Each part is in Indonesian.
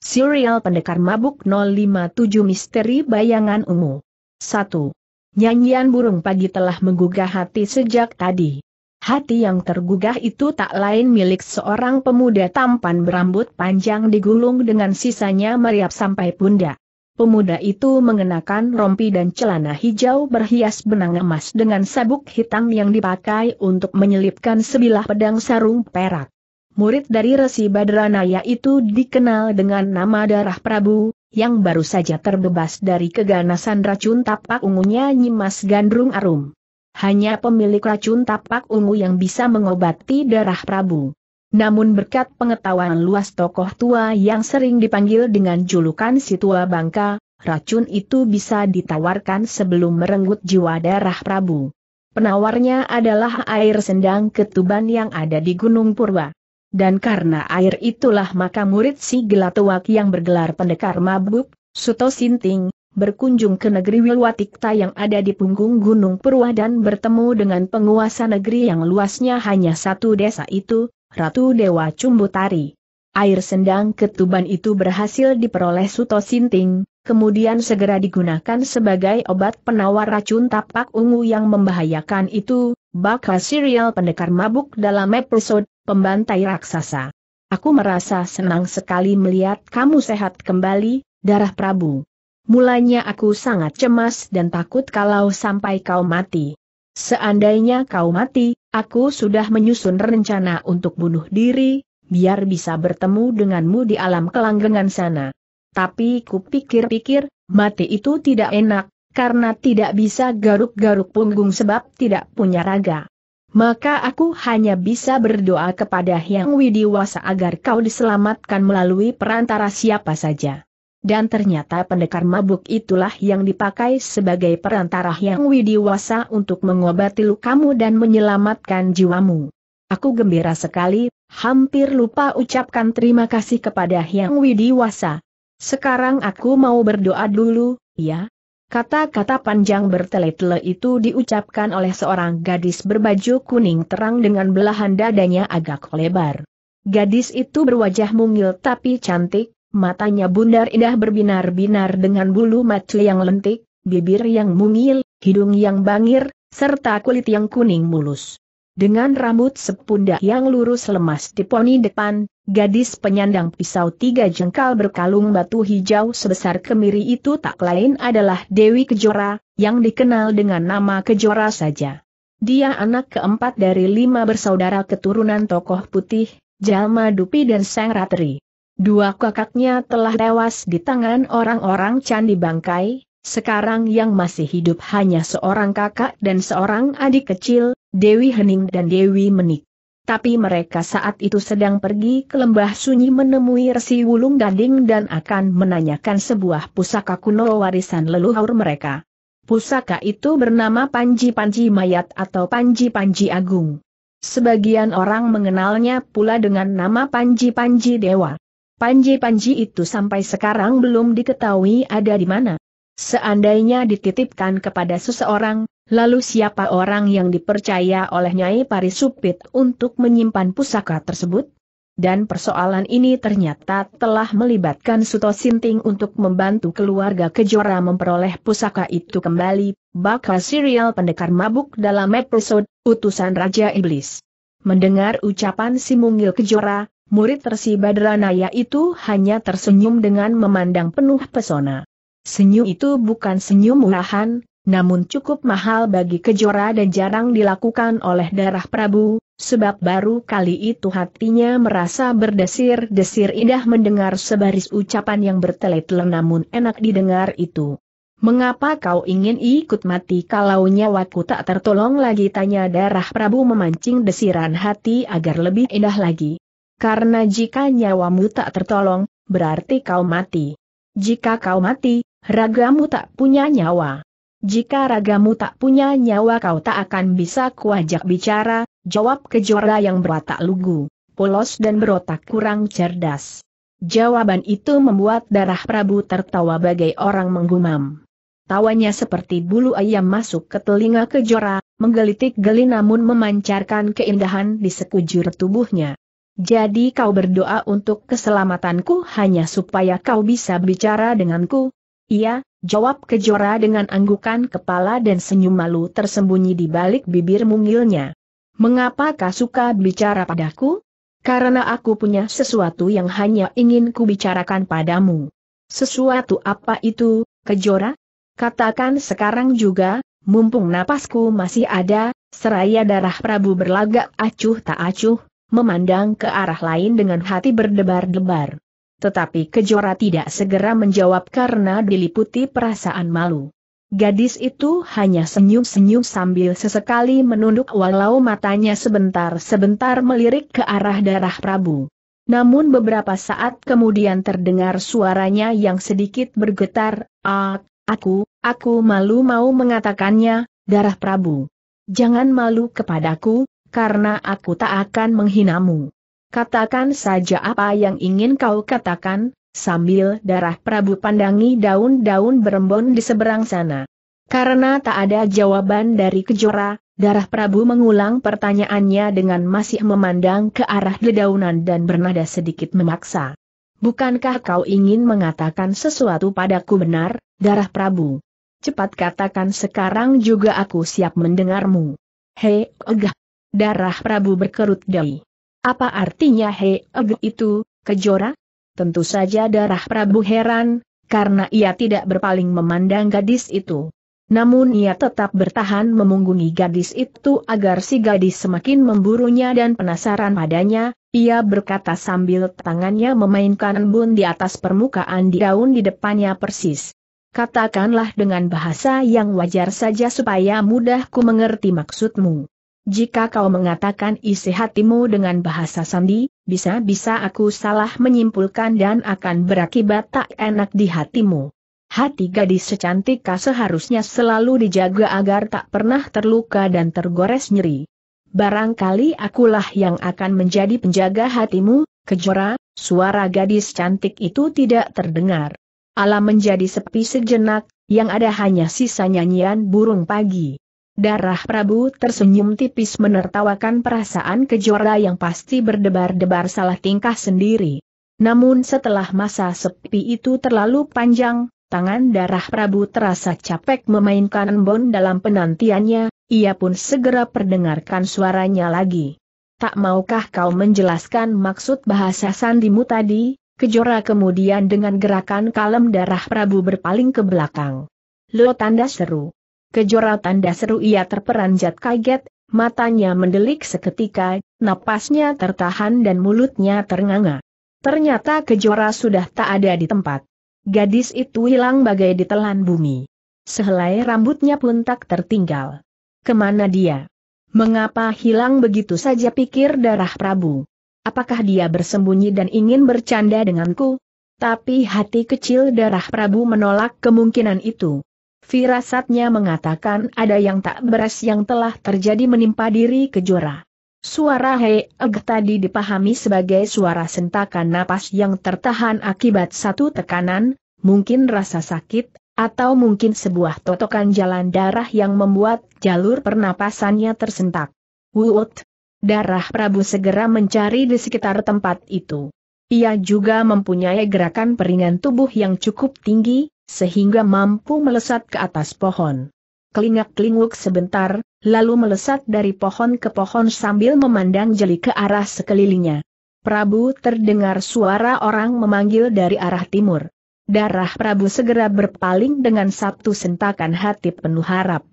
Serial Pendekar Mabuk 057 Misteri Bayangan Ungu 1. Nyanyian burung pagi telah menggugah hati sejak tadi. Hati yang tergugah itu tak lain milik seorang pemuda tampan berambut panjang digulung dengan sisanya meriap sampai pundak. Pemuda itu mengenakan rompi dan celana hijau berhias benang emas dengan sabuk hitam yang dipakai untuk menyelipkan sebilah pedang sarung perak murid dari Resi Badranaya itu dikenal dengan nama Darah Prabu, yang baru saja terbebas dari keganasan racun tapak ungunya Nyimas Gandrung Arum. Hanya pemilik racun tapak ungu yang bisa mengobati darah Prabu. Namun berkat pengetahuan luas tokoh tua yang sering dipanggil dengan julukan si tua bangka, racun itu bisa ditawarkan sebelum merenggut jiwa darah Prabu. Penawarnya adalah air sendang ketuban yang ada di Gunung Purwa. Dan karena air itulah maka murid si Gelatuak yang bergelar pendekar mabuk, Suto Sinting, berkunjung ke negeri Wilwatikta yang ada di punggung Gunung Purwa dan bertemu dengan penguasa negeri yang luasnya hanya satu desa itu, Ratu Dewa Cumbutari. Air sendang ketuban itu berhasil diperoleh Suto Sinting, kemudian segera digunakan sebagai obat penawar racun tapak ungu yang membahayakan itu, bakal serial pendekar mabuk dalam episode pembantai raksasa. Aku merasa senang sekali melihat kamu sehat kembali, darah Prabu. Mulanya aku sangat cemas dan takut kalau sampai kau mati. Seandainya kau mati, aku sudah menyusun rencana untuk bunuh diri, biar bisa bertemu denganmu di alam kelanggengan sana. Tapi kupikir-pikir, mati itu tidak enak, karena tidak bisa garuk-garuk punggung sebab tidak punya raga maka aku hanya bisa berdoa kepada Hyang Widiwasa agar kau diselamatkan melalui perantara siapa saja. Dan ternyata pendekar mabuk itulah yang dipakai sebagai perantara Hyang Widiwasa untuk mengobati lukamu dan menyelamatkan jiwamu. Aku gembira sekali, hampir lupa ucapkan terima kasih kepada Hyang Widiwasa. Sekarang aku mau berdoa dulu, ya? Kata-kata panjang bertele-tele itu diucapkan oleh seorang gadis berbaju kuning terang dengan belahan dadanya agak lebar. Gadis itu berwajah mungil tapi cantik, matanya bundar indah berbinar-binar dengan bulu mata yang lentik, bibir yang mungil, hidung yang bangir, serta kulit yang kuning mulus. Dengan rambut sepundak yang lurus lemas di poni depan, Gadis penyandang pisau tiga jengkal berkalung batu hijau sebesar kemiri itu tak lain adalah Dewi Kejora, yang dikenal dengan nama Kejora saja. Dia anak keempat dari lima bersaudara keturunan tokoh putih, Jalma Dupi dan Sang Ratri. Dua kakaknya telah tewas di tangan orang-orang Candi Bangkai, sekarang yang masih hidup hanya seorang kakak dan seorang adik kecil, Dewi Hening dan Dewi Menik. Tapi mereka saat itu sedang pergi ke lembah sunyi menemui Resi Wulung Gading dan akan menanyakan sebuah pusaka kuno warisan leluhur mereka. Pusaka itu bernama Panji-Panji Mayat atau Panji-Panji Agung. Sebagian orang mengenalnya pula dengan nama Panji-Panji Dewa. Panji-Panji itu sampai sekarang belum diketahui ada di mana. Seandainya dititipkan kepada seseorang, Lalu siapa orang yang dipercaya oleh Nyai Supit untuk menyimpan pusaka tersebut? Dan persoalan ini ternyata telah melibatkan Suto Sinting untuk membantu keluarga Kejora memperoleh pusaka itu kembali, bakal serial pendekar mabuk dalam episode Utusan Raja Iblis. Mendengar ucapan si mungil Kejora, murid Badranaya itu hanya tersenyum dengan memandang penuh pesona. Senyum itu bukan senyum murahan, namun cukup mahal bagi kejora dan jarang dilakukan oleh darah Prabu, sebab baru kali itu hatinya merasa berdesir-desir indah mendengar sebaris ucapan yang bertele-tele namun enak didengar itu. Mengapa kau ingin ikut mati kalau nyawaku tak tertolong lagi tanya darah Prabu memancing desiran hati agar lebih indah lagi. Karena jika nyawamu tak tertolong, berarti kau mati. Jika kau mati, ragamu tak punya nyawa. Jika ragamu tak punya nyawa kau tak akan bisa kuajak bicara, jawab kejora yang berwatak lugu, polos dan berotak kurang cerdas. Jawaban itu membuat darah Prabu tertawa bagai orang menggumam. Tawanya seperti bulu ayam masuk ke telinga kejora, menggelitik geli namun memancarkan keindahan di sekujur tubuhnya. Jadi kau berdoa untuk keselamatanku hanya supaya kau bisa bicara denganku? Iya, Jawab Kejora dengan anggukan kepala dan senyum malu tersembunyi di balik bibir mungilnya. Mengapa kau suka bicara padaku? Karena aku punya sesuatu yang hanya ingin kubicarakan padamu. Sesuatu apa itu, Kejora? Katakan sekarang juga, mumpung napasku masih ada, seraya darah Prabu berlagak acuh tak acuh, memandang ke arah lain dengan hati berdebar-debar. Tetapi Kejora tidak segera menjawab karena diliputi perasaan malu. Gadis itu hanya senyum-senyum sambil sesekali menunduk walau matanya sebentar-sebentar melirik ke arah darah Prabu. Namun beberapa saat kemudian terdengar suaranya yang sedikit bergetar, Ah, aku, aku malu mau mengatakannya, darah Prabu. Jangan malu kepadaku, karena aku tak akan menghinamu. Katakan saja apa yang ingin kau katakan, sambil darah Prabu pandangi daun-daun berembun di seberang sana. Karena tak ada jawaban dari kejora, darah Prabu mengulang pertanyaannya dengan masih memandang ke arah dedaunan dan bernada sedikit memaksa. Bukankah kau ingin mengatakan sesuatu padaku benar, darah Prabu? Cepat katakan sekarang juga aku siap mendengarmu. Hei, ogah! Darah Prabu berkerut dahi. Apa artinya He itu, kejora? Tentu saja darah Prabu heran, karena ia tidak berpaling memandang gadis itu. Namun ia tetap bertahan memunggungi gadis itu agar si gadis semakin memburunya dan penasaran padanya, ia berkata sambil tangannya memainkan embun di atas permukaan di daun di depannya persis. Katakanlah dengan bahasa yang wajar saja supaya mudah ku mengerti maksudmu. Jika kau mengatakan isi hatimu dengan bahasa sandi, bisa-bisa aku salah menyimpulkan dan akan berakibat tak enak di hatimu. Hati gadis secantik kau seharusnya selalu dijaga agar tak pernah terluka dan tergores nyeri. Barangkali akulah yang akan menjadi penjaga hatimu, kejora, suara gadis cantik itu tidak terdengar. Alam menjadi sepi sejenak, yang ada hanya sisa nyanyian burung pagi. Darah Prabu tersenyum tipis menertawakan perasaan kejora yang pasti berdebar-debar salah tingkah sendiri. Namun setelah masa sepi itu terlalu panjang, tangan darah Prabu terasa capek memainkan embon dalam penantiannya, ia pun segera perdengarkan suaranya lagi. Tak maukah kau menjelaskan maksud bahasa sandimu tadi? Kejora kemudian dengan gerakan kalem darah Prabu berpaling ke belakang. Lo tanda seru. Kejora tanda seru ia terperanjat kaget, matanya mendelik seketika, napasnya tertahan dan mulutnya ternganga. Ternyata kejora sudah tak ada di tempat. Gadis itu hilang bagai ditelan bumi. Sehelai rambutnya pun tak tertinggal. Kemana dia? Mengapa hilang begitu saja pikir darah Prabu? Apakah dia bersembunyi dan ingin bercanda denganku? Tapi hati kecil darah Prabu menolak kemungkinan itu. Firasatnya mengatakan ada yang tak beres yang telah terjadi menimpa diri kejora. Suara eg tadi dipahami sebagai suara sentakan napas yang tertahan akibat satu tekanan, mungkin rasa sakit, atau mungkin sebuah totokan jalan darah yang membuat jalur pernapasannya tersentak. Wut! Darah Prabu segera mencari di sekitar tempat itu. Ia juga mempunyai gerakan peringan tubuh yang cukup tinggi, sehingga mampu melesat ke atas pohon. Kelingak-kelinguk sebentar, lalu melesat dari pohon ke pohon sambil memandang jeli ke arah sekelilingnya. Prabu terdengar suara orang memanggil dari arah timur. Darah Prabu segera berpaling dengan satu sentakan hati penuh harap.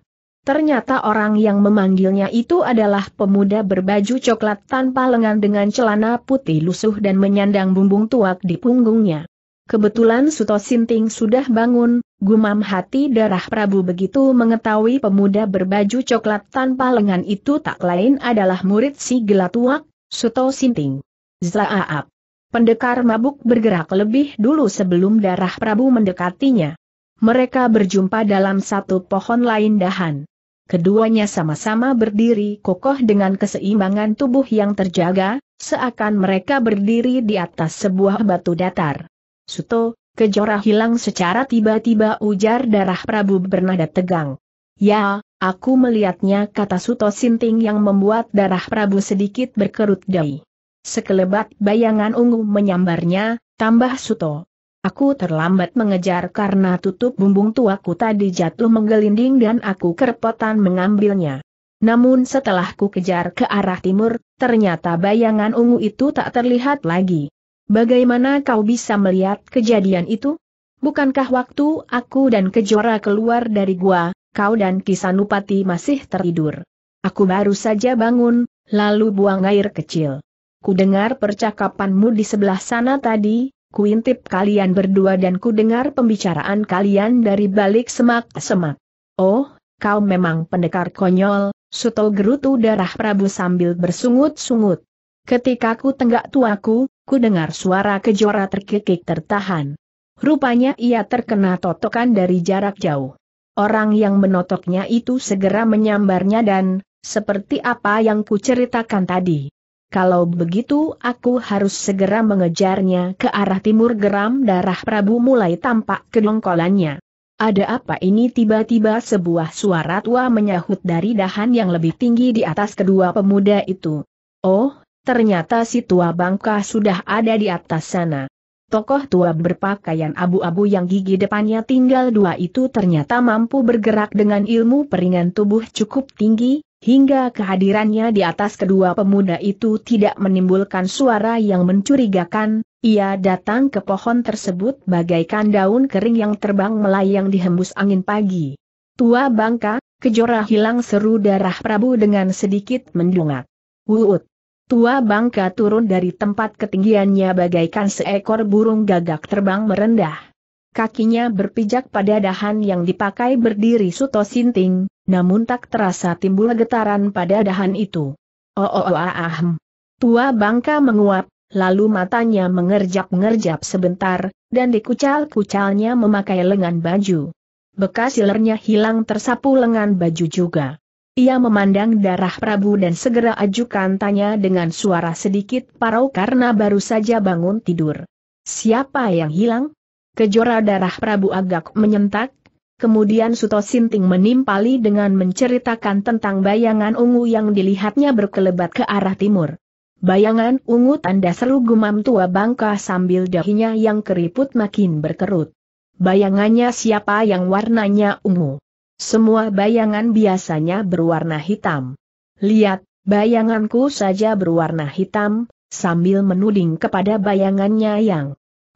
Ternyata orang yang memanggilnya itu adalah pemuda berbaju coklat tanpa lengan dengan celana putih lusuh dan menyandang bumbung tuak di punggungnya. Kebetulan Suto Sinting sudah bangun, gumam hati darah Prabu begitu mengetahui pemuda berbaju coklat tanpa lengan itu tak lain adalah murid si gelatuak, Suto Sinting. Zaaap. Pendekar mabuk bergerak lebih dulu sebelum darah Prabu mendekatinya. Mereka berjumpa dalam satu pohon lain dahan. Keduanya sama-sama berdiri kokoh dengan keseimbangan tubuh yang terjaga, seakan mereka berdiri di atas sebuah batu datar. Suto, kejora hilang secara tiba-tiba ujar darah Prabu bernada tegang. Ya, aku melihatnya kata Suto Sinting yang membuat darah Prabu sedikit berkerut dahi. Sekelebat bayangan ungu menyambarnya, tambah Suto. Aku terlambat mengejar karena tutup bumbung tuaku tadi jatuh menggelinding dan aku kerepotan mengambilnya. Namun setelah ku kejar ke arah timur, ternyata bayangan ungu itu tak terlihat lagi. Bagaimana kau bisa melihat kejadian itu? Bukankah waktu aku dan Kejora keluar dari gua, kau dan Kisanupati masih tertidur? Aku baru saja bangun, lalu buang air kecil. Ku dengar percakapanmu di sebelah sana tadi, ku intip kalian berdua dan ku dengar pembicaraan kalian dari balik semak-semak. Oh, kau memang pendekar konyol, Suto gerutu darah Prabu sambil bersungut-sungut. Ketika ku tenggak tuaku, ku dengar suara kejora terkekik tertahan. Rupanya ia terkena totokan dari jarak jauh. Orang yang menotoknya itu segera menyambarnya dan, seperti apa yang ku ceritakan tadi. Kalau begitu aku harus segera mengejarnya ke arah timur geram darah Prabu mulai tampak kedongkolannya. Ada apa ini tiba-tiba sebuah suara tua menyahut dari dahan yang lebih tinggi di atas kedua pemuda itu. Oh, Ternyata si tua bangka sudah ada di atas sana. Tokoh tua berpakaian abu-abu yang gigi depannya tinggal dua itu ternyata mampu bergerak dengan ilmu peringan tubuh cukup tinggi, hingga kehadirannya di atas kedua pemuda itu tidak menimbulkan suara yang mencurigakan, ia datang ke pohon tersebut bagaikan daun kering yang terbang melayang dihembus angin pagi. Tua bangka, kejora hilang seru darah Prabu dengan sedikit mendungat. Wuut. Tua bangka turun dari tempat ketinggiannya bagaikan seekor burung gagak terbang merendah. Kakinya berpijak pada dahan yang dipakai berdiri Suto Sinting, namun tak terasa timbul getaran pada dahan itu. Oh oh oh ah, Tua bangka menguap, lalu matanya mengerjap-ngerjap sebentar, dan dikucal-kucalnya memakai lengan baju. Bekas silernya hilang tersapu lengan baju juga. Ia memandang darah Prabu dan segera ajukan tanya dengan suara sedikit parau karena baru saja bangun tidur. Siapa yang hilang? Kejora darah Prabu agak menyentak, kemudian Suto Sinting menimpali dengan menceritakan tentang bayangan ungu yang dilihatnya berkelebat ke arah timur. Bayangan ungu tanda seru gumam tua bangka sambil dahinya yang keriput makin berkerut. Bayangannya siapa yang warnanya ungu? Semua bayangan biasanya berwarna hitam. Lihat, bayanganku saja berwarna hitam, sambil menuding kepada bayangannya yang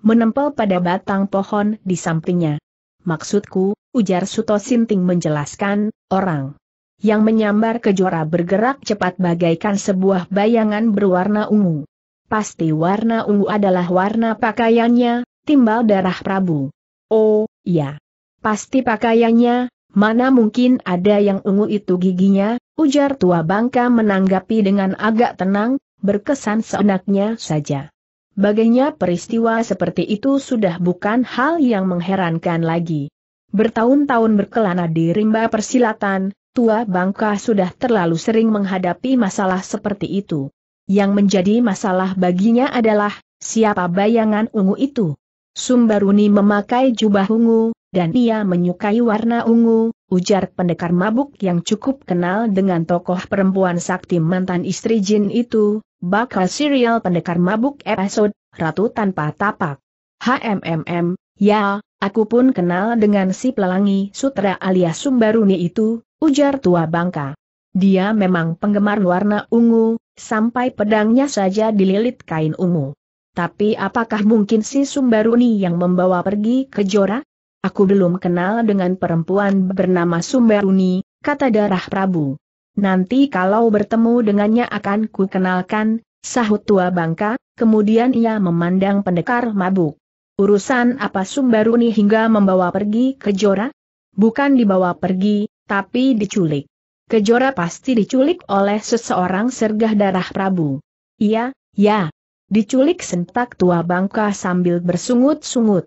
menempel pada batang pohon di sampingnya. Maksudku, ujar Suto Sinting menjelaskan, orang yang menyambar kejora bergerak cepat bagaikan sebuah bayangan berwarna ungu. Pasti warna ungu adalah warna pakaiannya, timbal darah Prabu. Oh, ya, Pasti pakaiannya, Mana mungkin ada yang ungu itu giginya, ujar tua bangka menanggapi dengan agak tenang, berkesan seenaknya saja. Baginya peristiwa seperti itu sudah bukan hal yang mengherankan lagi. Bertahun-tahun berkelana di rimba persilatan, tua bangka sudah terlalu sering menghadapi masalah seperti itu. Yang menjadi masalah baginya adalah, siapa bayangan ungu itu? Sumbaruni memakai jubah ungu, dan ia menyukai warna ungu, ujar pendekar mabuk yang cukup kenal dengan tokoh perempuan sakti mantan istri Jin itu, bakal serial pendekar mabuk episode, Ratu Tanpa Tapak. HMMM, ya, aku pun kenal dengan si pelangi sutra alias Sumbaruni itu, ujar tua bangka. Dia memang penggemar warna ungu, sampai pedangnya saja dililit kain ungu. Tapi apakah mungkin si Sumbaruni yang membawa pergi ke Jorah? Aku belum kenal dengan perempuan bernama Sumberuni, kata darah Prabu. Nanti kalau bertemu dengannya akan kukenalkan," sahut tua bangka, kemudian ia memandang pendekar mabuk. Urusan apa Sumberuni hingga membawa pergi Kejora? Bukan dibawa pergi, tapi diculik. Kejora pasti diculik oleh seseorang sergah darah Prabu. Iya, ya. Diculik sentak tua bangka sambil bersungut-sungut.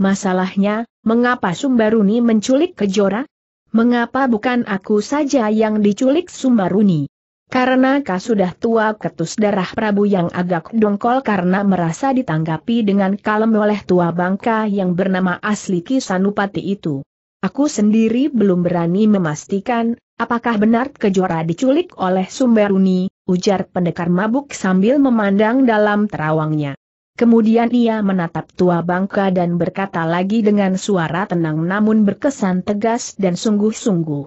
Masalahnya, mengapa Sumbaruni menculik Kejora? Mengapa bukan aku saja yang diculik Sumbaruni? Karena kau sudah tua ketus darah Prabu yang agak dongkol karena merasa ditanggapi dengan kalem oleh tua bangka yang bernama asli Kisanupati itu. Aku sendiri belum berani memastikan, apakah benar Kejora diculik oleh Sumbaruni, ujar pendekar mabuk sambil memandang dalam terawangnya. Kemudian ia menatap tua bangka dan berkata lagi dengan suara tenang namun berkesan tegas dan sungguh-sungguh.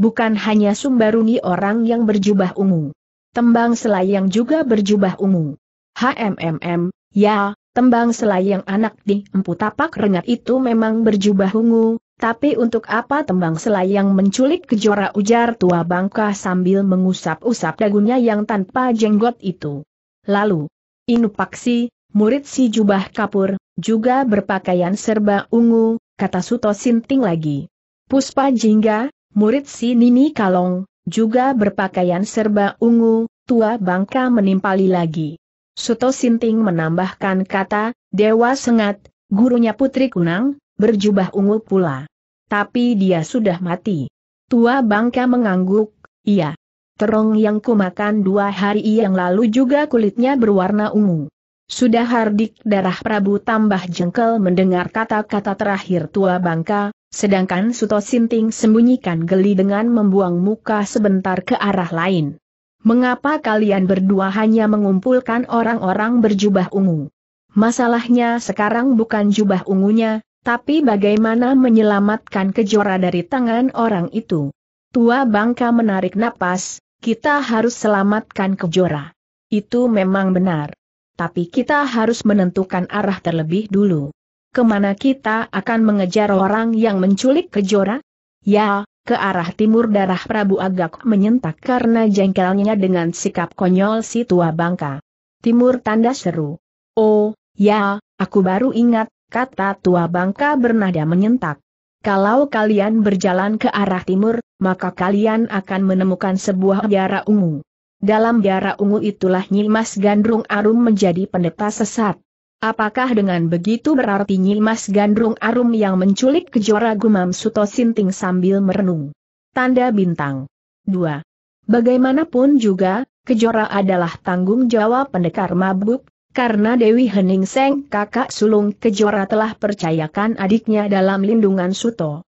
Bukan hanya Sumbaruni orang yang berjubah ungu. Tembang selayang juga berjubah ungu. HMMM, ya, tembang selayang anak di empu tapak rengat itu memang berjubah ungu, tapi untuk apa tembang selayang menculik kejora ujar tua bangka sambil mengusap-usap dagunya yang tanpa jenggot itu. Lalu, Inupaksi, murid si Jubah Kapur, juga berpakaian serba ungu, kata Suto Sinting lagi. Puspa Jingga, murid si Nini Kalong, juga berpakaian serba ungu, tua bangka menimpali lagi. Suto Sinting menambahkan kata, Dewa Sengat, gurunya Putri Kunang, berjubah ungu pula. Tapi dia sudah mati. Tua bangka mengangguk, iya. Terong yang kumakan dua hari yang lalu juga kulitnya berwarna ungu. Sudah hardik darah Prabu tambah jengkel mendengar kata-kata terakhir tua bangka, sedangkan Suto Sinting sembunyikan geli dengan membuang muka sebentar ke arah lain. Mengapa kalian berdua hanya mengumpulkan orang-orang berjubah ungu? Masalahnya sekarang bukan jubah ungunya, tapi bagaimana menyelamatkan kejora dari tangan orang itu? Tua bangka menarik napas, kita harus selamatkan kejora. Itu memang benar tapi kita harus menentukan arah terlebih dulu. Kemana kita akan mengejar orang yang menculik Kejora? Ya, ke arah timur darah Prabu agak menyentak karena jengkelnya dengan sikap konyol si tua bangka. Timur tanda seru. Oh, ya, aku baru ingat, kata tua bangka bernada menyentak. Kalau kalian berjalan ke arah timur, maka kalian akan menemukan sebuah biara ungu. Dalam darah ungu itulah Nyimas Gandrung Arum menjadi pendeta sesat. Apakah dengan begitu berarti Nyimas Gandrung Arum yang menculik kejora Gumam Suto Sinting sambil merenung? Tanda bintang. 2. Bagaimanapun juga, kejora adalah tanggung jawab pendekar mabuk, karena Dewi Hening Seng kakak sulung kejora telah percayakan adiknya dalam lindungan Suto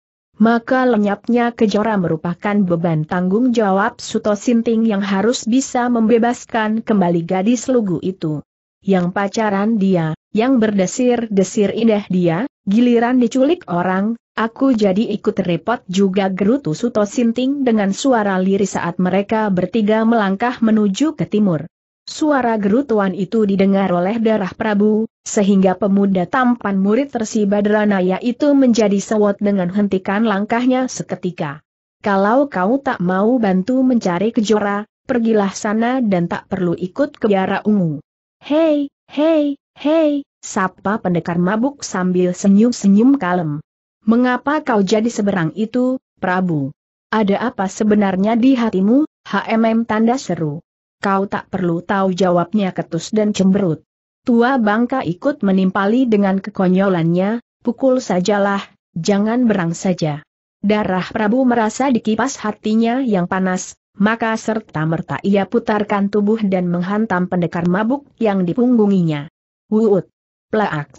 maka lenyapnya kejora merupakan beban tanggung jawab Suto Sinting yang harus bisa membebaskan kembali gadis lugu itu. Yang pacaran dia, yang berdesir-desir indah dia, giliran diculik orang, aku jadi ikut repot juga gerutu Suto Sinting dengan suara lirih saat mereka bertiga melangkah menuju ke timur. Suara gerutuan itu didengar oleh darah Prabu, sehingga pemuda tampan murid tersiba Badranaya itu menjadi sewot dengan hentikan langkahnya seketika. Kalau kau tak mau bantu mencari kejora, pergilah sana dan tak perlu ikut ke biara ungu. Hei, hei, hei, sapa pendekar mabuk sambil senyum-senyum kalem. Mengapa kau jadi seberang itu, Prabu? Ada apa sebenarnya di hatimu, HMM tanda seru? Kau tak perlu tahu jawabnya ketus dan cemberut. Tua bangka ikut menimpali dengan kekonyolannya, pukul sajalah, jangan berang saja. Darah Prabu merasa dikipas hatinya yang panas, maka serta-merta ia putarkan tubuh dan menghantam pendekar mabuk yang dipunggunginya. Wuut! Plaak!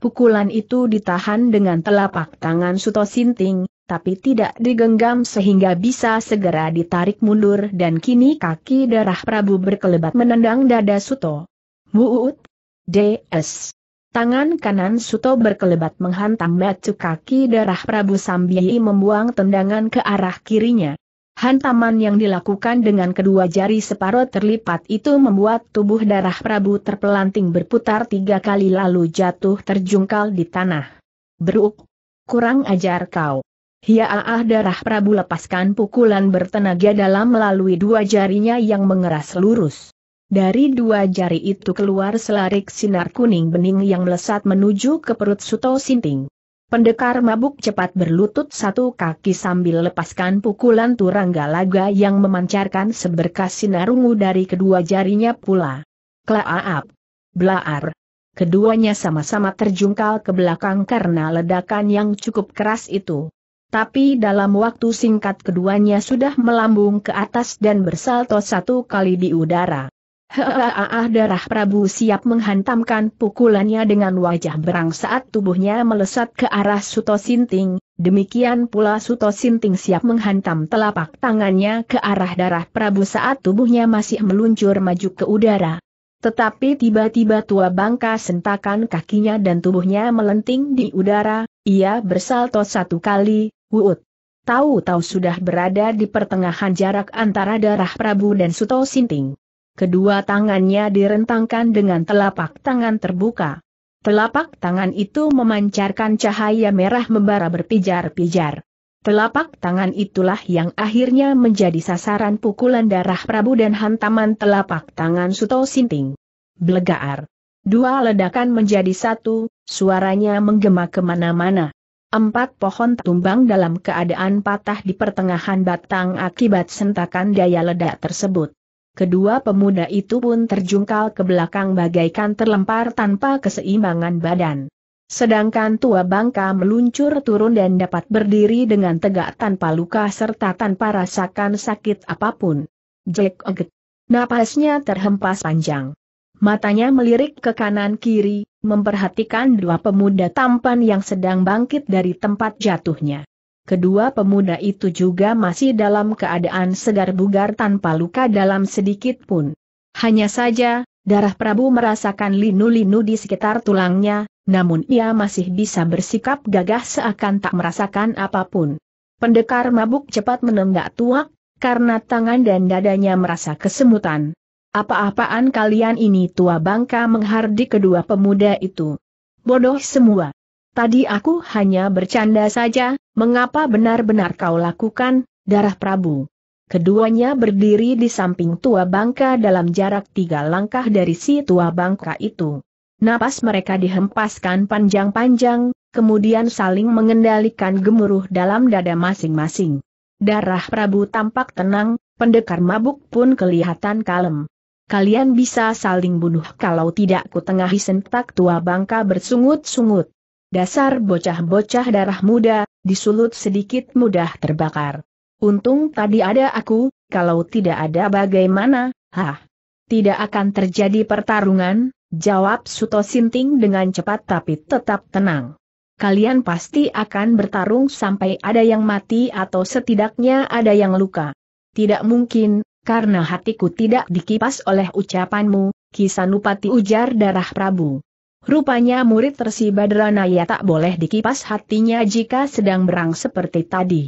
Pukulan itu ditahan dengan telapak tangan Suto Sinting, tapi tidak digenggam sehingga bisa segera ditarik mundur dan kini kaki darah Prabu berkelebat menendang dada Suto. Muut. DS. Tangan kanan Suto berkelebat menghantam batu kaki darah Prabu Sambi'i membuang tendangan ke arah kirinya. Hantaman yang dilakukan dengan kedua jari separuh terlipat itu membuat tubuh darah Prabu terpelanting berputar tiga kali lalu jatuh terjungkal di tanah. Beruk! Kurang ajar kau! Hiaah darah Prabu lepaskan pukulan bertenaga dalam melalui dua jarinya yang mengeras lurus. Dari dua jari itu keluar selarik sinar kuning bening yang melesat menuju ke perut Suto Sinting. Pendekar mabuk cepat berlutut satu kaki sambil lepaskan pukulan turangga laga yang memancarkan seberkas sinar ungu dari kedua jarinya pula. Klaaap! Blaar! Keduanya sama-sama terjungkal ke belakang karena ledakan yang cukup keras itu. Tapi dalam waktu singkat keduanya sudah melambung ke atas dan bersalto satu kali di udara. Heeh, darah Prabu siap menghantamkan pukulannya dengan wajah berang saat tubuhnya melesat ke arah Suto Sinting, demikian pula Suto Sinting siap menghantam telapak tangannya ke arah darah Prabu saat tubuhnya masih meluncur maju ke udara. Tetapi tiba-tiba tua bangka sentakan kakinya dan tubuhnya melenting di udara, ia bersalto satu kali, Wuut. Tahu-tahu sudah berada di pertengahan jarak antara darah Prabu dan Suto Sinting. Kedua tangannya direntangkan dengan telapak tangan terbuka. Telapak tangan itu memancarkan cahaya merah membara berpijar-pijar. Telapak tangan itulah yang akhirnya menjadi sasaran pukulan darah Prabu dan hantaman telapak tangan Suto Sinting. Blegaar. Dua ledakan menjadi satu, suaranya menggema kemana-mana. Empat pohon tumbang dalam keadaan patah di pertengahan batang akibat sentakan daya ledak tersebut. Kedua pemuda itu pun terjungkal ke belakang bagaikan terlempar tanpa keseimbangan badan. Sedangkan tua bangka meluncur turun dan dapat berdiri dengan tegak tanpa luka serta tanpa rasakan sakit apapun. Jack Oget. Napasnya terhempas panjang. Matanya melirik ke kanan kiri, memperhatikan dua pemuda tampan yang sedang bangkit dari tempat jatuhnya. Kedua pemuda itu juga masih dalam keadaan segar bugar tanpa luka dalam sedikit pun. Hanya saja, darah Prabu merasakan linu-linu di sekitar tulangnya, namun ia masih bisa bersikap gagah seakan tak merasakan apapun. Pendekar mabuk cepat menenggak tuak, karena tangan dan dadanya merasa kesemutan. Apa-apaan kalian ini tua bangka menghardik kedua pemuda itu. Bodoh semua. Tadi aku hanya bercanda saja, mengapa benar-benar kau lakukan, darah Prabu. Keduanya berdiri di samping tua bangka dalam jarak tiga langkah dari si tua bangka itu. Napas mereka dihempaskan panjang-panjang, kemudian saling mengendalikan gemuruh dalam dada masing-masing. Darah Prabu tampak tenang, pendekar mabuk pun kelihatan kalem kalian bisa saling bunuh kalau tidak kutengahi sentak tua bangka bersungut-sungut. Dasar bocah-bocah darah muda, disulut sedikit mudah terbakar. Untung tadi ada aku, kalau tidak ada bagaimana, hah. Tidak akan terjadi pertarungan, jawab Suto Sinting dengan cepat tapi tetap tenang. Kalian pasti akan bertarung sampai ada yang mati atau setidaknya ada yang luka. Tidak mungkin, karena hatiku tidak dikipas oleh ucapanmu, Kisanupati ujar darah Prabu. Rupanya murid tersiba Badranaya tak boleh dikipas hatinya jika sedang berang seperti tadi.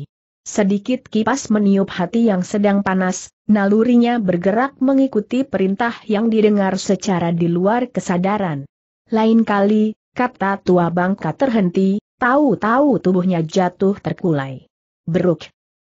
Sedikit kipas meniup hati yang sedang panas, nalurinya bergerak mengikuti perintah yang didengar secara di luar kesadaran. Lain kali, kata tua bangka terhenti, tahu-tahu tubuhnya jatuh terkulai. Beruk,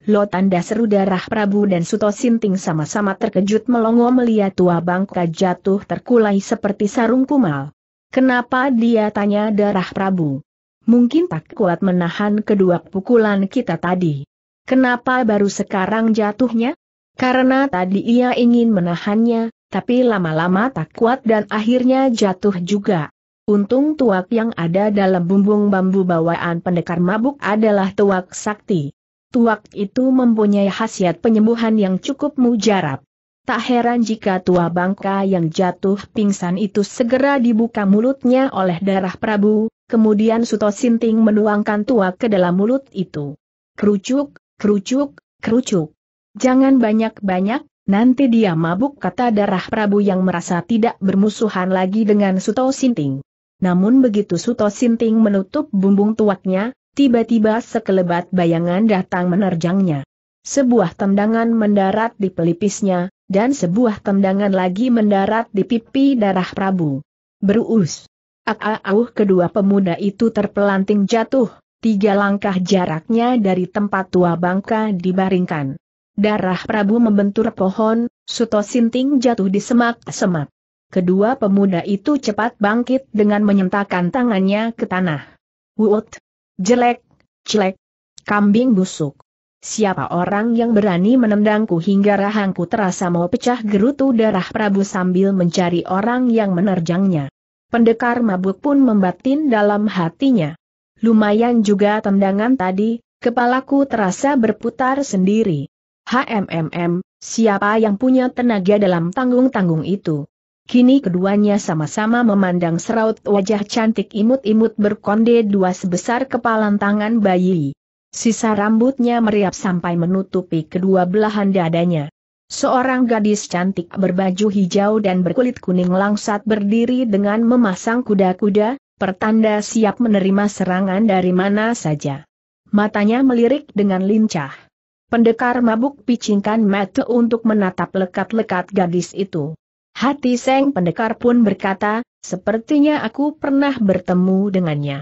Lo tanda seru darah Prabu dan Suto Sinting sama-sama terkejut melongo melihat tua bangka jatuh terkulai seperti sarung kumal. Kenapa dia tanya darah Prabu? Mungkin tak kuat menahan kedua pukulan kita tadi. Kenapa baru sekarang jatuhnya? Karena tadi ia ingin menahannya, tapi lama-lama tak kuat dan akhirnya jatuh juga. Untung tuak yang ada dalam bumbung bambu bawaan pendekar mabuk adalah tuak sakti tuak itu mempunyai khasiat penyembuhan yang cukup mujarab. Tak heran jika tua bangka yang jatuh pingsan itu segera dibuka mulutnya oleh darah Prabu, kemudian Suto Sinting menuangkan tuak ke dalam mulut itu. Kerucuk, kerucuk, kerucuk. Jangan banyak-banyak, nanti dia mabuk kata darah Prabu yang merasa tidak bermusuhan lagi dengan Suto Sinting. Namun begitu Suto Sinting menutup bumbung tuaknya, Tiba-tiba sekelebat bayangan datang menerjangnya. Sebuah tendangan mendarat di pelipisnya, dan sebuah tendangan lagi mendarat di pipi darah Prabu. Berus, ak kedua pemuda itu terpelanting jatuh, tiga langkah jaraknya dari tempat tua bangka dibaringkan. Darah Prabu membentur pohon, Suto Sinting jatuh di semak-semak. Kedua pemuda itu cepat bangkit dengan menyentakkan tangannya ke tanah. Wut, jelek, jelek, kambing busuk. Siapa orang yang berani menendangku hingga rahangku terasa mau pecah gerutu darah Prabu sambil mencari orang yang menerjangnya. Pendekar mabuk pun membatin dalam hatinya. Lumayan juga tendangan tadi, kepalaku terasa berputar sendiri. HMMM, siapa yang punya tenaga dalam tanggung-tanggung itu? Kini keduanya sama-sama memandang seraut wajah cantik imut-imut berkonde dua sebesar kepalan tangan bayi. Sisa rambutnya meriap sampai menutupi kedua belahan dadanya. Seorang gadis cantik berbaju hijau dan berkulit kuning langsat berdiri dengan memasang kuda-kuda, pertanda siap menerima serangan dari mana saja. Matanya melirik dengan lincah. Pendekar mabuk picingkan mata untuk menatap lekat-lekat gadis itu. Hati Seng Pendekar pun berkata, sepertinya aku pernah bertemu dengannya.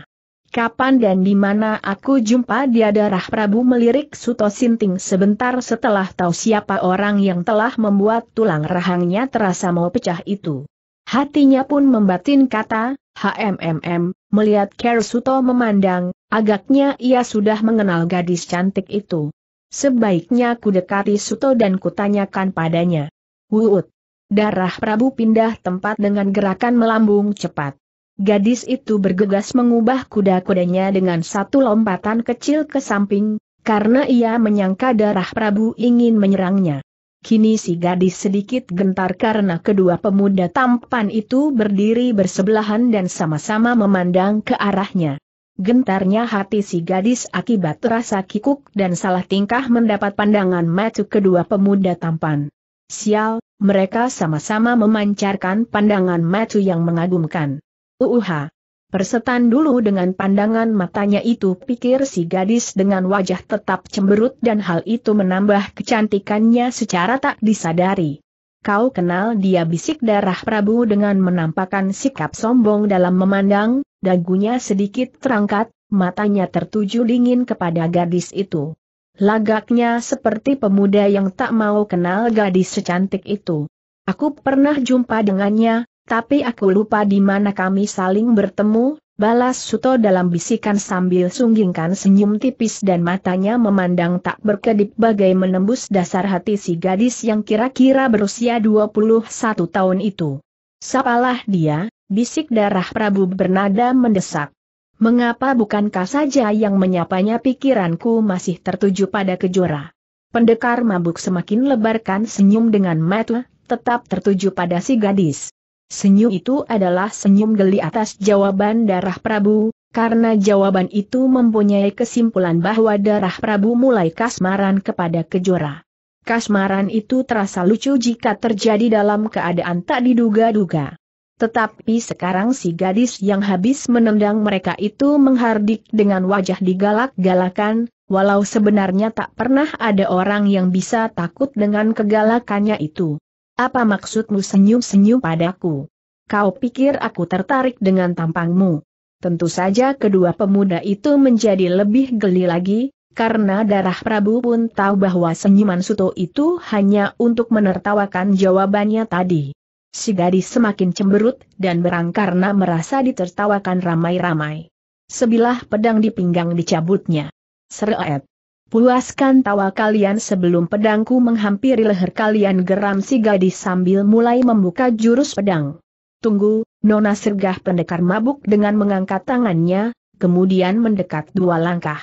Kapan dan di mana aku jumpa dia darah Prabu melirik Suto Sinting sebentar setelah tahu siapa orang yang telah membuat tulang rahangnya terasa mau pecah itu. Hatinya pun membatin kata, HMMM, melihat Ker Suto memandang, agaknya ia sudah mengenal gadis cantik itu. Sebaiknya ku dekati Suto dan kutanyakan padanya. Wuut. Darah Prabu pindah tempat dengan gerakan melambung cepat. Gadis itu bergegas mengubah kuda-kudanya dengan satu lompatan kecil ke samping, karena ia menyangka darah Prabu ingin menyerangnya. Kini si gadis sedikit gentar karena kedua pemuda tampan itu berdiri bersebelahan dan sama-sama memandang ke arahnya. Gentarnya hati si gadis akibat rasa kikuk dan salah tingkah mendapat pandangan matu kedua pemuda tampan. Sial, mereka sama-sama memancarkan pandangan macu yang mengagumkan. Uuha! Persetan dulu dengan pandangan matanya itu pikir si gadis dengan wajah tetap cemberut dan hal itu menambah kecantikannya secara tak disadari. Kau kenal dia bisik darah Prabu dengan menampakkan sikap sombong dalam memandang, dagunya sedikit terangkat, matanya tertuju dingin kepada gadis itu. Lagaknya seperti pemuda yang tak mau kenal gadis secantik itu. Aku pernah jumpa dengannya, tapi aku lupa di mana kami saling bertemu, balas Suto dalam bisikan sambil sunggingkan senyum tipis dan matanya memandang tak berkedip bagai menembus dasar hati si gadis yang kira-kira berusia 21 tahun itu. Sapalah dia, bisik darah Prabu bernada mendesak. Mengapa bukankah saja yang menyapanya pikiranku masih tertuju pada kejora? Pendekar mabuk semakin lebarkan senyum dengan mata, tetap tertuju pada si gadis. Senyum itu adalah senyum geli atas jawaban darah Prabu, karena jawaban itu mempunyai kesimpulan bahwa darah Prabu mulai kasmaran kepada Kejora. Kasmaran itu terasa lucu jika terjadi dalam keadaan tak diduga-duga. Tetapi sekarang si gadis yang habis menendang mereka itu menghardik dengan wajah digalak-galakan, walau sebenarnya tak pernah ada orang yang bisa takut dengan kegalakannya itu. Apa maksudmu senyum-senyum padaku? Kau pikir aku tertarik dengan tampangmu? Tentu saja kedua pemuda itu menjadi lebih geli lagi, karena darah Prabu pun tahu bahwa senyuman Suto itu hanya untuk menertawakan jawabannya tadi. Si gadis semakin cemberut, dan berang karena merasa ditertawakan ramai-ramai. Sebilah pedang di pinggang dicabutnya. Seret. Puaskan tawa kalian sebelum pedangku menghampiri leher kalian geram si gadis sambil mulai membuka jurus pedang. Tunggu, Nona Sergah pendekar mabuk dengan mengangkat tangannya, kemudian mendekat dua langkah.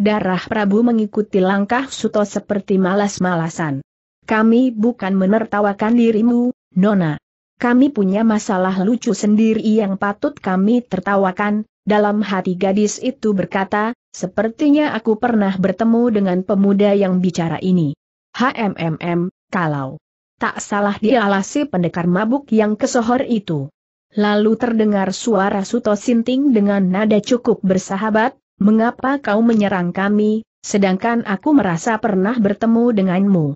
Darah Prabu mengikuti langkah Suto seperti malas-malasan. Kami bukan menertawakan dirimu, Nona, kami punya masalah lucu sendiri yang patut kami tertawakan, dalam hati gadis itu berkata, sepertinya aku pernah bertemu dengan pemuda yang bicara ini. HMMM, kalau tak salah dialasi pendekar mabuk yang kesohor itu. Lalu terdengar suara Suto Sinting dengan nada cukup bersahabat, mengapa kau menyerang kami, sedangkan aku merasa pernah bertemu denganmu.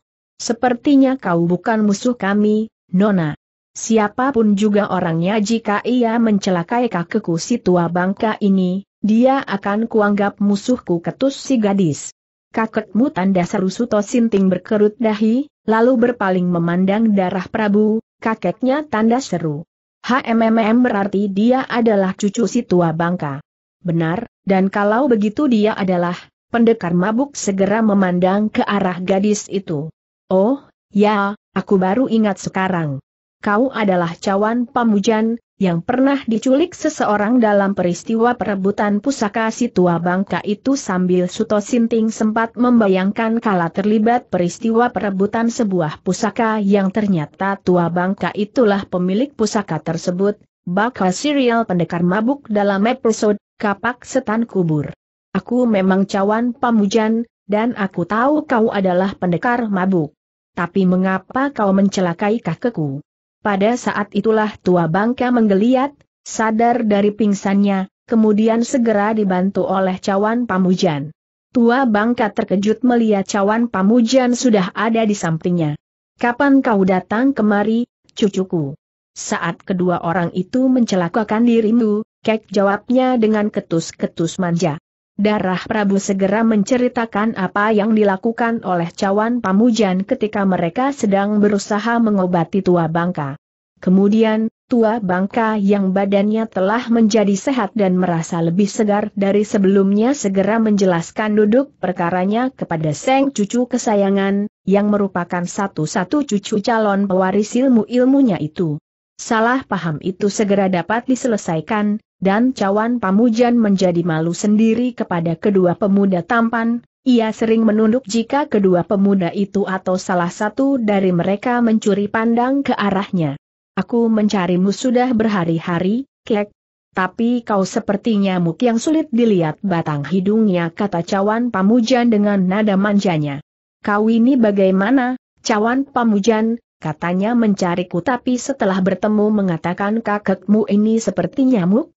Sepertinya kau bukan musuh kami, Nona. Siapapun juga orangnya jika ia mencelakai kakekku si tua bangka ini, dia akan kuanggap musuhku ketus si gadis. Kakekmu tanda seru Suto Sinting berkerut dahi, lalu berpaling memandang darah Prabu, kakeknya tanda seru. HMMM berarti dia adalah cucu si tua bangka. Benar, dan kalau begitu dia adalah, pendekar mabuk segera memandang ke arah gadis itu. Oh, Ya, aku baru ingat sekarang. Kau adalah cawan pamujan, yang pernah diculik seseorang dalam peristiwa perebutan pusaka si tua bangka itu sambil Suto Sinting sempat membayangkan kala terlibat peristiwa perebutan sebuah pusaka yang ternyata tua bangka itulah pemilik pusaka tersebut, bakal serial pendekar mabuk dalam episode Kapak Setan Kubur. Aku memang cawan pamujan, dan aku tahu kau adalah pendekar mabuk tapi mengapa kau mencelakai kakekku? Pada saat itulah tua bangka menggeliat, sadar dari pingsannya, kemudian segera dibantu oleh cawan pamujan. Tua bangka terkejut melihat cawan pamujan sudah ada di sampingnya. Kapan kau datang kemari, cucuku? Saat kedua orang itu mencelakakan dirimu, Kek jawabnya dengan ketus-ketus manja. Darah Prabu segera menceritakan apa yang dilakukan oleh cawan pamujan ketika mereka sedang berusaha mengobati tua bangka. Kemudian, tua bangka yang badannya telah menjadi sehat dan merasa lebih segar dari sebelumnya segera menjelaskan duduk perkaranya kepada Seng cucu kesayangan, yang merupakan satu-satu cucu calon pewaris ilmu-ilmunya itu. Salah paham itu segera dapat diselesaikan, dan cawan pamujan menjadi malu sendiri kepada kedua pemuda tampan, ia sering menunduk jika kedua pemuda itu atau salah satu dari mereka mencuri pandang ke arahnya. Aku mencarimu sudah berhari-hari, kek. Tapi kau sepertinya muk yang sulit dilihat batang hidungnya kata cawan pamujan dengan nada manjanya. Kau ini bagaimana, cawan pamujan, katanya mencariku tapi setelah bertemu mengatakan kakekmu ini seperti nyamuk,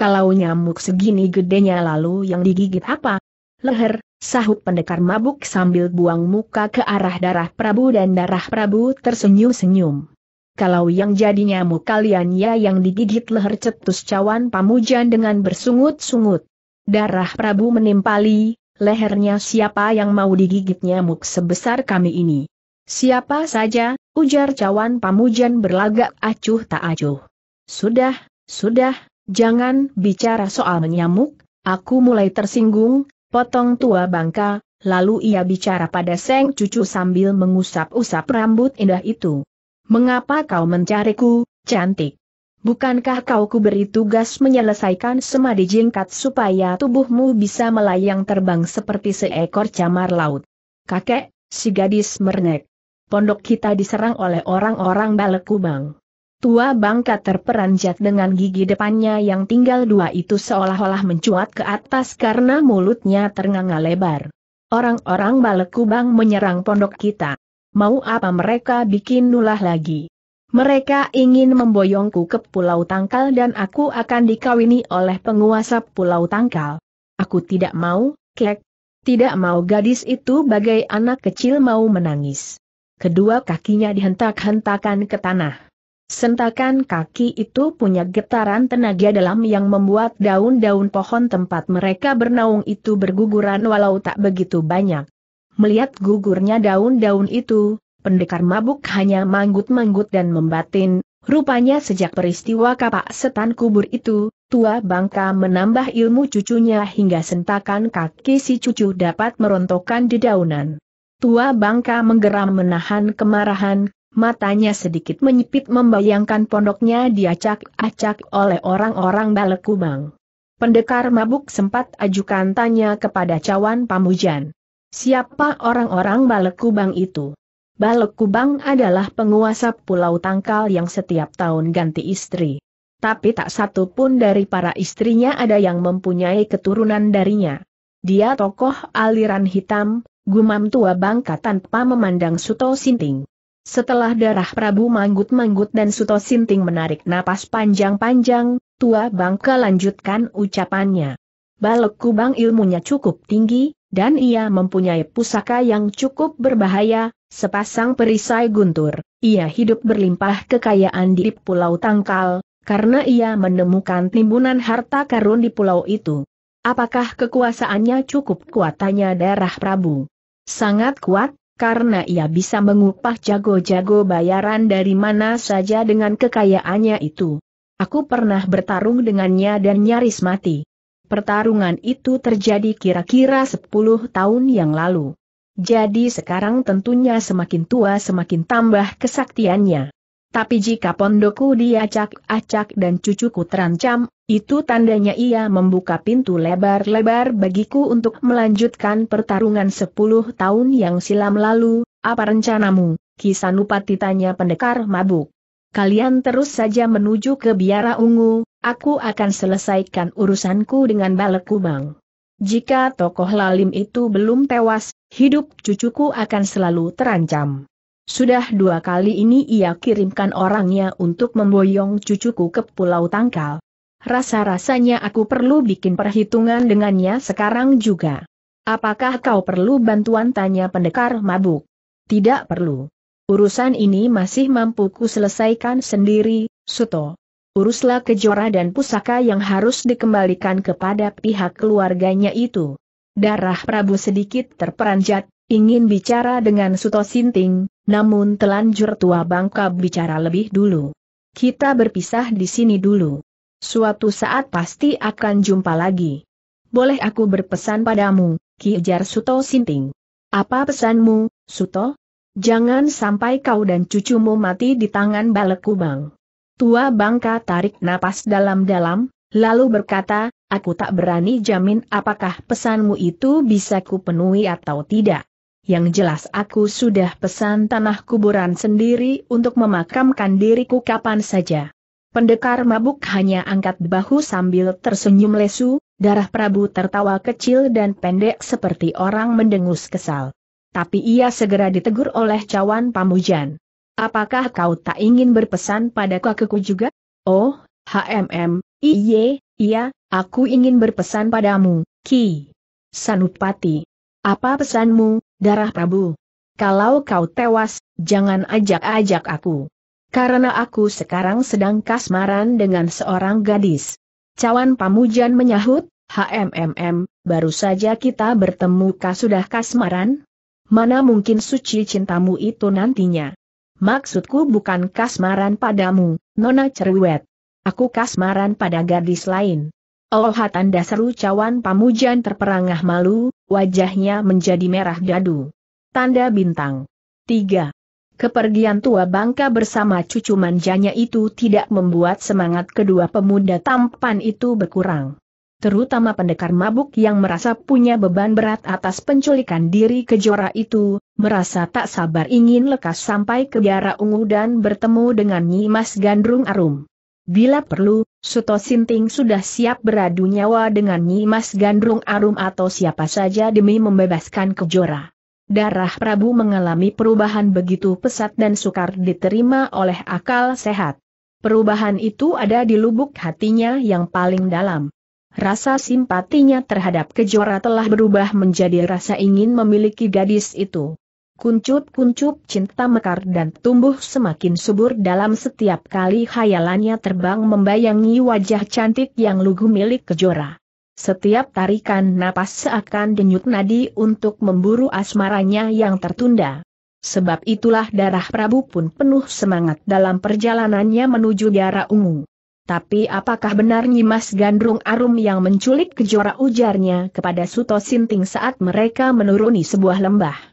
kalau nyamuk segini gedenya lalu yang digigit apa? Leher, sahut pendekar mabuk sambil buang muka ke arah darah Prabu dan darah Prabu tersenyum-senyum. Kalau yang jadi nyamuk kalian ya yang digigit leher cetus cawan pamujan dengan bersungut-sungut. Darah Prabu menimpali, lehernya siapa yang mau digigit nyamuk sebesar kami ini? Siapa saja, ujar cawan pamujan berlagak acuh tak acuh. Sudah, sudah, Jangan bicara soal menyamuk, aku mulai tersinggung, potong tua bangka, lalu ia bicara pada seng cucu sambil mengusap-usap rambut indah itu. Mengapa kau mencariku, cantik? Bukankah kau ku beri tugas menyelesaikan semadi jingkat supaya tubuhmu bisa melayang terbang seperti seekor camar laut? Kakek, si gadis mernek. Pondok kita diserang oleh orang-orang balekubang. kubang. Tua bangka terperanjat dengan gigi depannya yang tinggal dua itu seolah-olah mencuat ke atas karena mulutnya ternganga lebar. Orang-orang Balekubang menyerang pondok kita. Mau apa mereka bikin nulah lagi? Mereka ingin memboyongku ke Pulau Tangkal dan aku akan dikawini oleh penguasa Pulau Tangkal. Aku tidak mau, kek. Tidak mau gadis itu bagai anak kecil mau menangis. Kedua kakinya dihentak-hentakan ke tanah. Sentakan kaki itu punya getaran tenaga dalam yang membuat daun-daun pohon tempat mereka bernaung itu berguguran walau tak begitu banyak. Melihat gugurnya daun-daun itu, pendekar mabuk hanya manggut-manggut dan membatin, rupanya sejak peristiwa kapak setan kubur itu, tua bangka menambah ilmu cucunya hingga sentakan kaki si cucu dapat merontokkan dedaunan. Tua bangka menggeram menahan kemarahan, Matanya sedikit menyipit membayangkan pondoknya diacak-acak oleh orang-orang Balekubang. Pendekar mabuk sempat ajukan tanya kepada cawan pamujan. Siapa orang-orang Balekubang itu? Balekubang adalah penguasa pulau tangkal yang setiap tahun ganti istri. Tapi tak satu pun dari para istrinya ada yang mempunyai keturunan darinya. Dia tokoh aliran hitam, gumam tua bangka tanpa memandang Suto Sinting. Setelah darah Prabu Manggut-Manggut dan Suto Sinting menarik napas panjang-panjang, Tua Bangka lanjutkan ucapannya. Balok Kubang ilmunya cukup tinggi, dan ia mempunyai pusaka yang cukup berbahaya, sepasang perisai guntur. Ia hidup berlimpah kekayaan di Pulau Tangkal, karena ia menemukan timbunan harta karun di pulau itu. Apakah kekuasaannya cukup kuat darah Prabu? Sangat kuat, karena ia bisa mengupah jago-jago bayaran dari mana saja dengan kekayaannya itu. Aku pernah bertarung dengannya dan nyaris mati. Pertarungan itu terjadi kira-kira 10 tahun yang lalu. Jadi sekarang tentunya semakin tua semakin tambah kesaktiannya. Tapi jika pondokku diacak-acak dan cucuku terancam, itu tandanya ia membuka pintu lebar-lebar bagiku untuk melanjutkan pertarungan sepuluh tahun yang silam lalu, apa rencanamu, Kisanupati tanya pendekar mabuk. Kalian terus saja menuju ke biara ungu, aku akan selesaikan urusanku dengan balek kubang. Jika tokoh lalim itu belum tewas, hidup cucuku akan selalu terancam. Sudah dua kali ini ia kirimkan orangnya untuk memboyong cucuku ke Pulau Tangkal. Rasa-rasanya aku perlu bikin perhitungan dengannya sekarang juga. Apakah kau perlu bantuan tanya pendekar mabuk? Tidak perlu. Urusan ini masih mampu ku selesaikan sendiri, Suto. Uruslah kejora dan pusaka yang harus dikembalikan kepada pihak keluarganya itu. Darah Prabu sedikit terperanjat, ingin bicara dengan Suto Sinting, namun telanjur tua bangka bicara lebih dulu. Kita berpisah di sini dulu. Suatu saat pasti akan jumpa lagi. Boleh aku berpesan padamu, Kijar Suto Sinting. Apa pesanmu, Suto? Jangan sampai kau dan cucumu mati di tangan balek kubang. Tua bangka tarik napas dalam-dalam, lalu berkata, aku tak berani jamin apakah pesanmu itu bisa kupenuhi atau tidak. Yang jelas aku sudah pesan tanah kuburan sendiri untuk memakamkan diriku kapan saja. Pendekar mabuk hanya angkat bahu sambil tersenyum lesu, darah Prabu tertawa kecil dan pendek seperti orang mendengus kesal. Tapi ia segera ditegur oleh cawan pamujan. Apakah kau tak ingin berpesan pada kakekku juga? Oh, HMM, iye, iya, aku ingin berpesan padamu, Ki. Sanupati. Apa pesanmu, Darah Prabu. Kalau kau tewas, jangan ajak-ajak aku. Karena aku sekarang sedang kasmaran dengan seorang gadis. Cawan Pamujan menyahut, HMMM, baru saja kita bertemu kah sudah kasmaran? Mana mungkin suci cintamu itu nantinya? Maksudku bukan kasmaran padamu, Nona Cerwet. Aku kasmaran pada gadis lain. Oh hatan dasar cawan pamujan terperangah malu, Wajahnya menjadi merah dadu. Tanda bintang. 3. Kepergian tua bangka bersama cucu manjanya itu tidak membuat semangat kedua pemuda tampan itu berkurang. Terutama pendekar mabuk yang merasa punya beban berat atas penculikan diri kejora itu, merasa tak sabar ingin lekas sampai ke biara ungu dan bertemu dengan Nyimas Gandrung Arum. Bila perlu, Suto Sinting sudah siap beradu nyawa dengan Nyimas Gandrung Arum atau siapa saja demi membebaskan Kejora. Darah Prabu mengalami perubahan begitu pesat dan sukar diterima oleh akal sehat. Perubahan itu ada di lubuk hatinya yang paling dalam. Rasa simpatinya terhadap Kejora telah berubah menjadi rasa ingin memiliki gadis itu. Kuncup-kuncup cinta mekar dan tumbuh semakin subur dalam setiap kali khayalannya terbang membayangi wajah cantik yang lugu milik kejora. Setiap tarikan napas seakan denyut nadi untuk memburu asmaranya yang tertunda. Sebab itulah darah Prabu pun penuh semangat dalam perjalanannya menuju Biara Ungu. Tapi apakah benar Nyimas Gandrung Arum yang menculik kejora ujarnya kepada Suto Sinting saat mereka menuruni sebuah lembah?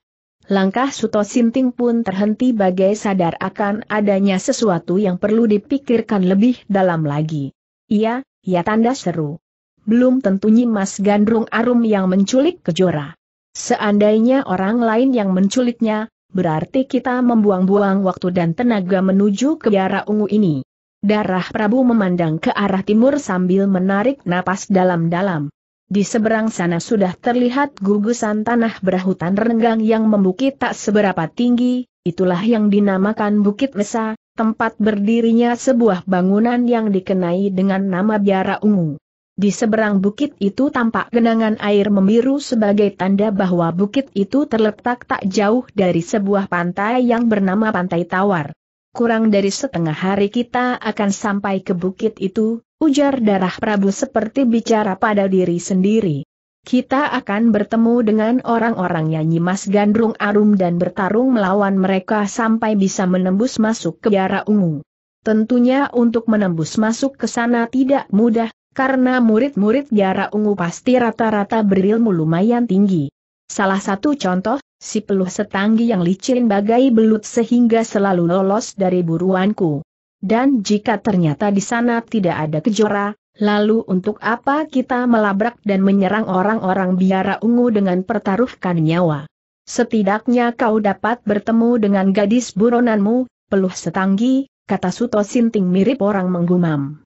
Langkah Suto Sinting pun terhenti bagai sadar akan adanya sesuatu yang perlu dipikirkan lebih dalam lagi. Iya, ya tanda seru. Belum tentu Mas Gandrung Arum yang menculik Kejora. Seandainya orang lain yang menculiknya, berarti kita membuang-buang waktu dan tenaga menuju ke biara ungu ini. Darah Prabu memandang ke arah timur sambil menarik napas dalam-dalam. Di seberang sana sudah terlihat gugusan tanah berhutan renggang yang membukit tak seberapa tinggi, itulah yang dinamakan Bukit Mesa, tempat berdirinya sebuah bangunan yang dikenai dengan nama Biara Ungu. Di seberang bukit itu tampak genangan air memiru sebagai tanda bahwa bukit itu terletak tak jauh dari sebuah pantai yang bernama Pantai Tawar. Kurang dari setengah hari kita akan sampai ke bukit itu, Ujar darah Prabu seperti bicara pada diri sendiri. Kita akan bertemu dengan orang orang yang Nyimas Gandrung Arum dan bertarung melawan mereka sampai bisa menembus masuk ke biara ungu. Tentunya untuk menembus masuk ke sana tidak mudah, karena murid-murid biara ungu pasti rata-rata berilmu lumayan tinggi. Salah satu contoh, si peluh setanggi yang licin bagai belut sehingga selalu lolos dari buruanku. Dan jika ternyata di sana tidak ada kejora, lalu untuk apa kita melabrak dan menyerang orang-orang biara ungu dengan pertaruhkan nyawa? Setidaknya kau dapat bertemu dengan gadis buronanmu, peluh setanggi, kata Suto Sinting mirip orang menggumam.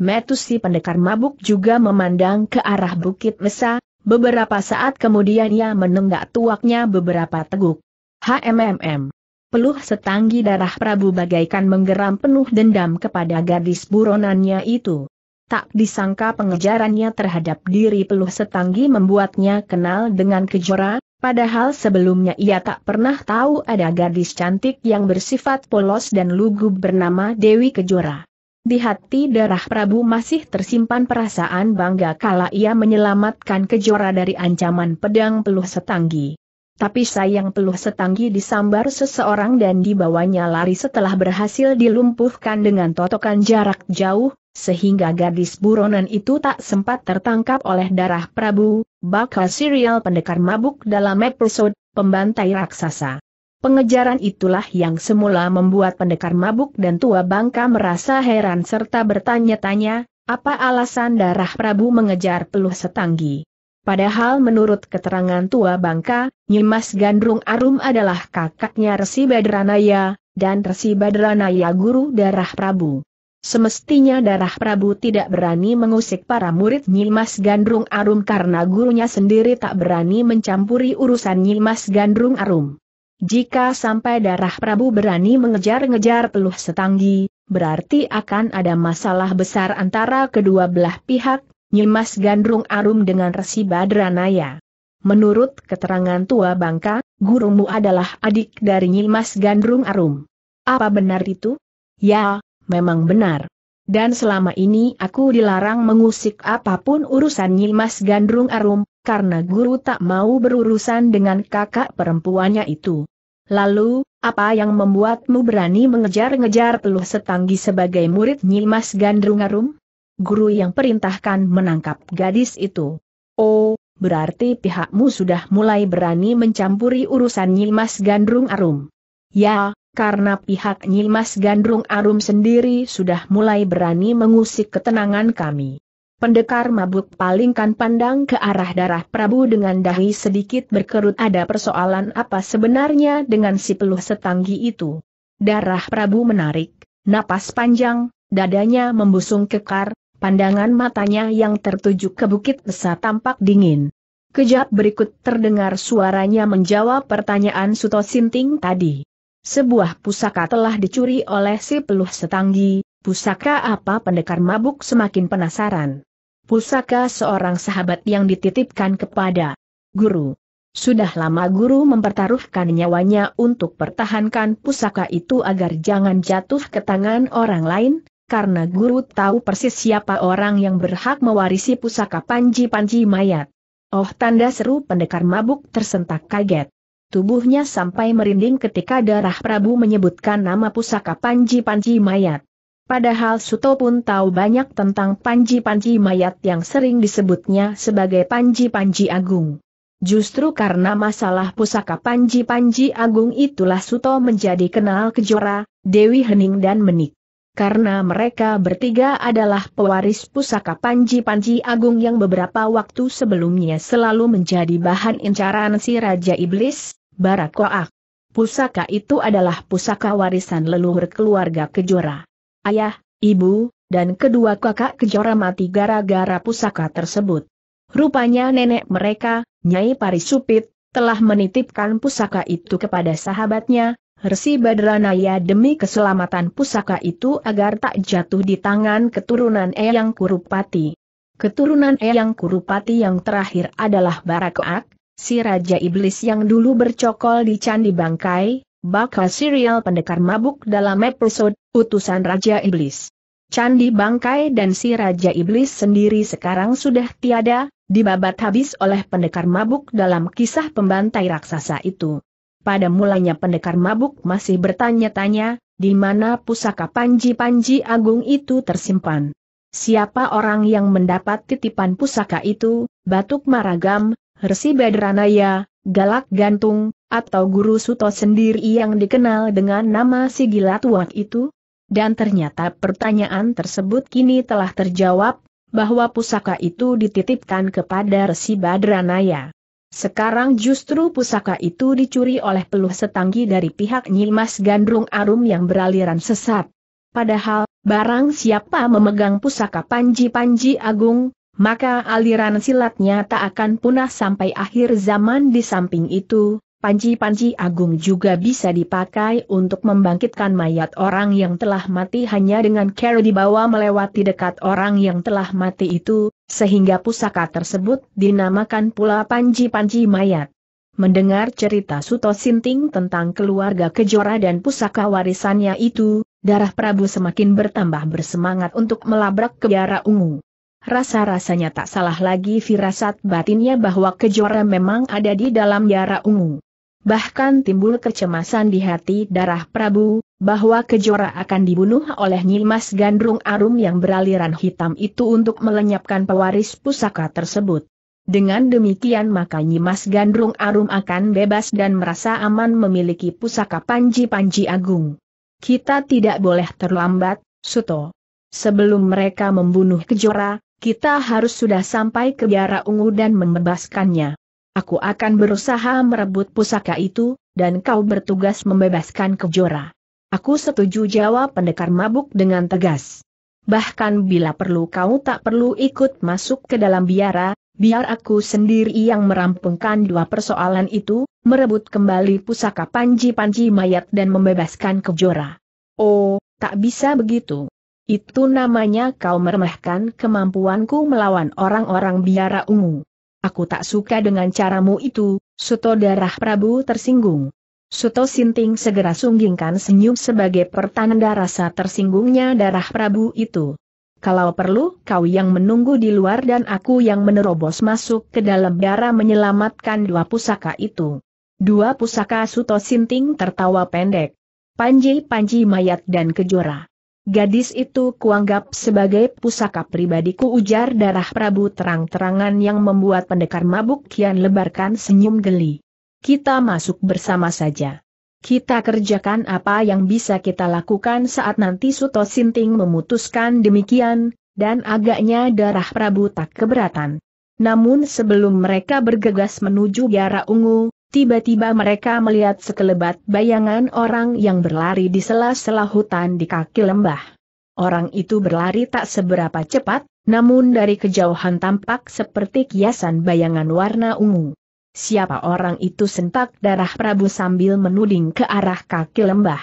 Metus si pendekar mabuk juga memandang ke arah Bukit Mesa, beberapa saat kemudian ia menenggak tuaknya beberapa teguk. HMMM. Peluh setanggi darah Prabu bagaikan menggeram penuh dendam kepada gadis buronannya itu. Tak disangka pengejarannya terhadap diri peluh setanggi membuatnya kenal dengan kejora, padahal sebelumnya ia tak pernah tahu ada gadis cantik yang bersifat polos dan lugu bernama Dewi Kejora. Di hati darah Prabu masih tersimpan perasaan bangga kala ia menyelamatkan Kejora dari ancaman pedang peluh setanggi. Tapi sayang peluh setanggi disambar seseorang dan dibawanya lari setelah berhasil dilumpuhkan dengan totokan jarak jauh, sehingga gadis buronan itu tak sempat tertangkap oleh darah Prabu, bakal serial pendekar mabuk dalam episode Pembantai Raksasa. Pengejaran itulah yang semula membuat pendekar mabuk dan tua bangka merasa heran serta bertanya-tanya, apa alasan darah Prabu mengejar peluh setanggi? Padahal menurut keterangan tua bangka, Nyimas Gandrung Arum adalah kakaknya Resi Badranaya, dan Resi Badranaya guru darah Prabu. Semestinya darah Prabu tidak berani mengusik para murid Nyimas Gandrung Arum karena gurunya sendiri tak berani mencampuri urusan Nyimas Gandrung Arum. Jika sampai darah Prabu berani mengejar-ngejar peluh setanggi, berarti akan ada masalah besar antara kedua belah pihak, Nyimas Gandrung Arum dengan Resi Badranaya. Menurut keterangan tua bangka, gurumu adalah adik dari Nyimas Gandrung Arum. Apa benar itu? Ya, memang benar. Dan selama ini aku dilarang mengusik apapun urusan Nyimas Gandrung Arum, karena guru tak mau berurusan dengan kakak perempuannya itu. Lalu, apa yang membuatmu berani mengejar-ngejar peluh setanggi sebagai murid Nyimas Gandrung Arum? guru yang perintahkan menangkap gadis itu. Oh, berarti pihakmu sudah mulai berani mencampuri urusan Nyimas Gandrung Arum. Ya, karena pihak Nyimas Gandrung Arum sendiri sudah mulai berani mengusik ketenangan kami. Pendekar mabuk palingkan pandang ke arah darah Prabu dengan dahi sedikit berkerut ada persoalan apa sebenarnya dengan si peluh setanggi itu. Darah Prabu menarik, napas panjang, dadanya membusung kekar, pandangan matanya yang tertuju ke bukit besar tampak dingin. Kejap berikut terdengar suaranya menjawab pertanyaan Suto Sinting tadi. Sebuah pusaka telah dicuri oleh si peluh setanggi, pusaka apa pendekar mabuk semakin penasaran. Pusaka seorang sahabat yang dititipkan kepada guru. Sudah lama guru mempertaruhkan nyawanya untuk pertahankan pusaka itu agar jangan jatuh ke tangan orang lain, karena guru tahu persis siapa orang yang berhak mewarisi pusaka panji-panji mayat. Oh tanda seru pendekar mabuk tersentak kaget. Tubuhnya sampai merinding ketika darah Prabu menyebutkan nama pusaka panji-panji mayat. Padahal Suto pun tahu banyak tentang panji-panji mayat yang sering disebutnya sebagai panji-panji agung. Justru karena masalah pusaka Panji-Panji Agung itulah Suto menjadi kenal kejora, Dewi Hening dan Menik karena mereka bertiga adalah pewaris pusaka Panji-Panji Agung yang beberapa waktu sebelumnya selalu menjadi bahan incaran si Raja Iblis, Barakoak. Pusaka itu adalah pusaka warisan leluhur keluarga Kejora. Ayah, ibu, dan kedua kakak Kejora mati gara-gara pusaka tersebut. Rupanya nenek mereka, Nyai Parisupit, telah menitipkan pusaka itu kepada sahabatnya, Resi Badranaya demi keselamatan pusaka itu agar tak jatuh di tangan keturunan Eyang Kurupati. Keturunan Eyang Kurupati yang terakhir adalah Barakoak, si Raja Iblis yang dulu bercokol di Candi Bangkai, bakal serial pendekar mabuk dalam episode Utusan Raja Iblis. Candi Bangkai dan si Raja Iblis sendiri sekarang sudah tiada, dibabat habis oleh pendekar mabuk dalam kisah pembantai raksasa itu. Pada mulanya pendekar mabuk masih bertanya-tanya, di mana pusaka panji-panji agung itu tersimpan. Siapa orang yang mendapat titipan pusaka itu, Batuk Maragam, Resi Badranaya, Galak Gantung, atau Guru Suto sendiri yang dikenal dengan nama Sigilat Tuak itu? Dan ternyata pertanyaan tersebut kini telah terjawab, bahwa pusaka itu dititipkan kepada Resi Badranaya. Sekarang justru pusaka itu dicuri oleh peluh setanggi dari pihak Nyimas Gandrung Arum yang beraliran sesat. Padahal, barang siapa memegang pusaka Panji-Panji Agung, maka aliran silatnya tak akan punah sampai akhir zaman di samping itu, Panji-panji agung juga bisa dipakai untuk membangkitkan mayat orang yang telah mati hanya dengan cara dibawa melewati dekat orang yang telah mati itu, sehingga pusaka tersebut dinamakan pula panji-panji mayat. Mendengar cerita Suto Sinting tentang keluarga Kejora dan pusaka warisannya itu, darah Prabu semakin bertambah bersemangat untuk melabrak ke ungu. Rasa-rasanya tak salah lagi firasat batinnya bahwa Kejora memang ada di dalam biara ungu bahkan timbul kecemasan di hati darah Prabu, bahwa Kejora akan dibunuh oleh Nyimas Gandrung Arum yang beraliran hitam itu untuk melenyapkan pewaris pusaka tersebut. Dengan demikian maka Nyimas Gandrung Arum akan bebas dan merasa aman memiliki pusaka Panji-Panji Agung. Kita tidak boleh terlambat, Suto. Sebelum mereka membunuh Kejora, kita harus sudah sampai ke biara ungu dan membebaskannya. Aku akan berusaha merebut pusaka itu, dan kau bertugas membebaskan Kejora. Aku setuju jawab pendekar mabuk dengan tegas. Bahkan bila perlu kau tak perlu ikut masuk ke dalam biara, biar aku sendiri yang merampungkan dua persoalan itu, merebut kembali pusaka panji-panji mayat dan membebaskan Kejora. Oh, tak bisa begitu. Itu namanya kau meremehkan kemampuanku melawan orang-orang biara ungu. Aku tak suka dengan caramu itu, Suto Darah Prabu tersinggung. Suto Sinting segera sunggingkan senyum sebagai pertanda rasa tersinggungnya darah Prabu itu. Kalau perlu, kau yang menunggu di luar dan aku yang menerobos masuk ke dalam darah menyelamatkan dua pusaka itu. Dua pusaka Suto Sinting tertawa pendek. Panji-panji mayat dan kejora. Gadis itu kuanggap sebagai pusaka pribadiku ujar darah Prabu terang-terangan yang membuat pendekar mabuk kian lebarkan senyum geli. Kita masuk bersama saja. Kita kerjakan apa yang bisa kita lakukan saat nanti Suto Sinting memutuskan demikian, dan agaknya darah Prabu tak keberatan. Namun sebelum mereka bergegas menuju Biara Ungu, Tiba-tiba mereka melihat sekelebat bayangan orang yang berlari di sela-sela hutan di kaki lembah. Orang itu berlari tak seberapa cepat, namun dari kejauhan tampak seperti kiasan bayangan warna ungu. Siapa orang itu sentak darah Prabu sambil menuding ke arah kaki lembah.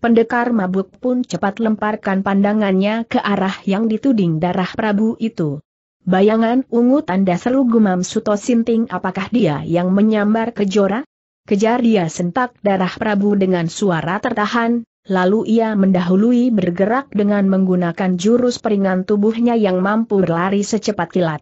Pendekar mabuk pun cepat lemparkan pandangannya ke arah yang dituding darah Prabu itu. Bayangan ungu tanda seru gumam Suto Sinting apakah dia yang menyambar kejora? Kejar dia sentak darah Prabu dengan suara tertahan, lalu ia mendahului bergerak dengan menggunakan jurus peringan tubuhnya yang mampu berlari secepat kilat.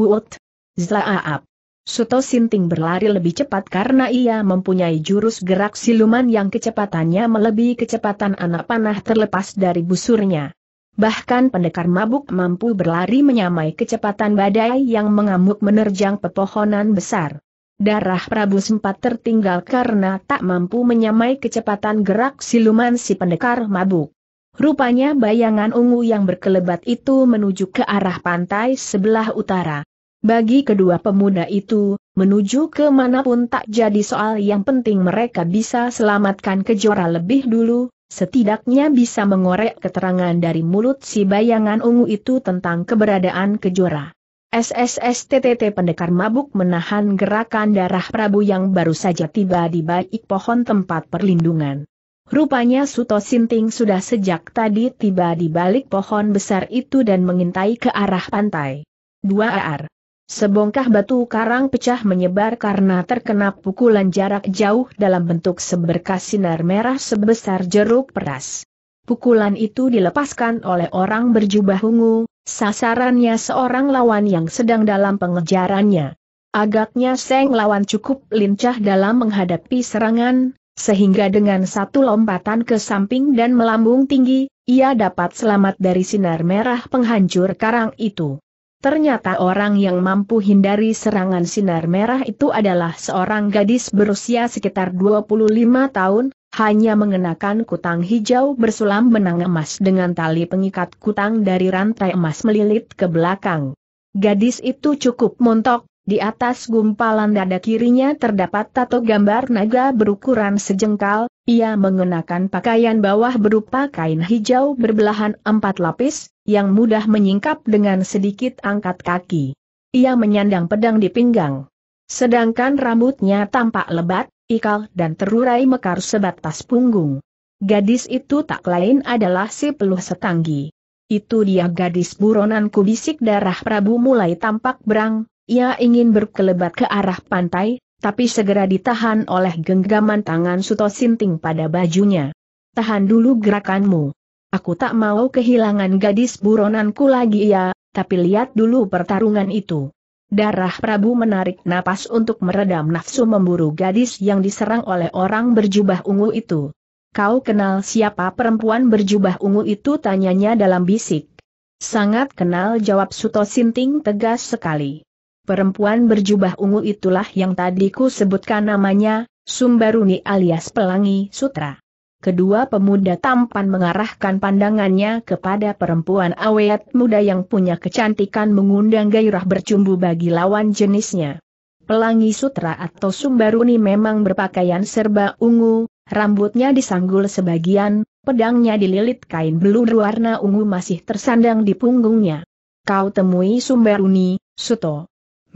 Wut! Zlaaap! Suto Sinting berlari lebih cepat karena ia mempunyai jurus gerak siluman yang kecepatannya melebihi kecepatan anak panah terlepas dari busurnya. Bahkan pendekar mabuk mampu berlari menyamai kecepatan badai yang mengamuk menerjang pepohonan besar. Darah Prabu sempat tertinggal karena tak mampu menyamai kecepatan gerak siluman si pendekar mabuk. Rupanya bayangan ungu yang berkelebat itu menuju ke arah pantai sebelah utara. Bagi kedua pemuda itu, menuju ke manapun tak jadi soal yang penting mereka bisa selamatkan kejora lebih dulu, Setidaknya bisa mengorek keterangan dari mulut si bayangan ungu itu tentang keberadaan kejora. SSSTTT pendekar mabuk menahan gerakan darah Prabu yang baru saja tiba di baik pohon tempat perlindungan. Rupanya Suto Sinting sudah sejak tadi tiba di balik pohon besar itu dan mengintai ke arah pantai. 2 AR Sebongkah batu karang pecah menyebar karena terkena pukulan jarak jauh dalam bentuk seberkas sinar merah sebesar jeruk peras. Pukulan itu dilepaskan oleh orang berjubah ungu, sasarannya seorang lawan yang sedang dalam pengejarannya. Agaknya Seng lawan cukup lincah dalam menghadapi serangan, sehingga dengan satu lompatan ke samping dan melambung tinggi, ia dapat selamat dari sinar merah penghancur karang itu. Ternyata orang yang mampu hindari serangan sinar merah itu adalah seorang gadis berusia sekitar 25 tahun, hanya mengenakan kutang hijau bersulam benang emas dengan tali pengikat kutang dari rantai emas melilit ke belakang. Gadis itu cukup montok, di atas gumpalan dada kirinya terdapat tato gambar naga berukuran sejengkal, ia mengenakan pakaian bawah berupa kain hijau berbelahan empat lapis, yang mudah menyingkap dengan sedikit angkat kaki. Ia menyandang pedang di pinggang. Sedangkan rambutnya tampak lebat, ikal dan terurai mekar sebatas punggung. Gadis itu tak lain adalah si peluh setanggi. Itu dia gadis buronan kubisik darah Prabu mulai tampak berang, ia ingin berkelebat ke arah pantai, tapi segera ditahan oleh genggaman tangan Suto Sinting pada bajunya. Tahan dulu gerakanmu. Aku tak mau kehilangan gadis buronanku lagi ya, tapi lihat dulu pertarungan itu. Darah Prabu menarik napas untuk meredam nafsu memburu gadis yang diserang oleh orang berjubah ungu itu. Kau kenal siapa perempuan berjubah ungu itu tanyanya dalam bisik. Sangat kenal jawab Suto Sinting tegas sekali. Perempuan berjubah ungu itulah yang tadi ku sebutkan namanya, Sumbaruni alias Pelangi Sutra. Kedua pemuda tampan mengarahkan pandangannya kepada perempuan awet muda yang punya kecantikan mengundang gairah bercumbu bagi lawan jenisnya. Pelangi Sutra atau Sumbaruni memang berpakaian serba ungu, rambutnya disanggul sebagian, pedangnya dililit kain belur warna ungu masih tersandang di punggungnya. Kau temui Sumbaruni, Suto.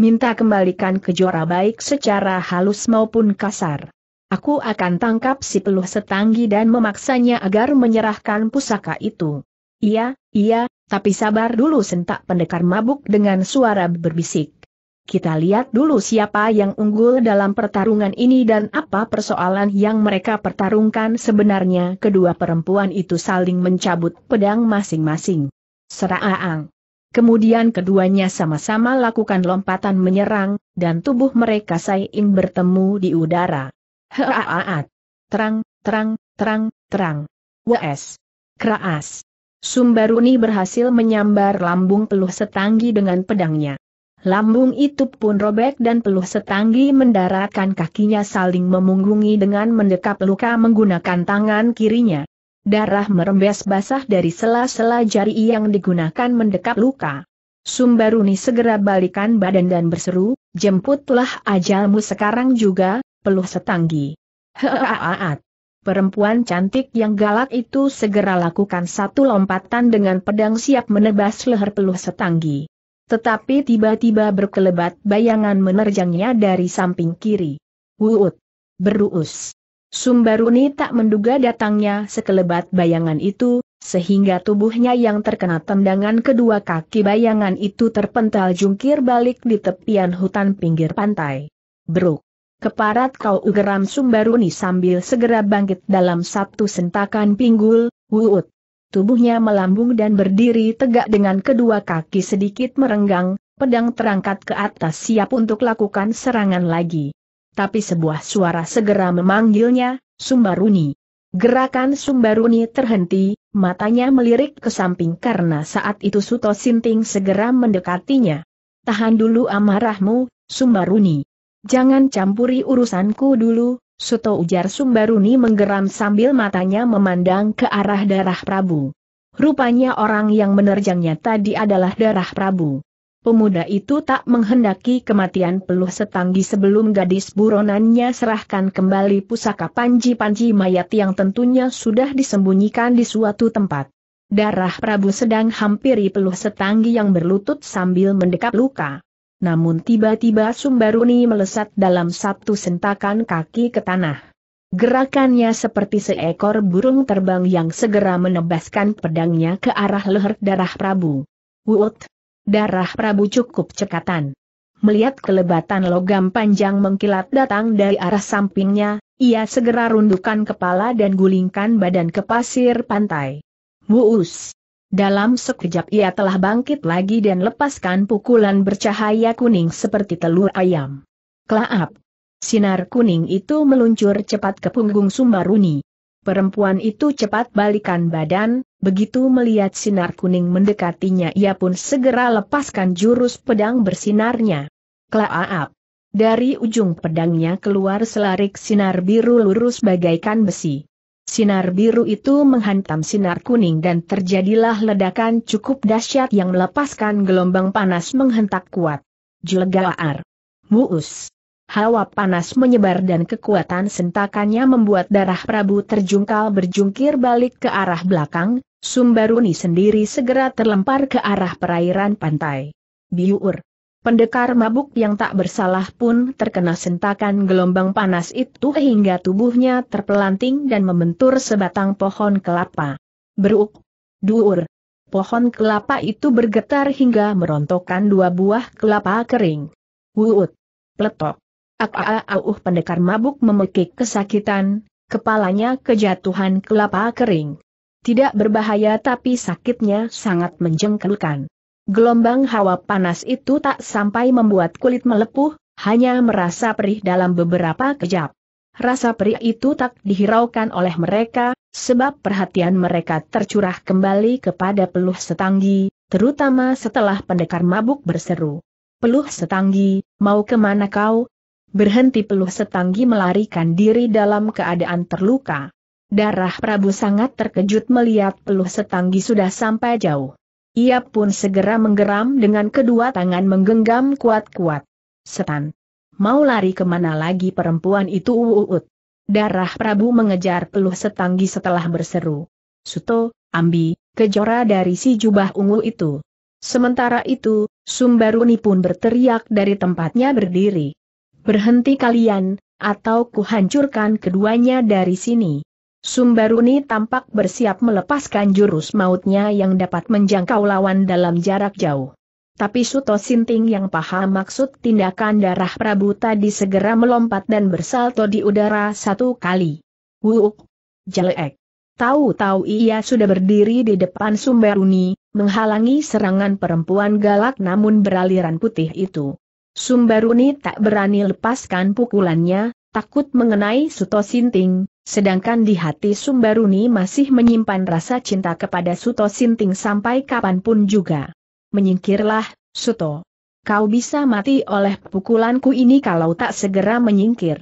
Minta kembalikan ke Jora baik secara halus maupun kasar. Aku akan tangkap si peluh setanggi dan memaksanya agar menyerahkan pusaka itu. Iya, iya, tapi sabar dulu sentak pendekar mabuk dengan suara berbisik. Kita lihat dulu siapa yang unggul dalam pertarungan ini dan apa persoalan yang mereka pertarungkan sebenarnya kedua perempuan itu saling mencabut pedang masing-masing. Seraang. Kemudian keduanya sama-sama lakukan lompatan menyerang, dan tubuh mereka saing bertemu di udara. Heaaat. Terang, terang, terang, terang. Wes. Keras. Sumbaruni berhasil menyambar lambung peluh setanggi dengan pedangnya. Lambung itu pun robek dan peluh setanggi mendaratkan kakinya saling memunggungi dengan mendekap luka menggunakan tangan kirinya darah merembes basah dari sela-sela jari yang digunakan mendekap luka. Sumbaruni segera balikan badan dan berseru, jemputlah ajalmu sekarang juga, peluh setanggi. Heaaat. Perempuan cantik yang galak itu segera lakukan satu lompatan dengan pedang siap menebas leher peluh setanggi. Tetapi tiba-tiba berkelebat bayangan menerjangnya dari samping kiri. Wuut. berus. Sumbaruni tak menduga datangnya sekelebat bayangan itu, sehingga tubuhnya yang terkena tendangan kedua kaki bayangan itu terpental jungkir balik di tepian hutan pinggir pantai. Bruk! Keparat kau ugeram Sumbaruni sambil segera bangkit dalam satu sentakan pinggul, wuut. Tubuhnya melambung dan berdiri tegak dengan kedua kaki sedikit merenggang, pedang terangkat ke atas siap untuk lakukan serangan lagi. Tapi sebuah suara segera memanggilnya, Sumbaruni. Gerakan Sumbaruni terhenti, matanya melirik ke samping karena saat itu Suto Sinting segera mendekatinya. Tahan dulu amarahmu, Sumbaruni. Jangan campuri urusanku dulu, Suto ujar Sumbaruni menggeram sambil matanya memandang ke arah darah Prabu. Rupanya orang yang menerjangnya tadi adalah darah Prabu. Pemuda itu tak menghendaki kematian peluh setanggi sebelum gadis buronannya serahkan kembali pusaka panji-panji mayat yang tentunya sudah disembunyikan di suatu tempat. Darah Prabu sedang hampiri peluh setanggi yang berlutut sambil mendekap luka. Namun tiba-tiba Sumbaruni melesat dalam satu sentakan kaki ke tanah. Gerakannya seperti seekor burung terbang yang segera menebaskan pedangnya ke arah leher darah Prabu. Wut! Darah Prabu cukup cekatan. Melihat kelebatan logam panjang mengkilat datang dari arah sampingnya, ia segera rundukan kepala dan gulingkan badan ke pasir pantai. Buus. Dalam sekejap ia telah bangkit lagi dan lepaskan pukulan bercahaya kuning seperti telur ayam. Kelaap. Sinar kuning itu meluncur cepat ke punggung Sumbaruni. Perempuan itu cepat balikan badan, Begitu melihat sinar kuning mendekatinya ia pun segera lepaskan jurus pedang bersinarnya. Klaaap. Dari ujung pedangnya keluar selarik sinar biru lurus bagaikan besi. Sinar biru itu menghantam sinar kuning dan terjadilah ledakan cukup dahsyat yang melepaskan gelombang panas menghentak kuat. Jelegaar. Muus. Hawa panas menyebar dan kekuatan sentakannya membuat darah Prabu terjungkal berjungkir balik ke arah belakang, Sumbaruni sendiri segera terlempar ke arah perairan pantai. Biur. Pendekar mabuk yang tak bersalah pun terkena sentakan gelombang panas itu hingga tubuhnya terpelanting dan membentur sebatang pohon kelapa. Beruk. Duur. Pohon kelapa itu bergetar hingga merontokkan dua buah kelapa kering. Wuut. Pletok. Aaauh, pendekar mabuk memekik kesakitan, kepalanya kejatuhan kelapa kering. Tidak berbahaya tapi sakitnya sangat menjengkelkan. Gelombang hawa panas itu tak sampai membuat kulit melepuh, hanya merasa perih dalam beberapa kejap. Rasa perih itu tak dihiraukan oleh mereka, sebab perhatian mereka tercurah kembali kepada peluh setanggi, terutama setelah pendekar mabuk berseru. Peluh setanggi, mau kemana kau, berhenti peluh setanggi melarikan diri dalam keadaan terluka. Darah Prabu sangat terkejut melihat peluh setanggi sudah sampai jauh. Ia pun segera menggeram dengan kedua tangan menggenggam kuat-kuat. Setan. Mau lari kemana lagi perempuan itu uut. Darah Prabu mengejar peluh setanggi setelah berseru. Suto, ambi, kejora dari si jubah ungu itu. Sementara itu, Sumbaruni pun berteriak dari tempatnya berdiri. Berhenti kalian, atau kuhancurkan keduanya dari sini. Sumbaruni tampak bersiap melepaskan jurus mautnya yang dapat menjangkau lawan dalam jarak jauh. Tapi Suto Sinting yang paham maksud tindakan darah Prabu tadi segera melompat dan bersalto di udara satu kali. Wuuk! Jelek! Tahu-tahu ia sudah berdiri di depan Sumbaruni, menghalangi serangan perempuan galak namun beraliran putih itu. Sumbaruni tak berani lepaskan pukulannya, takut mengenai Suto Sinting, sedangkan di hati Sumbaruni masih menyimpan rasa cinta kepada Suto Sinting sampai kapanpun juga. Menyingkirlah, Suto. Kau bisa mati oleh pukulanku ini kalau tak segera menyingkir.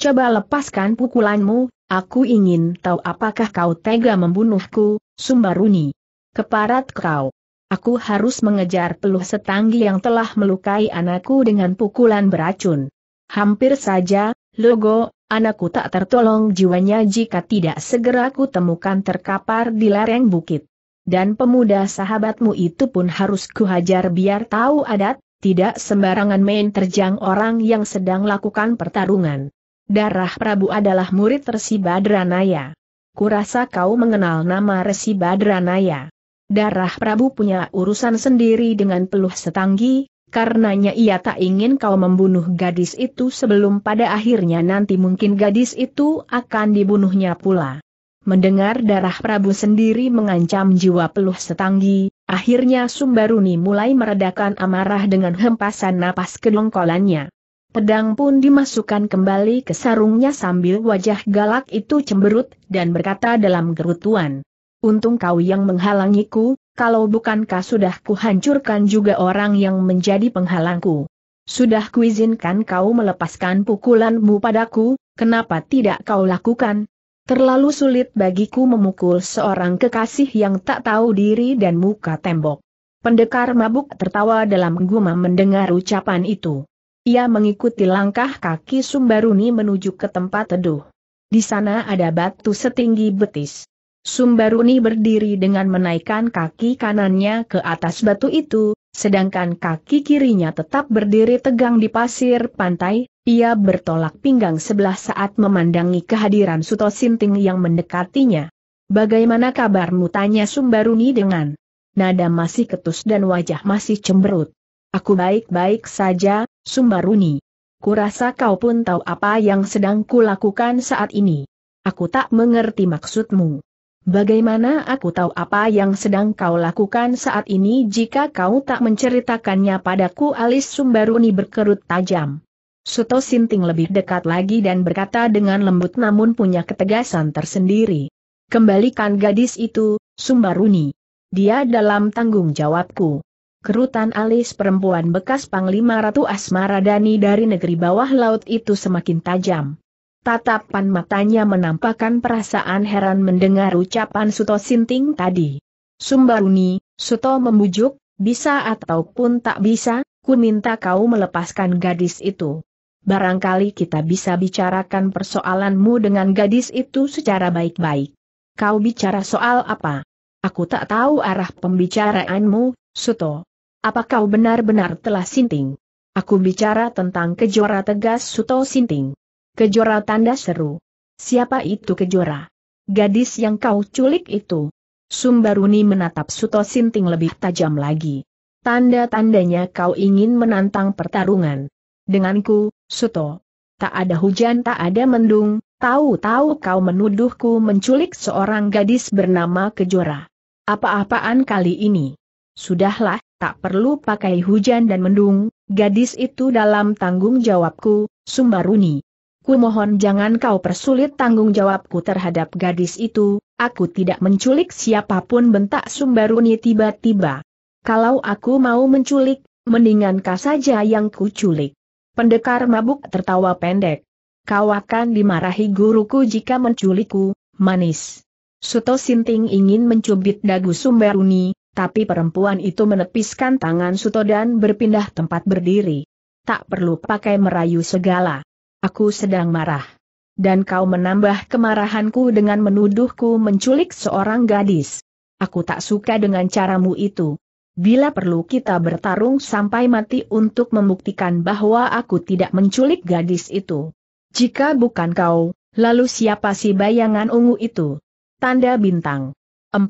Coba lepaskan pukulanmu, aku ingin tahu apakah kau tega membunuhku, Sumbaruni. Keparat kau. Aku harus mengejar peluh setanggi yang telah melukai anakku dengan pukulan beracun. Hampir saja, logo, anakku tak tertolong jiwanya jika tidak segera ku temukan terkapar di lereng bukit. Dan pemuda sahabatmu itu pun harus kuhajar biar tahu adat, tidak sembarangan main terjang orang yang sedang lakukan pertarungan. Darah Prabu adalah murid Resi Badranaya. Kurasa kau mengenal nama Resi Badranaya. Darah Prabu punya urusan sendiri dengan peluh setanggi, karenanya ia tak ingin kau membunuh gadis itu sebelum pada akhirnya nanti mungkin gadis itu akan dibunuhnya pula. Mendengar darah Prabu sendiri mengancam jiwa peluh setanggi, akhirnya Sumbaruni mulai meredakan amarah dengan hempasan napas kedongkolannya. Pedang pun dimasukkan kembali ke sarungnya sambil wajah galak itu cemberut dan berkata dalam gerutuan. Untung kau yang menghalangiku, kalau bukankah sudah kuhancurkan juga orang yang menjadi penghalangku. Sudah kuizinkan kau melepaskan pukulanmu padaku, kenapa tidak kau lakukan? Terlalu sulit bagiku memukul seorang kekasih yang tak tahu diri dan muka tembok. Pendekar mabuk tertawa dalam gumam mendengar ucapan itu. Ia mengikuti langkah kaki Sumbaruni menuju ke tempat teduh. Di sana ada batu setinggi betis. Sumbaruni berdiri dengan menaikkan kaki kanannya ke atas batu itu, sedangkan kaki kirinya tetap berdiri tegang di pasir pantai, ia bertolak pinggang sebelah saat memandangi kehadiran Suto Sinting yang mendekatinya. Bagaimana kabarmu tanya Sumbaruni dengan nada masih ketus dan wajah masih cemberut. Aku baik-baik saja, Sumbaruni. Kurasa kau pun tahu apa yang sedang kulakukan saat ini. Aku tak mengerti maksudmu. Bagaimana aku tahu apa yang sedang kau lakukan saat ini jika kau tak menceritakannya padaku alis Sumbaruni berkerut tajam. Suto Sinting lebih dekat lagi dan berkata dengan lembut namun punya ketegasan tersendiri. Kembalikan gadis itu, Sumbaruni. Dia dalam tanggung jawabku. Kerutan alis perempuan bekas Panglima Ratu Asmaradani dari negeri bawah laut itu semakin tajam. Tatapan matanya menampakkan perasaan heran mendengar ucapan Suto Sinting tadi. Sumbaruni, Suto membujuk, bisa ataupun tak bisa, ku minta kau melepaskan gadis itu. Barangkali kita bisa bicarakan persoalanmu dengan gadis itu secara baik-baik. Kau bicara soal apa? Aku tak tahu arah pembicaraanmu, Suto. Apa kau benar-benar telah sinting? Aku bicara tentang kejora tegas Suto Sinting. Kejora tanda seru. Siapa itu Kejora? Gadis yang kau culik itu. Sumbaruni menatap Suto Sinting lebih tajam lagi. Tanda-tandanya kau ingin menantang pertarungan. Denganku, Suto. Tak ada hujan tak ada mendung, tahu-tahu kau menuduhku menculik seorang gadis bernama Kejora. Apa-apaan kali ini? Sudahlah, tak perlu pakai hujan dan mendung, gadis itu dalam tanggung jawabku, Sumbaruni kumohon jangan kau persulit tanggung jawabku terhadap gadis itu, aku tidak menculik siapapun bentak Sumbaruni tiba-tiba. Kalau aku mau menculik, mendingan kau saja yang kuculik. Pendekar mabuk tertawa pendek. Kau akan dimarahi guruku jika menculikku, manis. Suto Sinting ingin mencubit dagu Sumbaruni, tapi perempuan itu menepiskan tangan Suto dan berpindah tempat berdiri. Tak perlu pakai merayu segala. Aku sedang marah. Dan kau menambah kemarahanku dengan menuduhku menculik seorang gadis. Aku tak suka dengan caramu itu. Bila perlu kita bertarung sampai mati untuk membuktikan bahwa aku tidak menculik gadis itu. Jika bukan kau, lalu siapa si bayangan ungu itu? Tanda bintang. 4.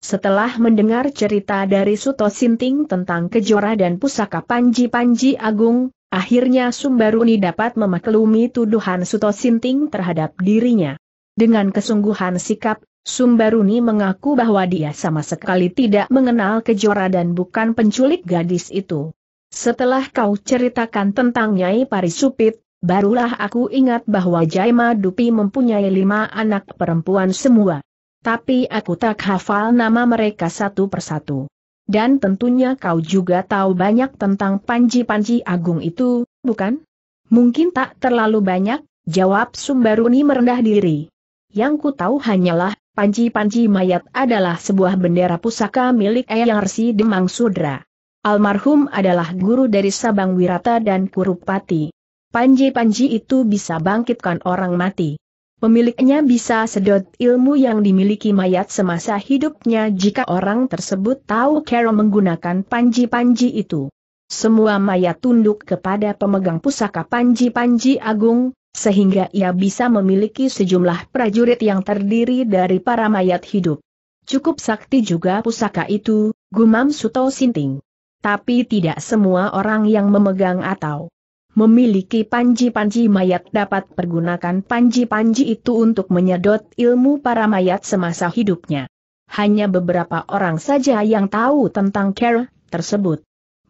Setelah mendengar cerita dari Suto Sinting tentang Kejora dan pusaka Panji-Panji Agung, Akhirnya Sumbaruni dapat memaklumi tuduhan Suto Sinting terhadap dirinya. Dengan kesungguhan sikap, Sumbaruni mengaku bahwa dia sama sekali tidak mengenal kejora dan bukan penculik gadis itu. Setelah kau ceritakan tentang Nyai Parisupit, barulah aku ingat bahwa Jaima Dupi mempunyai lima anak perempuan semua. Tapi aku tak hafal nama mereka satu persatu dan tentunya kau juga tahu banyak tentang panji-panji agung itu, bukan? Mungkin tak terlalu banyak, jawab Sumbaruni merendah diri. Yang ku tahu hanyalah, panji-panji mayat adalah sebuah bendera pusaka milik Resi Demang Sudra. Almarhum adalah guru dari Sabang Wirata dan Kurupati. Panji-panji itu bisa bangkitkan orang mati. Pemiliknya bisa sedot ilmu yang dimiliki mayat semasa hidupnya jika orang tersebut tahu cara menggunakan panji-panji itu. Semua mayat tunduk kepada pemegang pusaka panji-panji agung, sehingga ia bisa memiliki sejumlah prajurit yang terdiri dari para mayat hidup. Cukup sakti juga pusaka itu, gumam Suto Sinting. Tapi tidak semua orang yang memegang atau memiliki panji-panji mayat dapat pergunakan panji-panji itu untuk menyedot ilmu para mayat semasa hidupnya. Hanya beberapa orang saja yang tahu tentang care tersebut.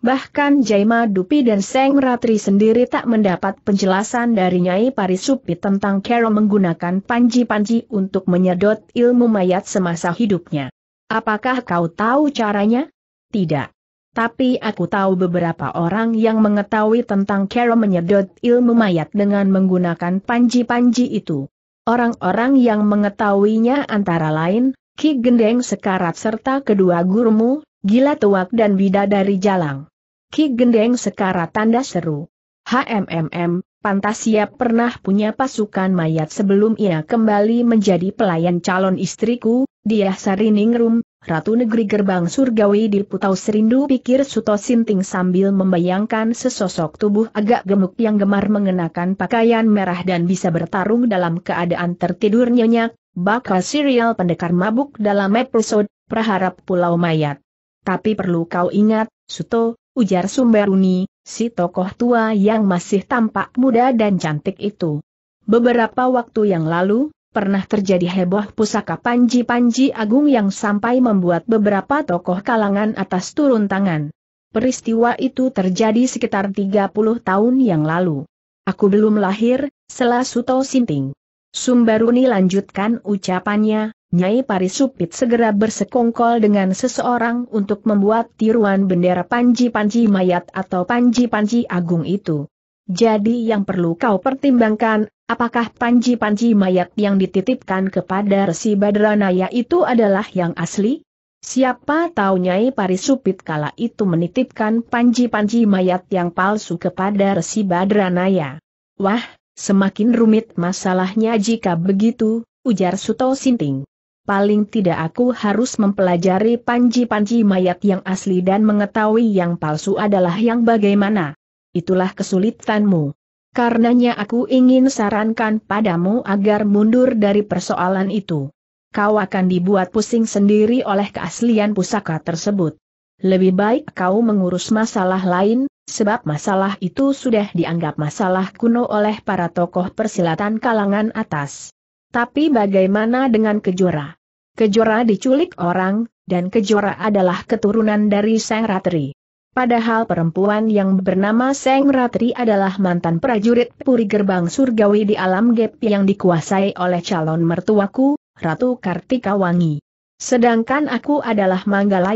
Bahkan Jaima Dupi dan Seng Ratri sendiri tak mendapat penjelasan dari Nyai Parisupi tentang Kero menggunakan panji-panji untuk menyedot ilmu mayat semasa hidupnya. Apakah kau tahu caranya? Tidak. Tapi aku tahu beberapa orang yang mengetahui tentang cara menyedot ilmu mayat dengan menggunakan panji-panji itu. Orang-orang yang mengetahuinya antara lain, Ki Gendeng Sekarat serta kedua gurumu, Gila Tuak dan Bida dari Jalang. Ki Gendeng Sekarat tanda seru. HMMM, Pantasia pernah punya pasukan mayat sebelum ia kembali menjadi pelayan calon istriku, dia Rum, Ratu Negeri Gerbang Surgawi di Putau Serindu pikir Suto Sinting sambil membayangkan sesosok tubuh agak gemuk yang gemar mengenakan pakaian merah dan bisa bertarung dalam keadaan tertidur nyenyak, bakal serial pendekar mabuk dalam episode Praharap Pulau Mayat. Tapi perlu kau ingat, Suto, ujar Sumberuni, si tokoh tua yang masih tampak muda dan cantik itu. Beberapa waktu yang lalu, pernah terjadi heboh pusaka Panji-Panji Agung yang sampai membuat beberapa tokoh kalangan atas turun tangan. Peristiwa itu terjadi sekitar 30 tahun yang lalu. Aku belum lahir, selah Suto Sinting. Sumbaruni lanjutkan ucapannya, Nyai Parisupit segera bersekongkol dengan seseorang untuk membuat tiruan bendera Panji-Panji mayat atau Panji-Panji Agung itu. Jadi yang perlu kau pertimbangkan, apakah panji-panji mayat yang dititipkan kepada Resi Badranaya itu adalah yang asli? Siapa tahu Nyai Parisupit kala itu menitipkan panji-panji mayat yang palsu kepada Resi Badranaya. Wah, semakin rumit masalahnya jika begitu, ujar Suto Sinting. Paling tidak aku harus mempelajari panji-panji mayat yang asli dan mengetahui yang palsu adalah yang bagaimana itulah kesulitanmu. Karenanya aku ingin sarankan padamu agar mundur dari persoalan itu. Kau akan dibuat pusing sendiri oleh keaslian pusaka tersebut. Lebih baik kau mengurus masalah lain, sebab masalah itu sudah dianggap masalah kuno oleh para tokoh persilatan kalangan atas. Tapi bagaimana dengan Kejora? Kejora diculik orang, dan Kejora adalah keturunan dari sang Ratri. Padahal perempuan yang bernama Seng Ratri adalah mantan prajurit Puri Gerbang Surgawi di alam Gap yang dikuasai oleh calon mertuaku, Ratu Kartika Wangi. Sedangkan aku adalah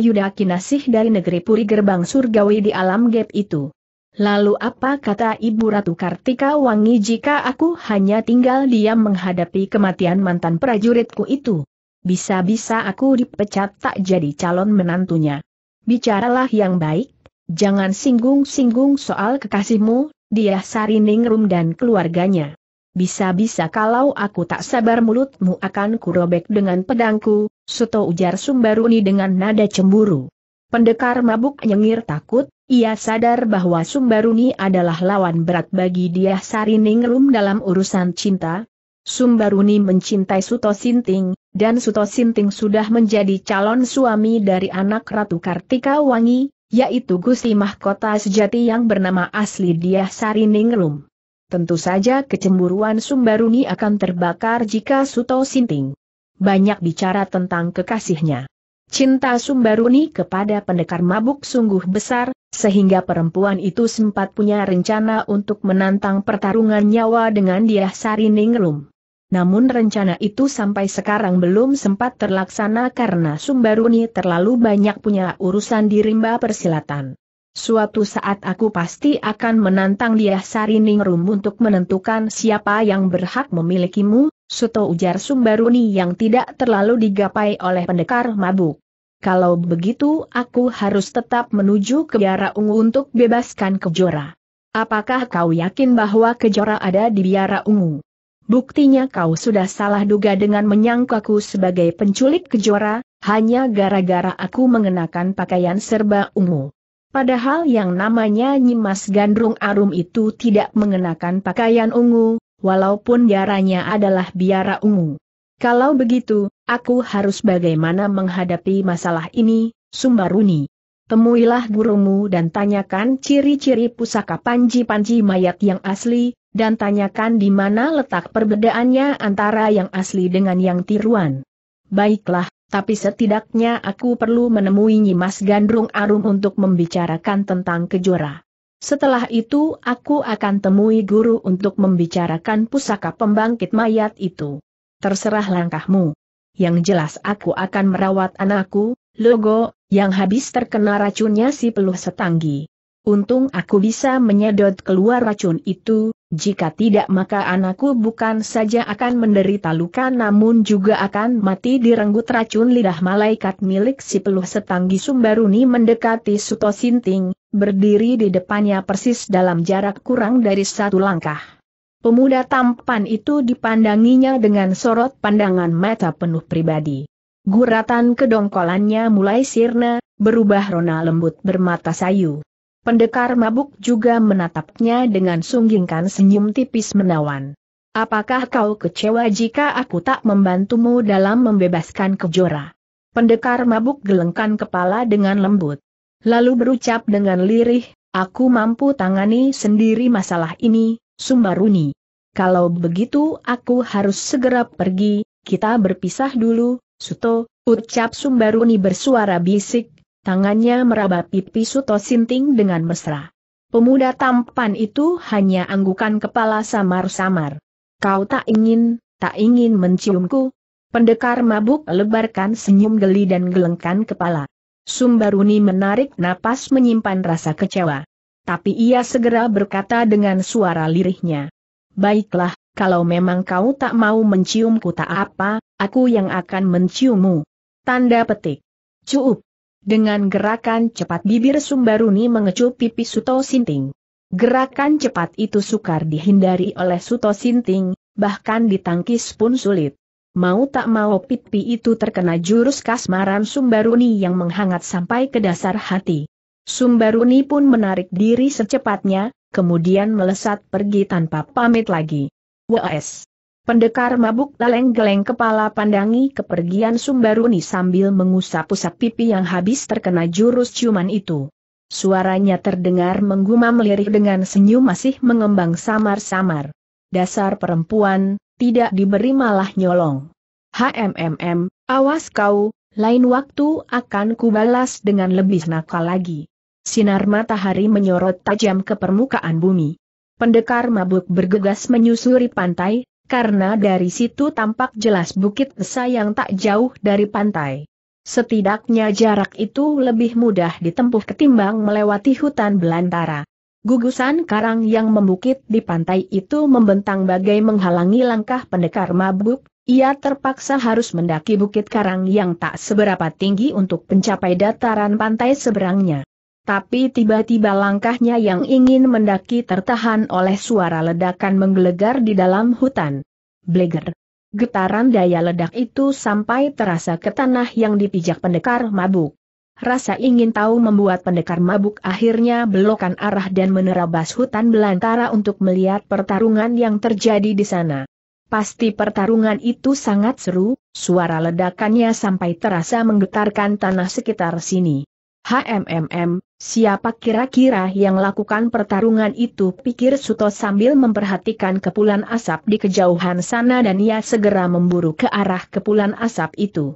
Yuda Kinasih dari negeri Puri Gerbang Surgawi di alam Gap itu. Lalu apa kata Ibu Ratu Kartika Wangi jika aku hanya tinggal diam menghadapi kematian mantan prajuritku itu? Bisa-bisa aku dipecat tak jadi calon menantunya. Bicaralah yang baik, Jangan singgung-singgung soal kekasihmu, dia Sari Ningrum dan keluarganya. Bisa-bisa kalau aku tak sabar mulutmu akan kurobek dengan pedangku, Suto ujar Sumbaruni dengan nada cemburu. Pendekar mabuk nyengir takut, ia sadar bahwa Sumbaruni adalah lawan berat bagi dia Sari Ningrum dalam urusan cinta. Sumbaruni mencintai Suto Sinting, dan Suto Sinting sudah menjadi calon suami dari anak Ratu Kartika Wangi, yaitu Gusti Mahkota sejati yang bernama asli Diah Sari Ningrum. Tentu saja kecemburuan Sumbaruni akan terbakar jika Suto Sinting banyak bicara tentang kekasihnya. Cinta Sumbaruni kepada pendekar mabuk sungguh besar, sehingga perempuan itu sempat punya rencana untuk menantang pertarungan nyawa dengan Diah Sari Ningrum namun rencana itu sampai sekarang belum sempat terlaksana karena Sumbaruni terlalu banyak punya urusan di rimba persilatan. Suatu saat aku pasti akan menantang dia Sariningrum untuk menentukan siapa yang berhak memilikimu, Suto ujar Sumbaruni yang tidak terlalu digapai oleh pendekar mabuk. Kalau begitu aku harus tetap menuju ke Biara Ungu untuk bebaskan Kejora. Apakah kau yakin bahwa Kejora ada di Biara Ungu? Buktinya kau sudah salah duga dengan menyangkaku sebagai penculik kejora, hanya gara-gara aku mengenakan pakaian serba ungu. Padahal yang namanya Nyimas Gandrung Arum itu tidak mengenakan pakaian ungu, walaupun darahnya adalah biara ungu. Kalau begitu, aku harus bagaimana menghadapi masalah ini, Sumbaruni? Temuilah gurumu dan tanyakan ciri-ciri pusaka panji-panji mayat yang asli, dan tanyakan di mana letak perbedaannya antara yang asli dengan yang tiruan. Baiklah, tapi setidaknya aku perlu menemui Nyimas Gandrung Arum untuk membicarakan tentang kejora. Setelah itu aku akan temui guru untuk membicarakan pusaka pembangkit mayat itu. Terserah langkahmu. Yang jelas aku akan merawat anakku, Logo, yang habis terkena racunnya si peluh setanggi. Untung aku bisa menyedot keluar racun itu, jika tidak maka anakku bukan saja akan menderita luka namun juga akan mati direnggut racun lidah malaikat milik si peluh setanggi Sumbaruni mendekati Suto Sinting, berdiri di depannya persis dalam jarak kurang dari satu langkah. Pemuda tampan itu dipandanginya dengan sorot pandangan mata penuh pribadi. Guratan kedongkolannya mulai sirna, berubah rona lembut bermata sayu. Pendekar mabuk juga menatapnya dengan sunggingkan senyum tipis menawan. Apakah kau kecewa jika aku tak membantumu dalam membebaskan kejora? Pendekar mabuk gelengkan kepala dengan lembut. Lalu berucap dengan lirih, aku mampu tangani sendiri masalah ini, Sumbaruni. Kalau begitu aku harus segera pergi, kita berpisah dulu, Suto, ucap Sumbaruni bersuara bisik, tangannya meraba pipi Suto Sinting dengan mesra. Pemuda tampan itu hanya anggukan kepala samar-samar. Kau tak ingin, tak ingin menciumku? Pendekar mabuk lebarkan senyum geli dan gelengkan kepala. Sumbaruni menarik napas menyimpan rasa kecewa. Tapi ia segera berkata dengan suara lirihnya. Baiklah, kalau memang kau tak mau menciumku tak apa, aku yang akan menciummu. Tanda petik. Cuup. Dengan gerakan cepat bibir Sumbaruni mengecup pipi Suto Sinting. Gerakan cepat itu sukar dihindari oleh Suto Sinting, bahkan ditangkis pun sulit. Mau tak mau pipi itu terkena jurus kasmaran Sumbaruni yang menghangat sampai ke dasar hati. Sumbaruni pun menarik diri secepatnya, kemudian melesat pergi tanpa pamit lagi. W.S. Pendekar mabuk geleng-geleng kepala pandangi kepergian Sumbaruni sambil mengusap-usap pipi yang habis terkena jurus ciuman itu. Suaranya terdengar menggumam lirih dengan senyum masih mengembang samar-samar. Dasar perempuan, tidak diberi malah nyolong. HMMM, awas kau, lain waktu akan kubalas dengan lebih nakal lagi. Sinar matahari menyorot tajam ke permukaan bumi. Pendekar mabuk bergegas menyusuri pantai, karena dari situ tampak jelas bukit besar yang tak jauh dari pantai. Setidaknya jarak itu lebih mudah ditempuh ketimbang melewati hutan belantara. Gugusan karang yang membukit di pantai itu membentang bagai menghalangi langkah pendekar mabuk, ia terpaksa harus mendaki bukit karang yang tak seberapa tinggi untuk mencapai dataran pantai seberangnya tapi tiba-tiba langkahnya yang ingin mendaki tertahan oleh suara ledakan menggelegar di dalam hutan. Bleger. Getaran daya ledak itu sampai terasa ke tanah yang dipijak pendekar mabuk. Rasa ingin tahu membuat pendekar mabuk akhirnya belokan arah dan menerabas hutan belantara untuk melihat pertarungan yang terjadi di sana. Pasti pertarungan itu sangat seru, suara ledakannya sampai terasa menggetarkan tanah sekitar sini. HMMM, siapa kira-kira yang lakukan pertarungan itu pikir Suto sambil memperhatikan kepulan asap di kejauhan sana dan ia segera memburu ke arah kepulan asap itu.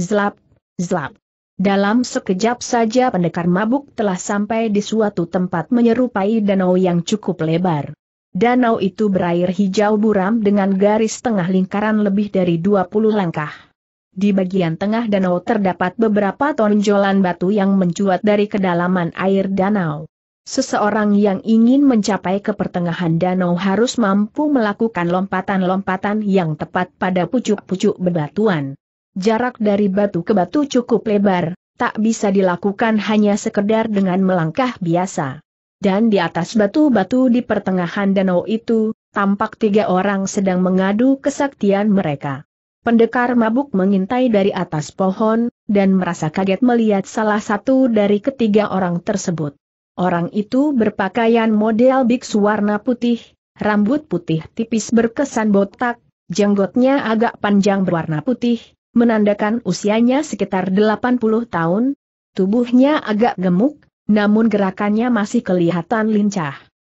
Zlap, zlap. Dalam sekejap saja pendekar mabuk telah sampai di suatu tempat menyerupai danau yang cukup lebar. Danau itu berair hijau buram dengan garis tengah lingkaran lebih dari 20 langkah. Di bagian tengah danau terdapat beberapa tonjolan batu yang mencuat dari kedalaman air danau. Seseorang yang ingin mencapai ke pertengahan danau harus mampu melakukan lompatan-lompatan yang tepat pada pucuk-pucuk bebatuan. Jarak dari batu ke batu cukup lebar, tak bisa dilakukan hanya sekedar dengan melangkah biasa. Dan di atas batu-batu di pertengahan danau itu, tampak tiga orang sedang mengadu kesaktian mereka. Pendekar mabuk mengintai dari atas pohon, dan merasa kaget melihat salah satu dari ketiga orang tersebut. Orang itu berpakaian model biksu warna putih, rambut putih tipis berkesan botak, jenggotnya agak panjang berwarna putih, menandakan usianya sekitar 80 tahun, tubuhnya agak gemuk, namun gerakannya masih kelihatan lincah.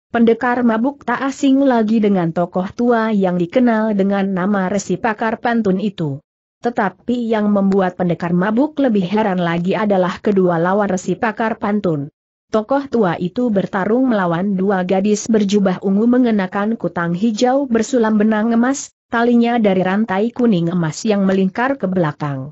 Pendekar mabuk tak asing lagi dengan tokoh tua yang dikenal dengan nama Resi Pakar Pantun itu. Tetapi yang membuat pendekar mabuk lebih heran lagi adalah kedua lawan Resi Pakar Pantun. Tokoh tua itu bertarung melawan dua gadis berjubah ungu mengenakan kutang hijau bersulam benang emas, talinya dari rantai kuning emas yang melingkar ke belakang.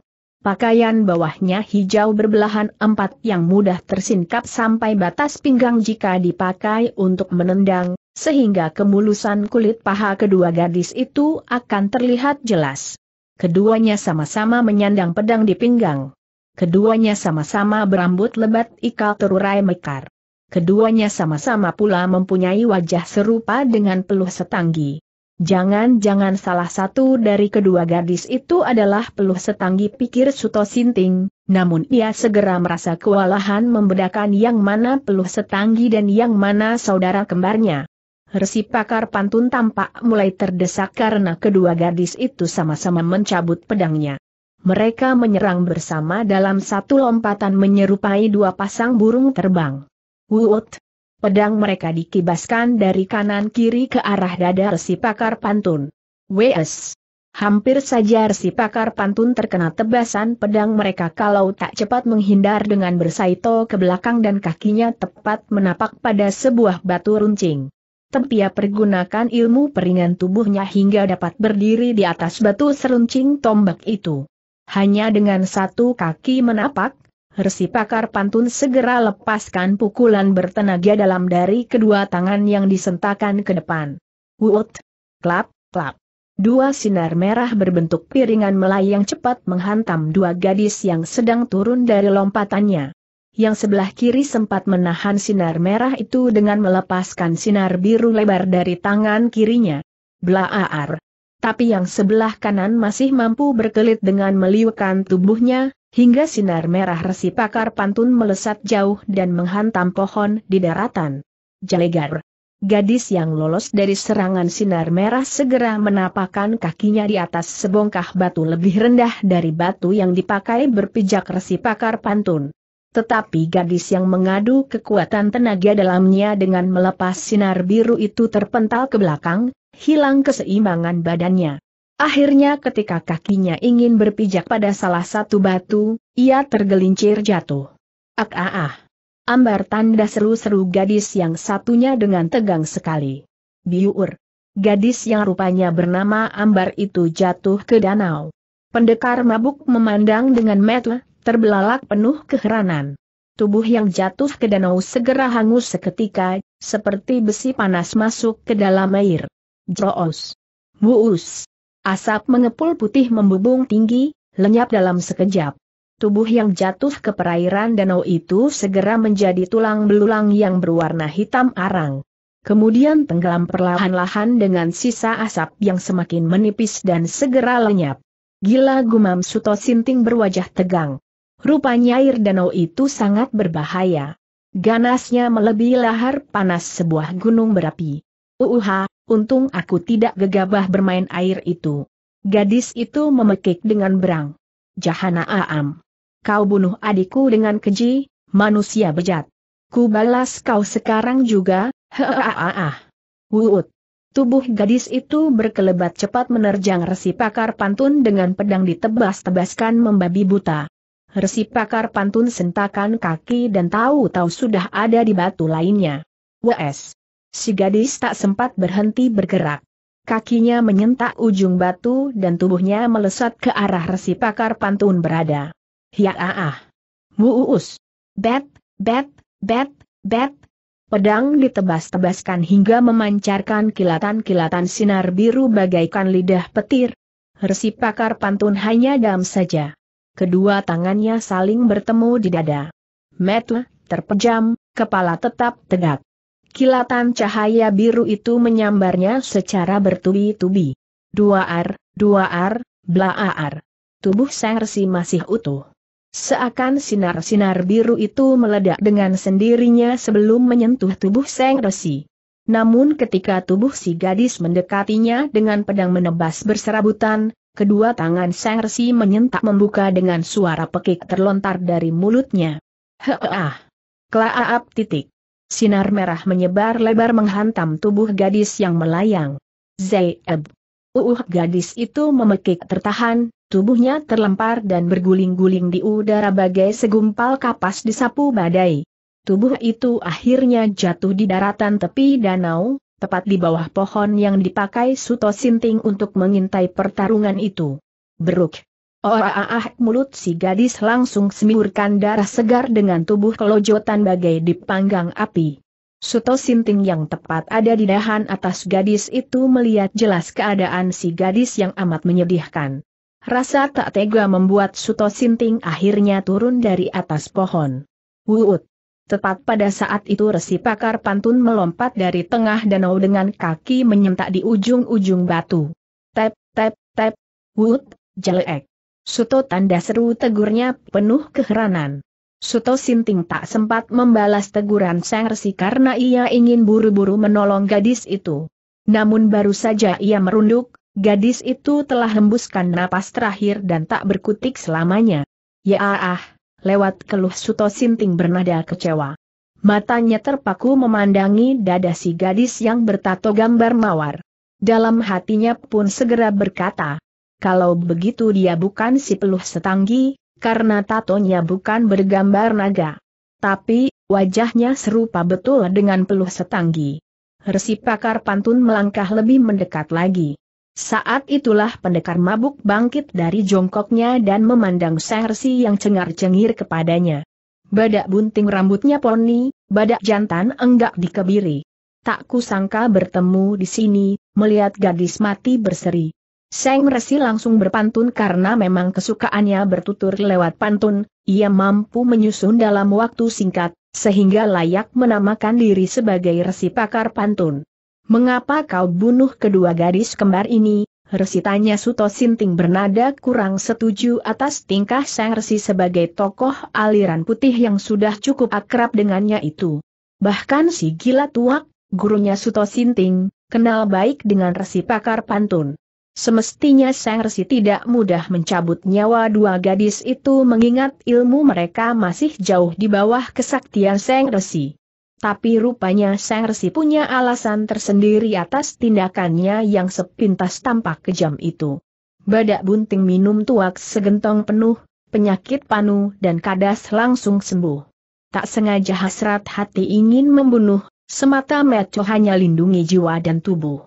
Pakaian bawahnya hijau berbelahan empat yang mudah tersingkap sampai batas pinggang jika dipakai untuk menendang, sehingga kemulusan kulit paha kedua gadis itu akan terlihat jelas. Keduanya sama-sama menyandang pedang di pinggang. Keduanya sama-sama berambut lebat ikal terurai mekar. Keduanya sama-sama pula mempunyai wajah serupa dengan peluh setanggi. Jangan-jangan salah satu dari kedua gadis itu adalah peluh setanggi pikir Suto Sinting, namun ia segera merasa kewalahan membedakan yang mana peluh setanggi dan yang mana saudara kembarnya. Resi pakar pantun tampak mulai terdesak karena kedua gadis itu sama-sama mencabut pedangnya. Mereka menyerang bersama dalam satu lompatan menyerupai dua pasang burung terbang. Wuot, Pedang mereka dikibaskan dari kanan kiri ke arah dada resi pakar pantun. WS. Hampir saja resi pakar pantun terkena tebasan pedang mereka kalau tak cepat menghindar dengan bersaito ke belakang dan kakinya tepat menapak pada sebuah batu runcing. Tempia pergunakan ilmu peringan tubuhnya hingga dapat berdiri di atas batu seruncing tombak itu. Hanya dengan satu kaki menapak, Resi pakar pantun segera lepaskan pukulan bertenaga dalam dari kedua tangan yang disentakan ke depan. Wut! Klap, klap! Dua sinar merah berbentuk piringan melayang cepat menghantam dua gadis yang sedang turun dari lompatannya. Yang sebelah kiri sempat menahan sinar merah itu dengan melepaskan sinar biru lebar dari tangan kirinya. Blaar! Tapi yang sebelah kanan masih mampu berkelit dengan meliukan tubuhnya, hingga sinar merah resi pakar pantun melesat jauh dan menghantam pohon di daratan. Jalegar. Gadis yang lolos dari serangan sinar merah segera menapakkan kakinya di atas sebongkah batu lebih rendah dari batu yang dipakai berpijak resi pakar pantun. Tetapi gadis yang mengadu kekuatan tenaga dalamnya dengan melepas sinar biru itu terpental ke belakang, hilang keseimbangan badannya. Akhirnya ketika kakinya ingin berpijak pada salah satu batu, ia tergelincir jatuh. Ak ah ah. Ambar tanda seru-seru gadis yang satunya dengan tegang sekali. Biur. Gadis yang rupanya bernama Ambar itu jatuh ke danau. Pendekar mabuk memandang dengan metu, terbelalak penuh keheranan. Tubuh yang jatuh ke danau segera hangus seketika, seperti besi panas masuk ke dalam air. Joos. Buus. Asap mengepul putih membubung tinggi, lenyap dalam sekejap. Tubuh yang jatuh ke perairan danau itu segera menjadi tulang belulang yang berwarna hitam arang. Kemudian tenggelam perlahan-lahan dengan sisa asap yang semakin menipis dan segera lenyap. Gila gumam Suto Sinting berwajah tegang. Rupanya air danau itu sangat berbahaya. Ganasnya melebihi lahar panas sebuah gunung berapi. Uuha, untung aku tidak gegabah bermain air itu. Gadis itu memekik dengan berang. Jahana Aam. Kau bunuh adikku dengan keji, manusia bejat. Ku balas kau sekarang juga, heaaah. Wuut. Tubuh gadis itu berkelebat cepat menerjang resi pakar pantun dengan pedang ditebas-tebaskan membabi buta. Resi pakar pantun sentakan kaki dan tahu-tahu sudah ada di batu lainnya. WS. Si gadis tak sempat berhenti bergerak. Kakinya menyentak ujung batu dan tubuhnya melesat ke arah resi pakar pantun berada. Ya ah ah. Muus. Bet, bet, bet, bet. Pedang ditebas-tebaskan hingga memancarkan kilatan-kilatan sinar biru bagaikan lidah petir. Resi pakar pantun hanya dam saja. Kedua tangannya saling bertemu di dada. Metle, terpejam, kepala tetap tegak. Kilatan cahaya biru itu menyambarnya secara bertubi-tubi. dua dua ar, ar, bla ar. Tubuh sang resi masih utuh. Seakan sinar-sinar biru itu meledak dengan sendirinya sebelum menyentuh tubuh sang resi. Namun ketika tubuh si gadis mendekatinya dengan pedang menebas berserabutan, kedua tangan sang resi menyentak membuka dengan suara pekik terlontar dari mulutnya. Heeh. Klaaap titik. Sinar merah menyebar lebar menghantam tubuh gadis yang melayang. Zeeb. Uuh gadis itu memekik tertahan, tubuhnya terlempar dan berguling-guling di udara bagai segumpal kapas disapu badai. Tubuh itu akhirnya jatuh di daratan tepi danau, tepat di bawah pohon yang dipakai Suto Sinting untuk mengintai pertarungan itu. Beruk, Ora ah, mulut si gadis langsung semburkan darah segar dengan tubuh kelojotan bagai dipanggang api. Suto Sinting yang tepat ada di dahan atas gadis itu melihat jelas keadaan si gadis yang amat menyedihkan. Rasa tak tega membuat Suto Sinting akhirnya turun dari atas pohon. Wuut! Tepat pada saat itu resi pakar pantun melompat dari tengah danau dengan kaki menyentak di ujung-ujung batu. Tep, tep, tep, wuut, jelek. Suto tanda seru tegurnya penuh keheranan. Suto Sinting tak sempat membalas teguran Sang Resi karena ia ingin buru-buru menolong gadis itu. Namun baru saja ia merunduk, gadis itu telah hembuskan napas terakhir dan tak berkutik selamanya. Ya ah, lewat keluh Suto Sinting bernada kecewa. Matanya terpaku memandangi dada si gadis yang bertato gambar mawar. Dalam hatinya pun segera berkata, kalau begitu dia bukan si peluh setanggi, karena tatonya bukan bergambar naga. Tapi, wajahnya serupa betul dengan peluh setanggi. Resi pakar pantun melangkah lebih mendekat lagi. Saat itulah pendekar mabuk bangkit dari jongkoknya dan memandang resi yang cengar-cengir kepadanya. Badak bunting rambutnya poni, badak jantan enggak dikebiri. Tak kusangka bertemu di sini, melihat gadis mati berseri. Seng Resi langsung berpantun karena memang kesukaannya bertutur lewat pantun, ia mampu menyusun dalam waktu singkat, sehingga layak menamakan diri sebagai Resi Pakar Pantun. Mengapa kau bunuh kedua gadis kembar ini? Resi tanya Suto Sinting bernada kurang setuju atas tingkah Seng Resi sebagai tokoh aliran putih yang sudah cukup akrab dengannya itu. Bahkan si gila tuak, gurunya Suto Sinting, kenal baik dengan Resi Pakar Pantun. Semestinya Sang Resi tidak mudah mencabut nyawa dua gadis itu mengingat ilmu mereka masih jauh di bawah kesaktian Sang Resi. Tapi rupanya Sang Resi punya alasan tersendiri atas tindakannya yang sepintas tampak kejam itu. Badak bunting minum tuak segentong penuh, penyakit panu dan kadas langsung sembuh. Tak sengaja hasrat hati ingin membunuh, semata meco hanya lindungi jiwa dan tubuh.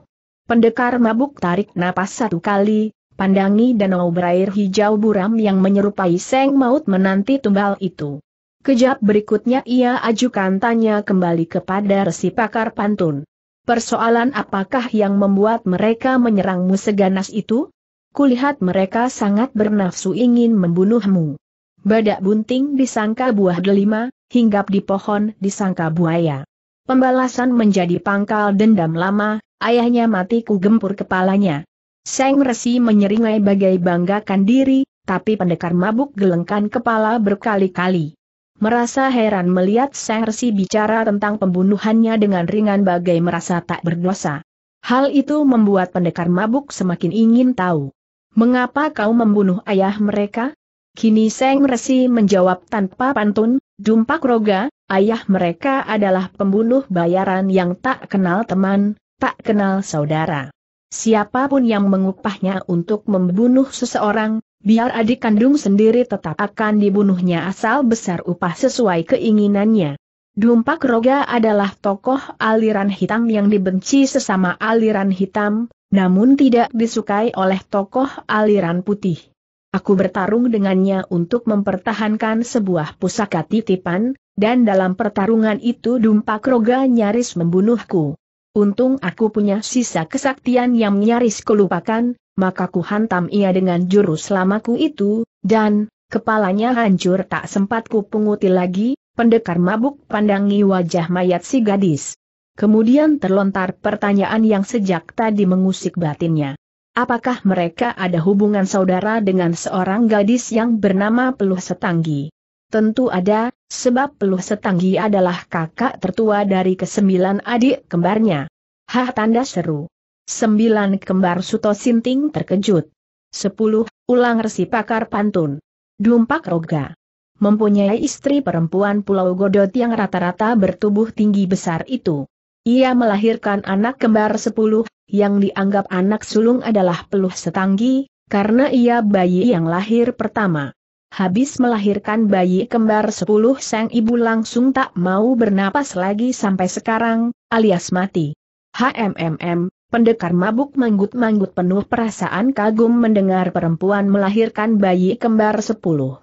Pendekar mabuk tarik napas satu kali, pandangi danau berair hijau buram yang menyerupai seng maut menanti tumbal itu. Kejap berikutnya ia ajukan tanya kembali kepada resi pakar pantun. Persoalan apakah yang membuat mereka menyerangmu seganas itu? Kulihat mereka sangat bernafsu ingin membunuhmu. Badak bunting disangka buah delima, hinggap di pohon disangka buaya. Pembalasan menjadi pangkal dendam lama, ayahnya mati ku gempur kepalanya. Seng Resi menyeringai bagai banggakan diri, tapi pendekar mabuk gelengkan kepala berkali-kali. Merasa heran melihat Seng Resi bicara tentang pembunuhannya dengan ringan bagai merasa tak berdosa. Hal itu membuat pendekar mabuk semakin ingin tahu. Mengapa kau membunuh ayah mereka? Kini Seng Resi menjawab tanpa pantun, Dumpak Roga, ayah mereka adalah pembunuh bayaran yang tak kenal teman, tak kenal saudara. Siapapun yang mengupahnya untuk membunuh seseorang, biar adik kandung sendiri tetap akan dibunuhnya asal besar upah sesuai keinginannya. Dumpak Roga adalah tokoh aliran hitam yang dibenci sesama aliran hitam, namun tidak disukai oleh tokoh aliran putih. Aku bertarung dengannya untuk mempertahankan sebuah pusaka titipan, dan dalam pertarungan itu Dumpak Roga nyaris membunuhku. Untung aku punya sisa kesaktian yang nyaris kulupakan, maka ku hantam ia dengan jurus lamaku itu, dan, kepalanya hancur tak sempat ku punguti lagi, pendekar mabuk pandangi wajah mayat si gadis. Kemudian terlontar pertanyaan yang sejak tadi mengusik batinnya apakah mereka ada hubungan saudara dengan seorang gadis yang bernama Peluh Setanggi? Tentu ada, sebab Peluh Setanggi adalah kakak tertua dari kesembilan adik kembarnya. Hah tanda seru. Sembilan kembar Suto Sinting terkejut. Sepuluh, ulang resi pakar pantun. Dumpak roga. Mempunyai istri perempuan Pulau Godot yang rata-rata bertubuh tinggi besar itu. Ia melahirkan anak kembar sepuluh, yang dianggap anak sulung adalah peluh setanggi, karena ia bayi yang lahir pertama. Habis melahirkan bayi kembar sepuluh sang ibu langsung tak mau bernapas lagi sampai sekarang, alias mati. HMMM, pendekar mabuk manggut-manggut penuh perasaan kagum mendengar perempuan melahirkan bayi kembar sepuluh.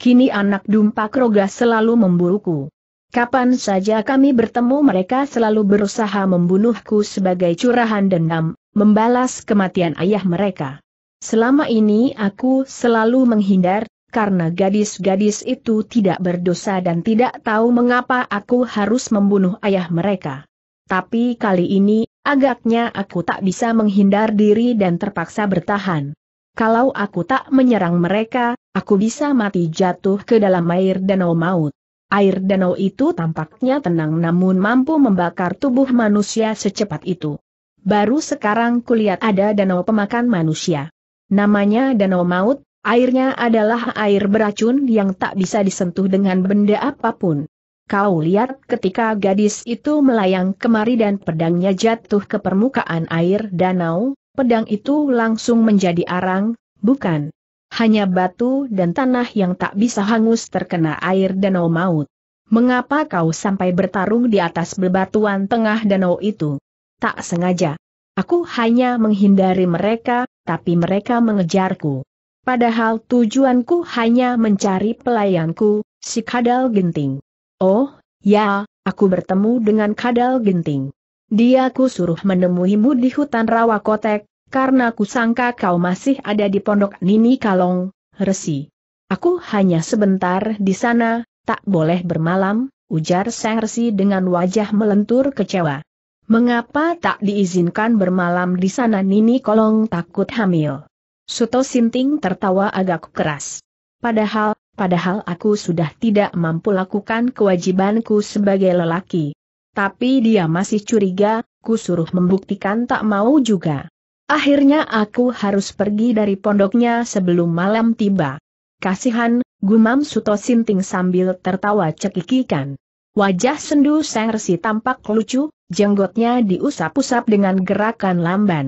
Kini anak dumpak roga selalu memburuku. Kapan saja kami bertemu mereka selalu berusaha membunuhku sebagai curahan dendam, membalas kematian ayah mereka. Selama ini aku selalu menghindar, karena gadis-gadis itu tidak berdosa dan tidak tahu mengapa aku harus membunuh ayah mereka. Tapi kali ini, agaknya aku tak bisa menghindar diri dan terpaksa bertahan. Kalau aku tak menyerang mereka, aku bisa mati jatuh ke dalam air danau maut. Air danau itu tampaknya tenang namun mampu membakar tubuh manusia secepat itu. Baru sekarang kulihat ada danau pemakan manusia. Namanya danau maut, airnya adalah air beracun yang tak bisa disentuh dengan benda apapun. Kau lihat ketika gadis itu melayang kemari dan pedangnya jatuh ke permukaan air danau, pedang itu langsung menjadi arang, bukan? hanya batu dan tanah yang tak bisa hangus terkena air danau maut. Mengapa kau sampai bertarung di atas bebatuan tengah danau itu? Tak sengaja. Aku hanya menghindari mereka, tapi mereka mengejarku. Padahal tujuanku hanya mencari pelayanku, si Kadal Genting. Oh, ya, aku bertemu dengan Kadal Genting. Dia ku suruh menemuimu di hutan rawa kotek, karena kusangka kau masih ada di pondok Nini Kalong, Resi. Aku hanya sebentar di sana, tak boleh bermalam, ujar Sang Resi dengan wajah melentur kecewa. Mengapa tak diizinkan bermalam di sana Nini Kolong takut hamil? Suto Sinting tertawa agak keras. Padahal, padahal aku sudah tidak mampu lakukan kewajibanku sebagai lelaki. Tapi dia masih curiga, ku suruh membuktikan tak mau juga. Akhirnya aku harus pergi dari pondoknya sebelum malam tiba. Kasihan, gumam Suto Sinting sambil tertawa cekikikan. Wajah sendu resi tampak lucu, jenggotnya diusap-usap dengan gerakan lamban.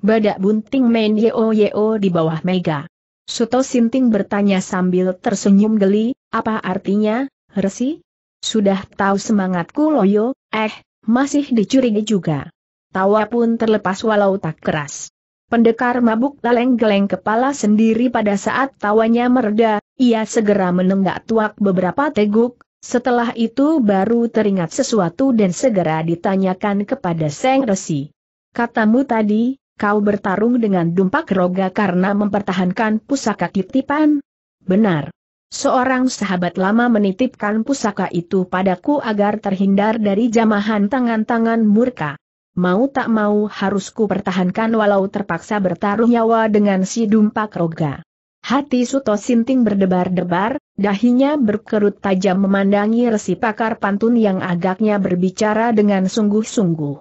Badak bunting main yeo-yeo di bawah mega. Suto Sinting bertanya sambil tersenyum geli, apa artinya, Resi? Sudah tahu semangatku loyo, eh, masih dicurigai juga. Tawa pun terlepas walau tak keras. Pendekar mabuk geleng-geleng kepala sendiri pada saat tawanya mereda, ia segera menenggak tuak beberapa teguk, setelah itu baru teringat sesuatu dan segera ditanyakan kepada Seng Resi. Katamu tadi, kau bertarung dengan dumpak roga karena mempertahankan pusaka titipan? Benar. Seorang sahabat lama menitipkan pusaka itu padaku agar terhindar dari jamahan tangan-tangan murka mau tak mau harus ku pertahankan walau terpaksa bertaruh nyawa dengan si Dumpak Roga. Hati Suto Sinting berdebar-debar, dahinya berkerut tajam memandangi resi pakar pantun yang agaknya berbicara dengan sungguh-sungguh.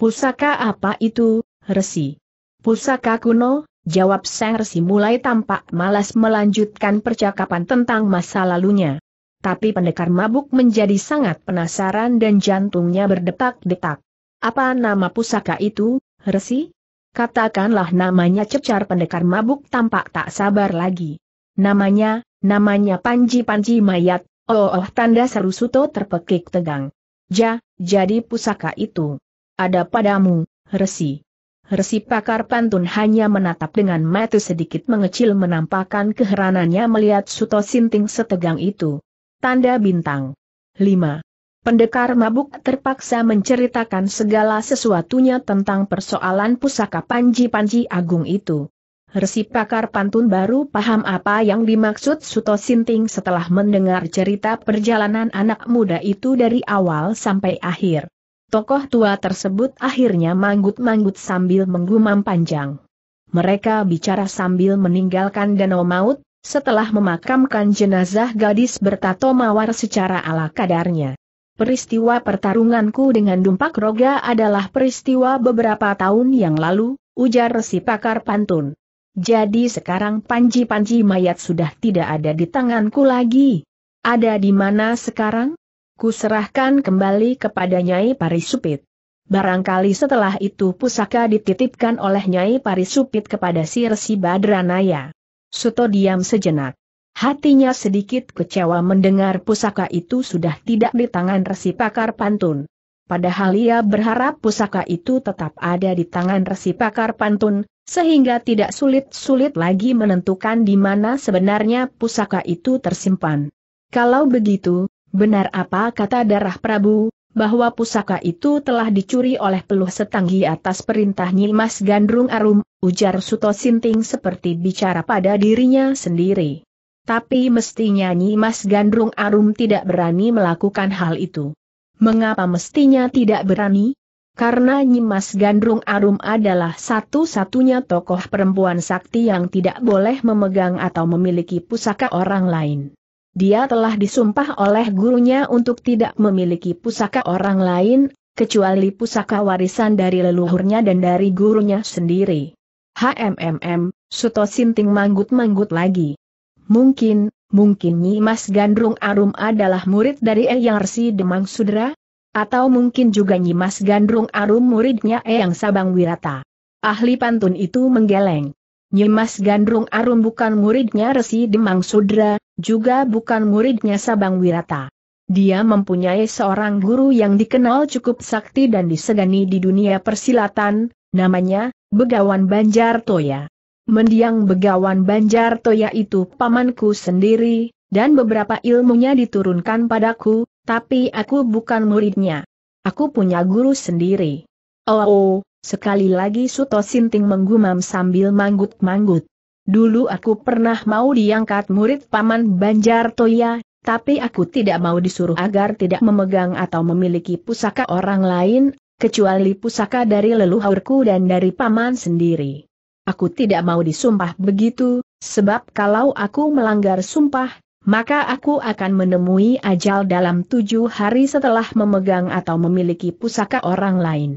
Pusaka apa itu, resi? Pusaka kuno, jawab sang resi mulai tampak malas melanjutkan percakapan tentang masa lalunya. Tapi pendekar mabuk menjadi sangat penasaran dan jantungnya berdetak-detak. Apa nama pusaka itu, Resi? Katakanlah namanya cecar pendekar mabuk tampak tak sabar lagi. Namanya, namanya Panji-Panji Mayat, oh, oh tanda seru Suto terpekik tegang. Ja, jadi pusaka itu. Ada padamu, Resi. Resi pakar pantun hanya menatap dengan mata sedikit mengecil menampakkan keheranannya melihat Suto Sinting setegang itu. Tanda bintang. 5. Pendekar mabuk terpaksa menceritakan segala sesuatunya tentang persoalan pusaka Panji-Panji Agung itu. Resi pakar pantun baru paham apa yang dimaksud Suto Sinting setelah mendengar cerita perjalanan anak muda itu dari awal sampai akhir. Tokoh tua tersebut akhirnya manggut-manggut sambil menggumam panjang. Mereka bicara sambil meninggalkan danau maut, setelah memakamkan jenazah gadis bertato mawar secara ala kadarnya. Peristiwa pertarunganku dengan Dumpak Roga adalah peristiwa beberapa tahun yang lalu, ujar si pakar pantun. Jadi sekarang panji-panji mayat sudah tidak ada di tanganku lagi. Ada di mana sekarang? Kuserahkan kembali kepada Nyai Parisupit. Barangkali setelah itu pusaka dititipkan oleh Nyai Parisupit kepada si Resi Badranaya. Suto diam sejenak. Hatinya sedikit kecewa mendengar pusaka itu sudah tidak di tangan resi pakar pantun. Padahal ia berharap pusaka itu tetap ada di tangan resi pakar pantun, sehingga tidak sulit-sulit lagi menentukan di mana sebenarnya pusaka itu tersimpan. Kalau begitu, benar apa kata darah Prabu, bahwa pusaka itu telah dicuri oleh peluh setanggi atas perintah Nyimas Gandrung Arum, ujar Suto Sinting seperti bicara pada dirinya sendiri. Tapi mestinya Nyimas Gandrung Arum tidak berani melakukan hal itu. Mengapa mestinya tidak berani? Karena Nyimas Gandrung Arum adalah satu-satunya tokoh perempuan sakti yang tidak boleh memegang atau memiliki pusaka orang lain. Dia telah disumpah oleh gurunya untuk tidak memiliki pusaka orang lain, kecuali pusaka warisan dari leluhurnya dan dari gurunya sendiri. HMMM, Suto Sinting manggut-manggut lagi. Mungkin, mungkin Nyi Mas Gandrung Arum adalah murid dari Eyang Resi Demang Sudra? Atau mungkin juga Nyi Mas Gandrung Arum muridnya Eyang Sabang Wirata? Ahli pantun itu menggeleng. Nyimas Gandrung Arum bukan muridnya Resi Demang Sudra, juga bukan muridnya Sabang Wirata. Dia mempunyai seorang guru yang dikenal cukup sakti dan disegani di dunia persilatan, namanya Begawan Banjar Toya. Mendiang begawan Banjar Toya itu pamanku sendiri, dan beberapa ilmunya diturunkan padaku, tapi aku bukan muridnya. Aku punya guru sendiri. Oh, oh sekali lagi Suto Sinting menggumam sambil manggut-manggut. Dulu aku pernah mau diangkat murid paman Banjar Toya, tapi aku tidak mau disuruh agar tidak memegang atau memiliki pusaka orang lain, kecuali pusaka dari leluhurku dan dari paman sendiri. Aku tidak mau disumpah begitu, sebab kalau aku melanggar sumpah, maka aku akan menemui ajal dalam tujuh hari setelah memegang atau memiliki pusaka orang lain.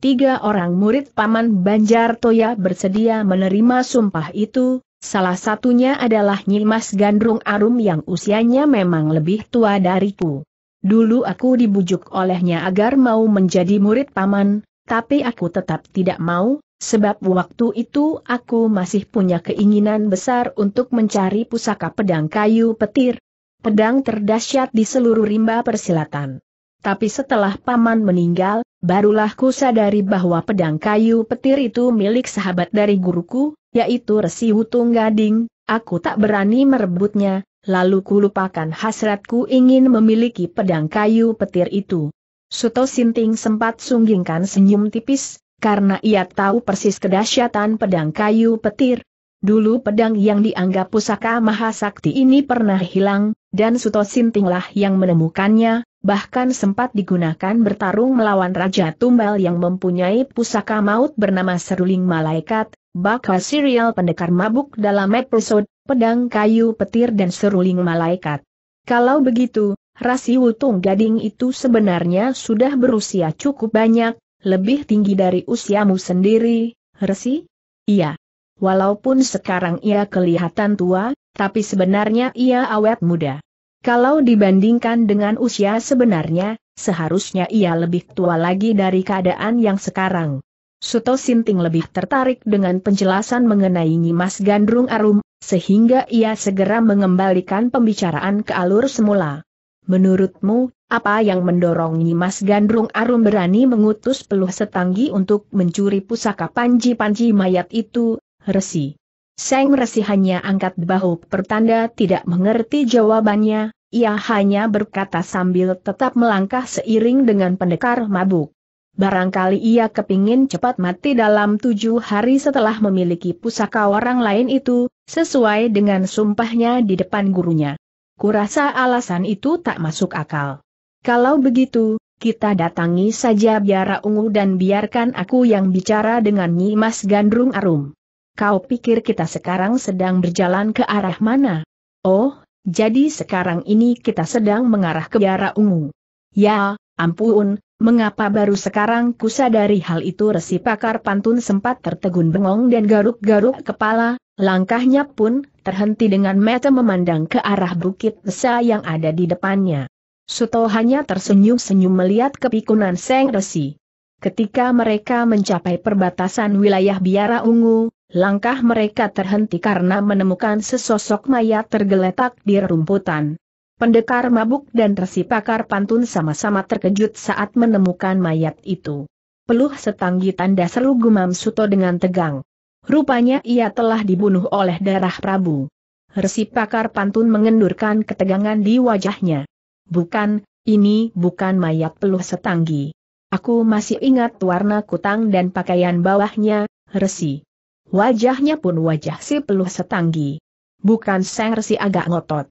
Tiga orang murid Paman Banjar Toya bersedia menerima sumpah itu, salah satunya adalah Nyimas Gandrung Arum yang usianya memang lebih tua dariku. Dulu aku dibujuk olehnya agar mau menjadi murid Paman, tapi aku tetap tidak mau, sebab waktu itu aku masih punya keinginan besar untuk mencari pusaka pedang kayu petir, pedang terdahsyat di seluruh rimba persilatan. Tapi setelah paman meninggal, barulah ku sadari bahwa pedang kayu petir itu milik sahabat dari guruku, yaitu Resi Hutung Gading, aku tak berani merebutnya, lalu ku lupakan hasratku ingin memiliki pedang kayu petir itu. Suto Sinting sempat sunggingkan senyum tipis, karena ia tahu persis kedahsyatan pedang kayu petir. Dulu pedang yang dianggap pusaka mahasakti ini pernah hilang, dan Suto Sintinglah yang menemukannya, bahkan sempat digunakan bertarung melawan Raja Tumbal yang mempunyai pusaka maut bernama Seruling Malaikat, bakal serial pendekar mabuk dalam episode Pedang Kayu Petir dan Seruling Malaikat. Kalau begitu, Rasi Wutung Gading itu sebenarnya sudah berusia cukup banyak, lebih tinggi dari usiamu sendiri, Resi? Iya. Walaupun sekarang ia kelihatan tua, tapi sebenarnya ia awet muda. Kalau dibandingkan dengan usia sebenarnya, seharusnya ia lebih tua lagi dari keadaan yang sekarang. Suto Sinting lebih tertarik dengan penjelasan mengenai Nyimas Gandrung Arum, sehingga ia segera mengembalikan pembicaraan ke alur semula. Menurutmu, apa yang mendorong Nyimas Gandrung Arum berani mengutus peluh setanggi untuk mencuri pusaka panji-panji mayat itu, Resi? Seng Resi hanya angkat bahu pertanda tidak mengerti jawabannya, ia hanya berkata sambil tetap melangkah seiring dengan pendekar mabuk. Barangkali ia kepingin cepat mati dalam tujuh hari setelah memiliki pusaka orang lain itu, sesuai dengan sumpahnya di depan gurunya. Kurasa alasan itu tak masuk akal. Kalau begitu, kita datangi saja biara ungu dan biarkan aku yang bicara dengan Mas Gandrung Arum. Kau pikir kita sekarang sedang berjalan ke arah mana? Oh, jadi sekarang ini kita sedang mengarah ke biara ungu. Ya, ampun, mengapa baru sekarang kusadari hal itu resi pakar pantun sempat tertegun bengong dan garuk-garuk kepala, langkahnya pun terhenti dengan mata memandang ke arah bukit besar yang ada di depannya. Suto hanya tersenyum-senyum melihat kepikunan Seng Resi. Ketika mereka mencapai perbatasan wilayah biara ungu, langkah mereka terhenti karena menemukan sesosok mayat tergeletak di rumputan. Pendekar mabuk dan resi pakar pantun sama-sama terkejut saat menemukan mayat itu. Peluh setanggi tanda seru gumam Suto dengan tegang. Rupanya ia telah dibunuh oleh darah Prabu. Resi pakar pantun mengendurkan ketegangan di wajahnya. Bukan, ini bukan mayat peluh setanggi. Aku masih ingat warna kutang dan pakaian bawahnya, resi. Wajahnya pun wajah si peluh setanggi. Bukan sang resi agak ngotot.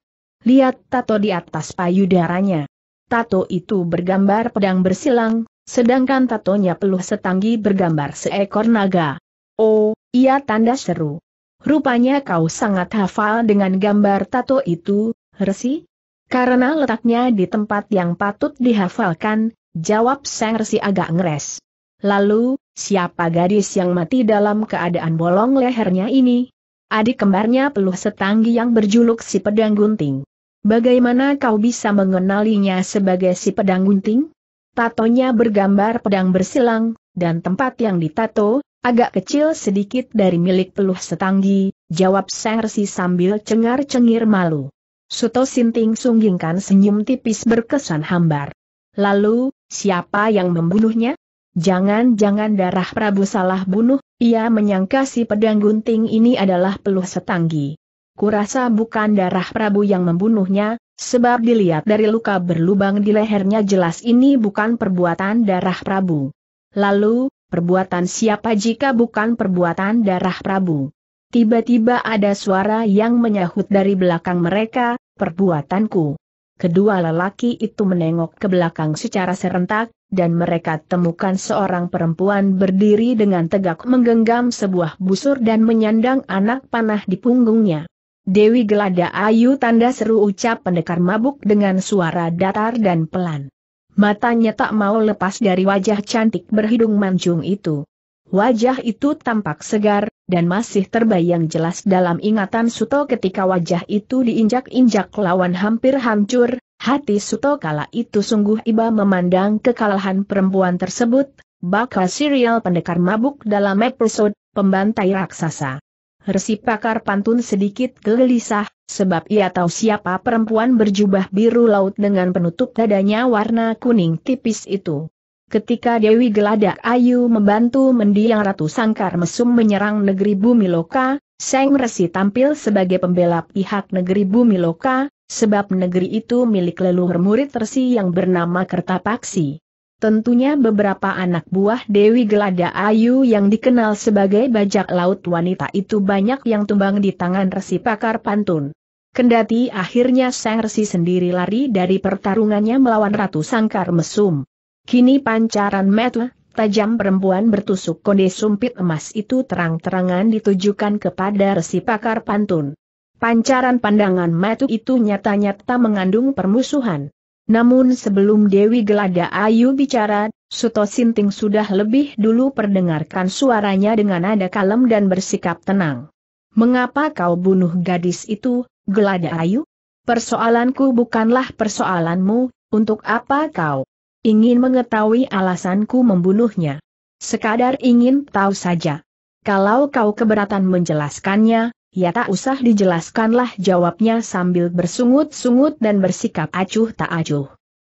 Lihat tato di atas payudaranya. Tato itu bergambar pedang bersilang, sedangkan tatonya peluh setanggi bergambar seekor naga. Oh, iya tanda seru. Rupanya kau sangat hafal dengan gambar tato itu, Resi? Karena letaknya di tempat yang patut dihafalkan, jawab Sang Resi agak ngeres. Lalu, siapa gadis yang mati dalam keadaan bolong lehernya ini? Adik kembarnya peluh setanggi yang berjuluk si pedang gunting. Bagaimana kau bisa mengenalinya sebagai si pedang gunting? Tatonya bergambar pedang bersilang, dan tempat yang ditato, agak kecil sedikit dari milik peluh setanggi, jawab Sang Resi sambil cengar-cengir malu. Suto Sinting sunggingkan senyum tipis berkesan hambar. Lalu, siapa yang membunuhnya? Jangan-jangan darah Prabu salah bunuh, ia menyangka si pedang gunting ini adalah peluh setanggi. Kurasa bukan darah Prabu yang membunuhnya, sebab dilihat dari luka berlubang di lehernya jelas ini bukan perbuatan darah Prabu. Lalu, perbuatan siapa jika bukan perbuatan darah Prabu? Tiba-tiba ada suara yang menyahut dari belakang mereka, perbuatanku. Kedua lelaki itu menengok ke belakang secara serentak, dan mereka temukan seorang perempuan berdiri dengan tegak menggenggam sebuah busur dan menyandang anak panah di punggungnya. Dewi Gelada Ayu tanda seru ucap pendekar mabuk dengan suara datar dan pelan. Matanya tak mau lepas dari wajah cantik berhidung mancung itu. Wajah itu tampak segar, dan masih terbayang jelas dalam ingatan Suto ketika wajah itu diinjak-injak lawan hampir hancur, hati Suto kala itu sungguh iba memandang kekalahan perempuan tersebut, bakal serial pendekar mabuk dalam episode, pembantai raksasa. Resi pakar pantun sedikit gelisah, sebab ia tahu siapa perempuan berjubah biru laut dengan penutup dadanya warna kuning tipis itu. Ketika Dewi Geladak Ayu membantu mendiang Ratu Sangkar Mesum menyerang negeri Bumi Loka, Seng Resi tampil sebagai pembela pihak negeri Bumi Loka, sebab negeri itu milik leluhur murid Resi yang bernama Kertapaksi. Tentunya beberapa anak buah Dewi Gelada Ayu yang dikenal sebagai bajak laut wanita itu banyak yang tumbang di tangan Resi Pakar Pantun. Kendati akhirnya Seng Resi sendiri lari dari pertarungannya melawan Ratu Sangkar Mesum. Kini pancaran metu, tajam perempuan bertusuk kode sumpit emas itu terang-terangan ditujukan kepada resi pakar pantun. Pancaran pandangan metu itu nyata-nyata mengandung permusuhan. Namun sebelum Dewi Gelada Ayu bicara, Suto Sinting sudah lebih dulu perdengarkan suaranya dengan nada kalem dan bersikap tenang. Mengapa kau bunuh gadis itu, Gelada Ayu? Persoalanku bukanlah persoalanmu, untuk apa kau? ingin mengetahui alasanku membunuhnya. Sekadar ingin tahu saja. Kalau kau keberatan menjelaskannya, ya tak usah dijelaskanlah jawabnya sambil bersungut-sungut dan bersikap acuh tak acuh.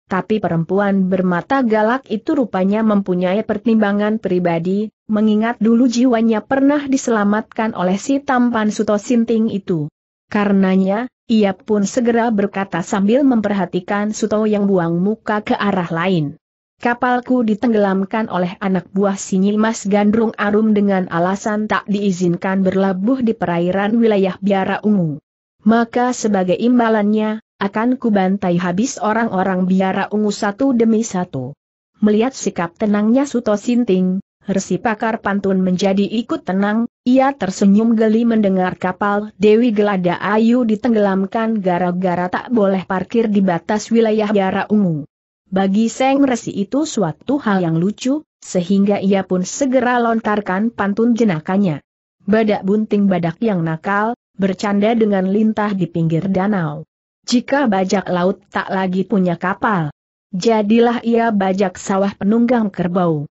Tapi perempuan bermata galak itu rupanya mempunyai pertimbangan pribadi, mengingat dulu jiwanya pernah diselamatkan oleh si tampan Suto Sinting itu. Karenanya, ia pun segera berkata sambil memperhatikan Suto yang buang muka ke arah lain. Kapalku ditenggelamkan oleh anak buah Sinyimas Gandrung Arum dengan alasan tak diizinkan berlabuh di perairan wilayah Biara Ungu. Maka sebagai imbalannya, akan kubantai habis orang-orang Biara Ungu satu demi satu. Melihat sikap tenangnya Suto Sinting, Resi pakar pantun menjadi ikut tenang, ia tersenyum geli mendengar kapal Dewi Gelada Ayu ditenggelamkan gara-gara tak boleh parkir di batas wilayah Yara Ungu. Bagi Seng Resi itu suatu hal yang lucu, sehingga ia pun segera lontarkan pantun jenakannya. Badak bunting badak yang nakal, bercanda dengan lintah di pinggir danau. Jika bajak laut tak lagi punya kapal, jadilah ia bajak sawah penunggang kerbau.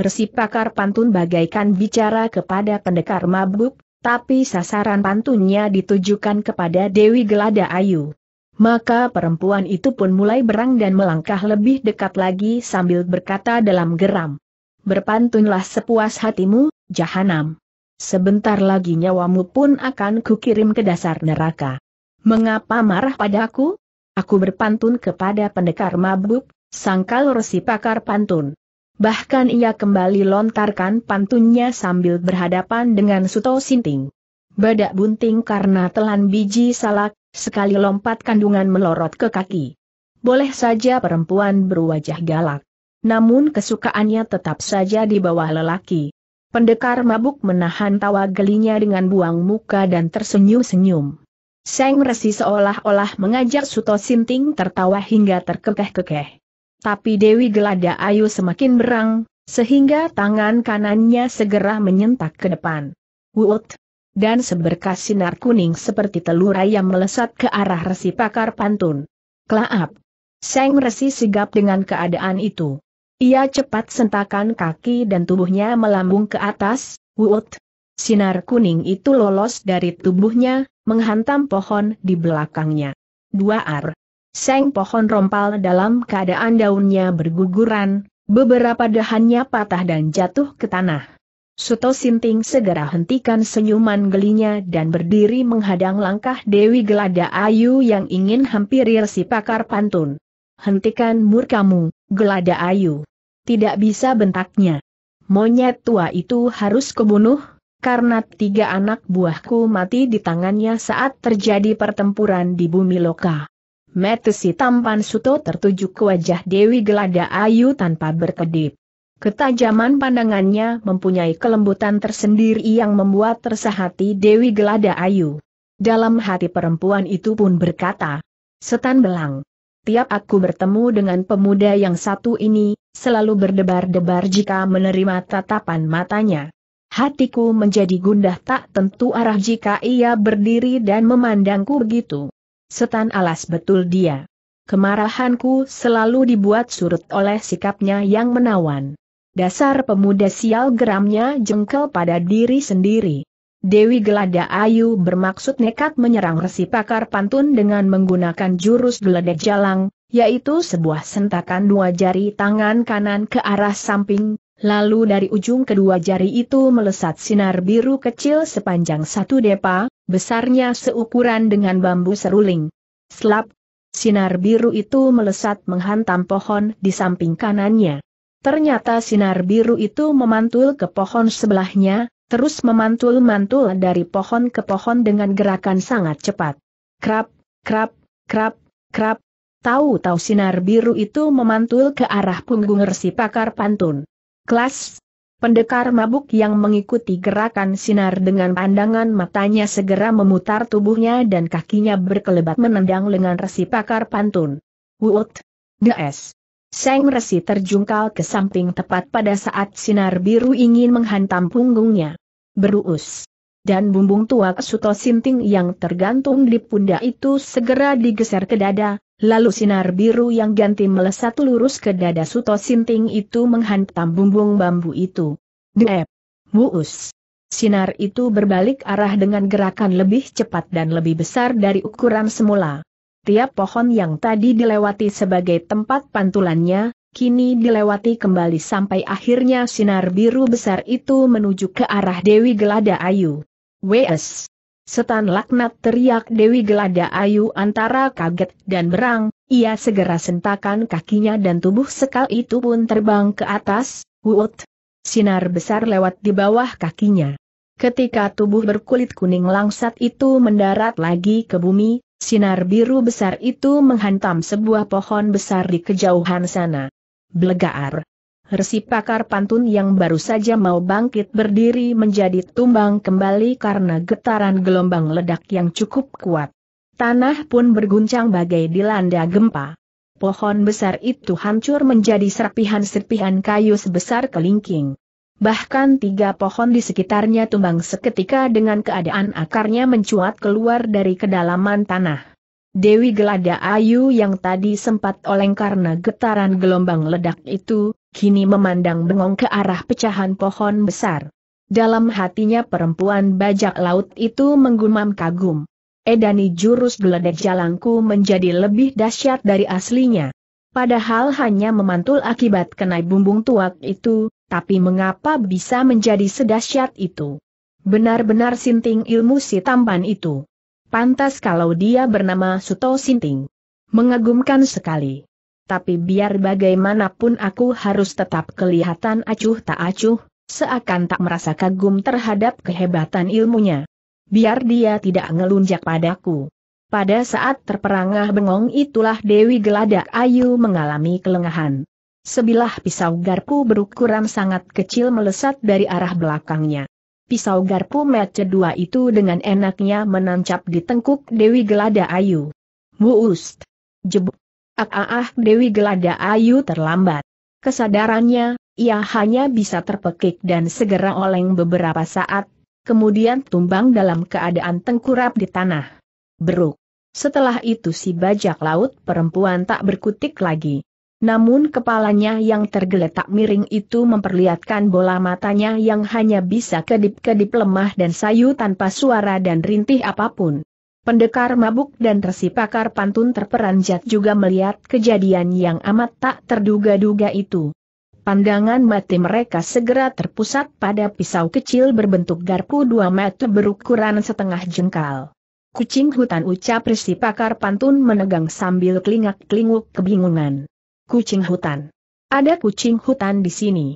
Resi pakar pantun bagaikan bicara kepada pendekar mabuk, tapi sasaran pantunnya ditujukan kepada Dewi Gelada Ayu. Maka perempuan itu pun mulai berang dan melangkah lebih dekat lagi sambil berkata dalam geram. Berpantunlah sepuas hatimu, jahanam. Sebentar lagi nyawamu pun akan kukirim ke dasar neraka. Mengapa marah padaku? Aku berpantun kepada pendekar mabuk, sangkal resi pakar pantun. Bahkan ia kembali lontarkan pantunnya sambil berhadapan dengan Suto Sinting. Badak bunting karena telan biji salak, sekali lompat kandungan melorot ke kaki. Boleh saja perempuan berwajah galak. Namun kesukaannya tetap saja di bawah lelaki. Pendekar mabuk menahan tawa gelinya dengan buang muka dan tersenyum-senyum. Seng Resi seolah-olah mengajak Suto Sinting tertawa hingga terkekeh-kekeh. Tapi Dewi Gelada Ayu semakin berang, sehingga tangan kanannya segera menyentak ke depan. Wut! Dan seberkas sinar kuning seperti telur ayam melesat ke arah resi pakar pantun. Klaap! Seng resi sigap dengan keadaan itu. Ia cepat sentakan kaki dan tubuhnya melambung ke atas, wut! Sinar kuning itu lolos dari tubuhnya, menghantam pohon di belakangnya. Dua ar. Seng pohon rompal dalam keadaan daunnya berguguran, beberapa dahannya patah dan jatuh ke tanah. Suto Sinting segera hentikan senyuman gelinya dan berdiri menghadang langkah Dewi Gelada Ayu yang ingin hampiri si pakar pantun. Hentikan murkamu, Gelada Ayu. Tidak bisa bentaknya. Monyet tua itu harus kebunuh, karena tiga anak buahku mati di tangannya saat terjadi pertempuran di bumi loka. Metesi tampan Suto tertuju ke wajah Dewi Gelada Ayu tanpa berkedip. Ketajaman pandangannya mempunyai kelembutan tersendiri yang membuat tersahati Dewi Gelada Ayu. Dalam hati perempuan itu pun berkata, Setan Belang. Tiap aku bertemu dengan pemuda yang satu ini, selalu berdebar-debar jika menerima tatapan matanya. Hatiku menjadi gundah tak tentu arah jika ia berdiri dan memandangku begitu. Setan alas betul dia. Kemarahanku selalu dibuat surut oleh sikapnya yang menawan. Dasar pemuda sial geramnya jengkel pada diri sendiri. Dewi Gelada Ayu bermaksud nekat menyerang resi pakar pantun dengan menggunakan jurus geledek jalang, yaitu sebuah sentakan dua jari tangan kanan ke arah samping, lalu dari ujung kedua jari itu melesat sinar biru kecil sepanjang satu depa, besarnya seukuran dengan bambu seruling. Slap, sinar biru itu melesat menghantam pohon di samping kanannya. Ternyata sinar biru itu memantul ke pohon sebelahnya, terus memantul-mantul dari pohon ke pohon dengan gerakan sangat cepat. Krap, krap, krap, krap. Tahu-tahu sinar biru itu memantul ke arah punggung resi pakar pantun. Kelas, Pendekar mabuk yang mengikuti gerakan sinar dengan pandangan matanya segera memutar tubuhnya dan kakinya berkelebat menendang lengan resi pakar pantun. Wut, des. Seng resi terjungkal ke samping tepat pada saat sinar biru ingin menghantam punggungnya. Berus. Dan bumbung tua Suto Sinting yang tergantung di pundak itu segera digeser ke dada, Lalu sinar biru yang ganti melesat lurus ke dada Suto Sinting itu menghantam bumbung bambu itu. Dep! Buus! Sinar itu berbalik arah dengan gerakan lebih cepat dan lebih besar dari ukuran semula. Tiap pohon yang tadi dilewati sebagai tempat pantulannya, kini dilewati kembali sampai akhirnya sinar biru besar itu menuju ke arah Dewi Gelada Ayu. W.S. Setan laknat teriak Dewi Gelada Ayu antara kaget dan berang, ia segera sentakan kakinya dan tubuh sekal itu pun terbang ke atas, wut. Sinar besar lewat di bawah kakinya. Ketika tubuh berkulit kuning langsat itu mendarat lagi ke bumi, sinar biru besar itu menghantam sebuah pohon besar di kejauhan sana. Blegar. Resi pakar pantun yang baru saja mau bangkit berdiri menjadi tumbang kembali karena getaran gelombang ledak yang cukup kuat. Tanah pun berguncang bagai dilanda gempa. Pohon besar itu hancur menjadi serpihan-serpihan kayu sebesar kelingking. Bahkan tiga pohon di sekitarnya tumbang seketika dengan keadaan akarnya mencuat keluar dari kedalaman tanah. Dewi Gelada Ayu yang tadi sempat oleng karena getaran gelombang ledak itu, kini memandang bengong ke arah pecahan pohon besar. Dalam hatinya perempuan bajak laut itu menggumam kagum. Edani jurus geledek jalangku menjadi lebih dahsyat dari aslinya. Padahal hanya memantul akibat kenai bumbung tuak itu, tapi mengapa bisa menjadi sedahsyat itu? Benar-benar sinting ilmu si tampan itu. Pantas kalau dia bernama Suto Sinting. Mengagumkan sekali tapi biar bagaimanapun aku harus tetap kelihatan acuh tak acuh, seakan tak merasa kagum terhadap kehebatan ilmunya. Biar dia tidak ngelunjak padaku. Pada saat terperangah bengong itulah Dewi Geladak Ayu mengalami kelengahan. Sebilah pisau garpu berukuran sangat kecil melesat dari arah belakangnya. Pisau garpu mece dua itu dengan enaknya menancap di tengkuk Dewi Gelada Ayu. Muust! Jebuk! Ah, ah, Dewi Gelada Ayu terlambat. Kesadarannya, ia hanya bisa terpekik dan segera oleng beberapa saat, kemudian tumbang dalam keadaan tengkurap di tanah. Beruk. Setelah itu si bajak laut perempuan tak berkutik lagi. Namun kepalanya yang tergeletak miring itu memperlihatkan bola matanya yang hanya bisa kedip-kedip lemah dan sayu tanpa suara dan rintih apapun. Pendekar mabuk dan resi pakar pantun terperanjat juga melihat kejadian yang amat tak terduga-duga itu. Pandangan mati mereka segera terpusat pada pisau kecil berbentuk garpu dua meter berukuran setengah jengkal. Kucing hutan ucap resi Pakar Pantun menegang sambil kelingak-kelinguk kebingungan. Kucing hutan. Ada kucing hutan di sini.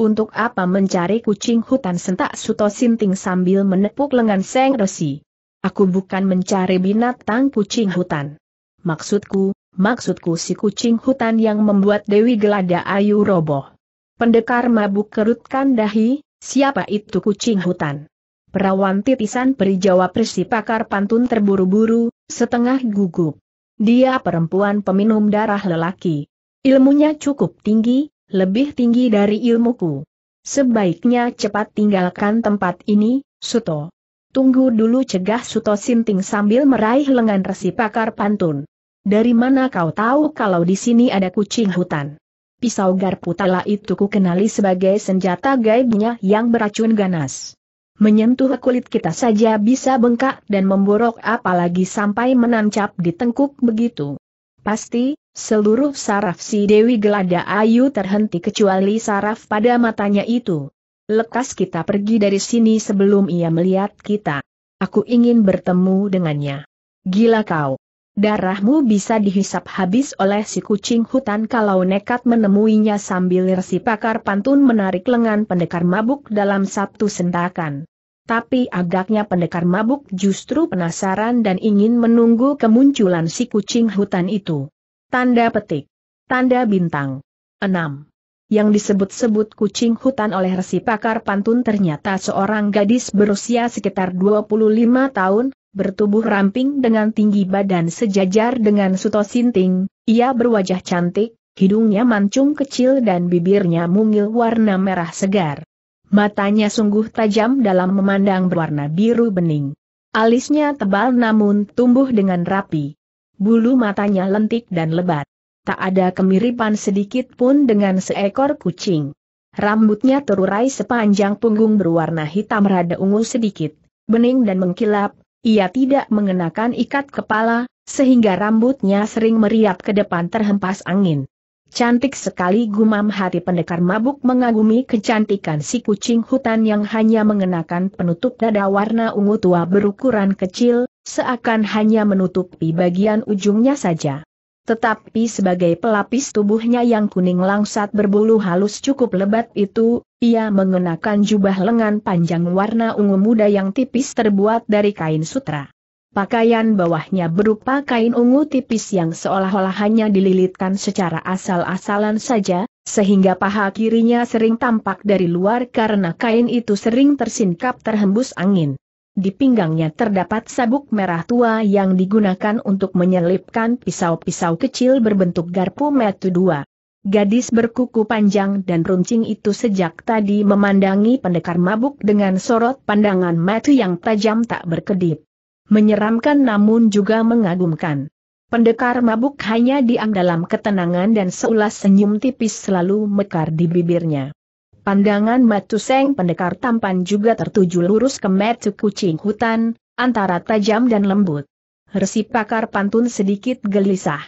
Untuk apa mencari kucing hutan sentak Suto Sinting sambil menepuk lengan Seng Resi. Aku bukan mencari binatang kucing hutan. Maksudku, maksudku si kucing hutan yang membuat Dewi Gelada Ayu roboh. Pendekar mabuk kerutkan dahi, siapa itu kucing hutan? Perawan titisan peri jawab persi pakar pantun terburu-buru, setengah gugup. Dia perempuan peminum darah lelaki. Ilmunya cukup tinggi, lebih tinggi dari ilmuku. Sebaiknya cepat tinggalkan tempat ini, Suto. Tunggu dulu cegah Suto Sinting sambil meraih lengan resi pakar pantun. Dari mana kau tahu kalau di sini ada kucing hutan? Pisau garpu tala itu ku kenali sebagai senjata gaibnya yang beracun ganas. Menyentuh kulit kita saja bisa bengkak dan memborok apalagi sampai menancap di tengkuk begitu. Pasti, seluruh saraf si Dewi Gelada Ayu terhenti kecuali saraf pada matanya itu. Lekas kita pergi dari sini sebelum ia melihat kita. Aku ingin bertemu dengannya. Gila kau. Darahmu bisa dihisap habis oleh si kucing hutan kalau nekat menemuinya sambil resi pakar pantun menarik lengan pendekar mabuk dalam satu sentakan. Tapi agaknya pendekar mabuk justru penasaran dan ingin menunggu kemunculan si kucing hutan itu. Tanda petik. Tanda bintang. 6 yang disebut-sebut kucing hutan oleh resi pakar pantun ternyata seorang gadis berusia sekitar 25 tahun, bertubuh ramping dengan tinggi badan sejajar dengan Suto Sinting, ia berwajah cantik, hidungnya mancung kecil dan bibirnya mungil warna merah segar. Matanya sungguh tajam dalam memandang berwarna biru bening. Alisnya tebal namun tumbuh dengan rapi. Bulu matanya lentik dan lebat. Tak ada kemiripan sedikit pun dengan seekor kucing. Rambutnya terurai sepanjang punggung berwarna hitam rada ungu sedikit, bening dan mengkilap, ia tidak mengenakan ikat kepala, sehingga rambutnya sering meriap ke depan terhempas angin. Cantik sekali gumam hati pendekar mabuk mengagumi kecantikan si kucing hutan yang hanya mengenakan penutup dada warna ungu tua berukuran kecil, seakan hanya menutupi bagian ujungnya saja. Tetapi sebagai pelapis tubuhnya yang kuning langsat berbulu halus cukup lebat itu, ia mengenakan jubah lengan panjang warna ungu muda yang tipis terbuat dari kain sutra. Pakaian bawahnya berupa kain ungu tipis yang seolah-olah hanya dililitkan secara asal-asalan saja, sehingga paha kirinya sering tampak dari luar karena kain itu sering tersingkap terhembus angin. Di pinggangnya terdapat sabuk merah tua yang digunakan untuk menyelipkan pisau-pisau kecil berbentuk garpu metu dua. Gadis berkuku panjang dan runcing itu sejak tadi memandangi pendekar mabuk dengan sorot pandangan metu yang tajam tak berkedip. Menyeramkan namun juga mengagumkan. Pendekar mabuk hanya diam dalam ketenangan dan seulas senyum tipis selalu mekar di bibirnya. Pandangan Matu Seng, pendekar tampan juga tertuju lurus ke Matu kucing hutan, antara tajam dan lembut. Resi pakar pantun sedikit gelisah.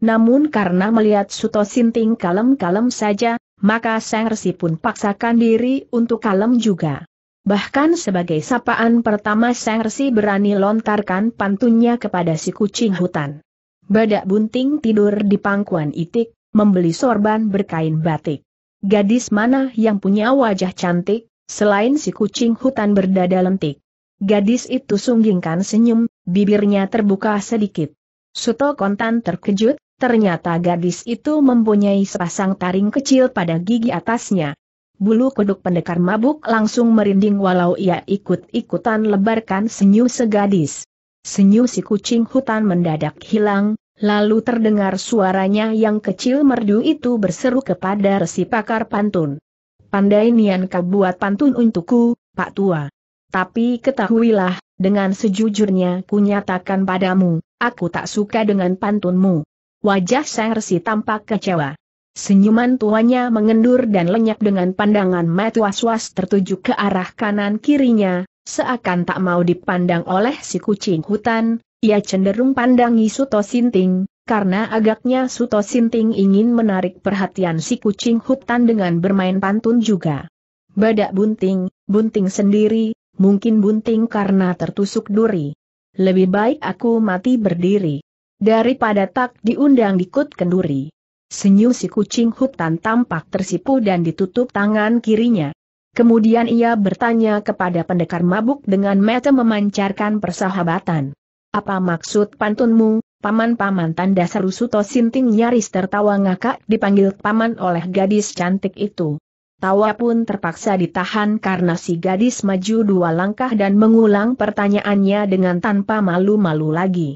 Namun karena melihat Suto Sinting kalem-kalem saja, maka Sang Resi pun paksakan diri untuk kalem juga. Bahkan sebagai sapaan pertama Sang Resi berani lontarkan pantunnya kepada si kucing hutan. Badak bunting tidur di pangkuan itik, membeli sorban berkain batik. Gadis mana yang punya wajah cantik, selain si kucing hutan berdada lentik. Gadis itu sunggingkan senyum, bibirnya terbuka sedikit. Suto kontan terkejut, ternyata gadis itu mempunyai sepasang taring kecil pada gigi atasnya. Bulu kuduk pendekar mabuk langsung merinding walau ia ikut-ikutan lebarkan senyum segadis. Senyum si kucing hutan mendadak hilang, Lalu terdengar suaranya yang kecil merdu itu berseru kepada resi pakar pantun. Pandai nian kau buat pantun untukku, Pak Tua. Tapi ketahuilah, dengan sejujurnya ku nyatakan padamu, aku tak suka dengan pantunmu. Wajah sang resi tampak kecewa. Senyuman tuanya mengendur dan lenyap dengan pandangan mata was-was tertuju ke arah kanan kirinya, seakan tak mau dipandang oleh si kucing hutan, ia cenderung pandangi Suto Sinting, karena agaknya Suto Sinting ingin menarik perhatian si kucing hutan dengan bermain pantun juga. Badak bunting, bunting sendiri, mungkin bunting karena tertusuk duri. Lebih baik aku mati berdiri. Daripada tak diundang dikut kenduri. Senyum si kucing hutan tampak tersipu dan ditutup tangan kirinya. Kemudian ia bertanya kepada pendekar mabuk dengan mata memancarkan persahabatan. Apa maksud pantunmu, paman-paman tanda seru Suto Sinting nyaris tertawa ngakak dipanggil paman oleh gadis cantik itu. Tawa pun terpaksa ditahan karena si gadis maju dua langkah dan mengulang pertanyaannya dengan tanpa malu-malu lagi.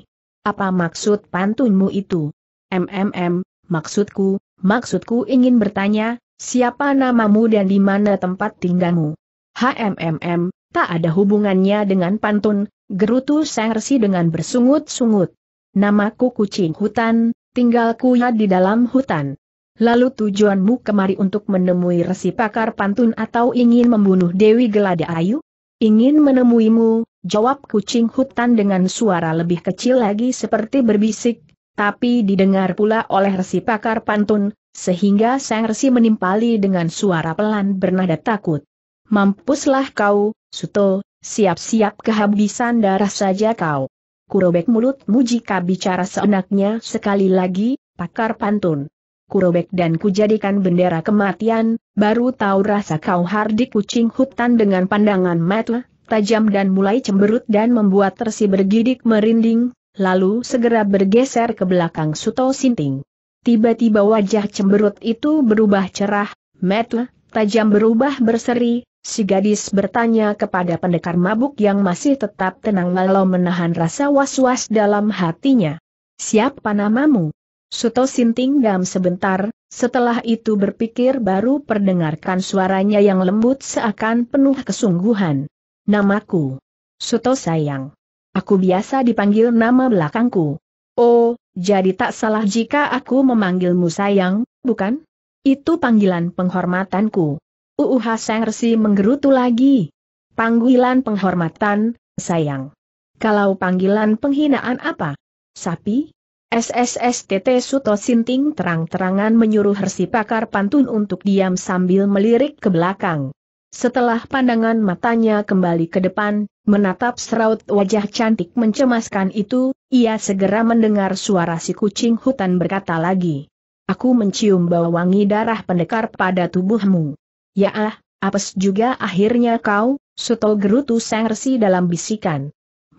Apa maksud pantunmu itu? MMM, maksudku, maksudku ingin bertanya, siapa namamu dan di mana tempat tinggalmu? HMMM, tak ada hubungannya dengan pantun, gerutu sang resi dengan bersungut-sungut. Namaku kucing hutan, tinggalku ya di dalam hutan. Lalu tujuanmu kemari untuk menemui resi pakar pantun atau ingin membunuh Dewi Gelada Ayu? Ingin menemuimu, jawab kucing hutan dengan suara lebih kecil lagi seperti berbisik, tapi didengar pula oleh resi pakar pantun, sehingga sang resi menimpali dengan suara pelan bernada takut. Mampuslah kau, Suto, Siap-siap kehabisan darah saja kau. Kurobek mulut mujika bicara seenaknya sekali lagi, pakar pantun. Kurobek dan kujadikan bendera kematian, baru tahu rasa kau hardik kucing hutan dengan pandangan mata, tajam dan mulai cemberut dan membuat tersi bergidik merinding, lalu segera bergeser ke belakang Suto Sinting. Tiba-tiba wajah cemberut itu berubah cerah, mata, tajam berubah berseri, Si gadis bertanya kepada pendekar mabuk yang masih tetap tenang walau menahan rasa was-was dalam hatinya. Siapa namamu? Suto Sinting dam sebentar, setelah itu berpikir baru perdengarkan suaranya yang lembut seakan penuh kesungguhan. Namaku. Suto sayang. Aku biasa dipanggil nama belakangku. Oh, jadi tak salah jika aku memanggilmu sayang, bukan? Itu panggilan penghormatanku. UUH Resi menggerutu lagi. Panggilan penghormatan, sayang. Kalau panggilan penghinaan apa? Sapi? SSSTT Suto Sinting terang-terangan menyuruh Hersi pakar pantun untuk diam sambil melirik ke belakang. Setelah pandangan matanya kembali ke depan, menatap seraut wajah cantik mencemaskan itu, ia segera mendengar suara si kucing hutan berkata lagi. Aku mencium bau wangi darah pendekar pada tubuhmu. Ya Allah, apes juga akhirnya kau, Suto gerutu sang dalam bisikan.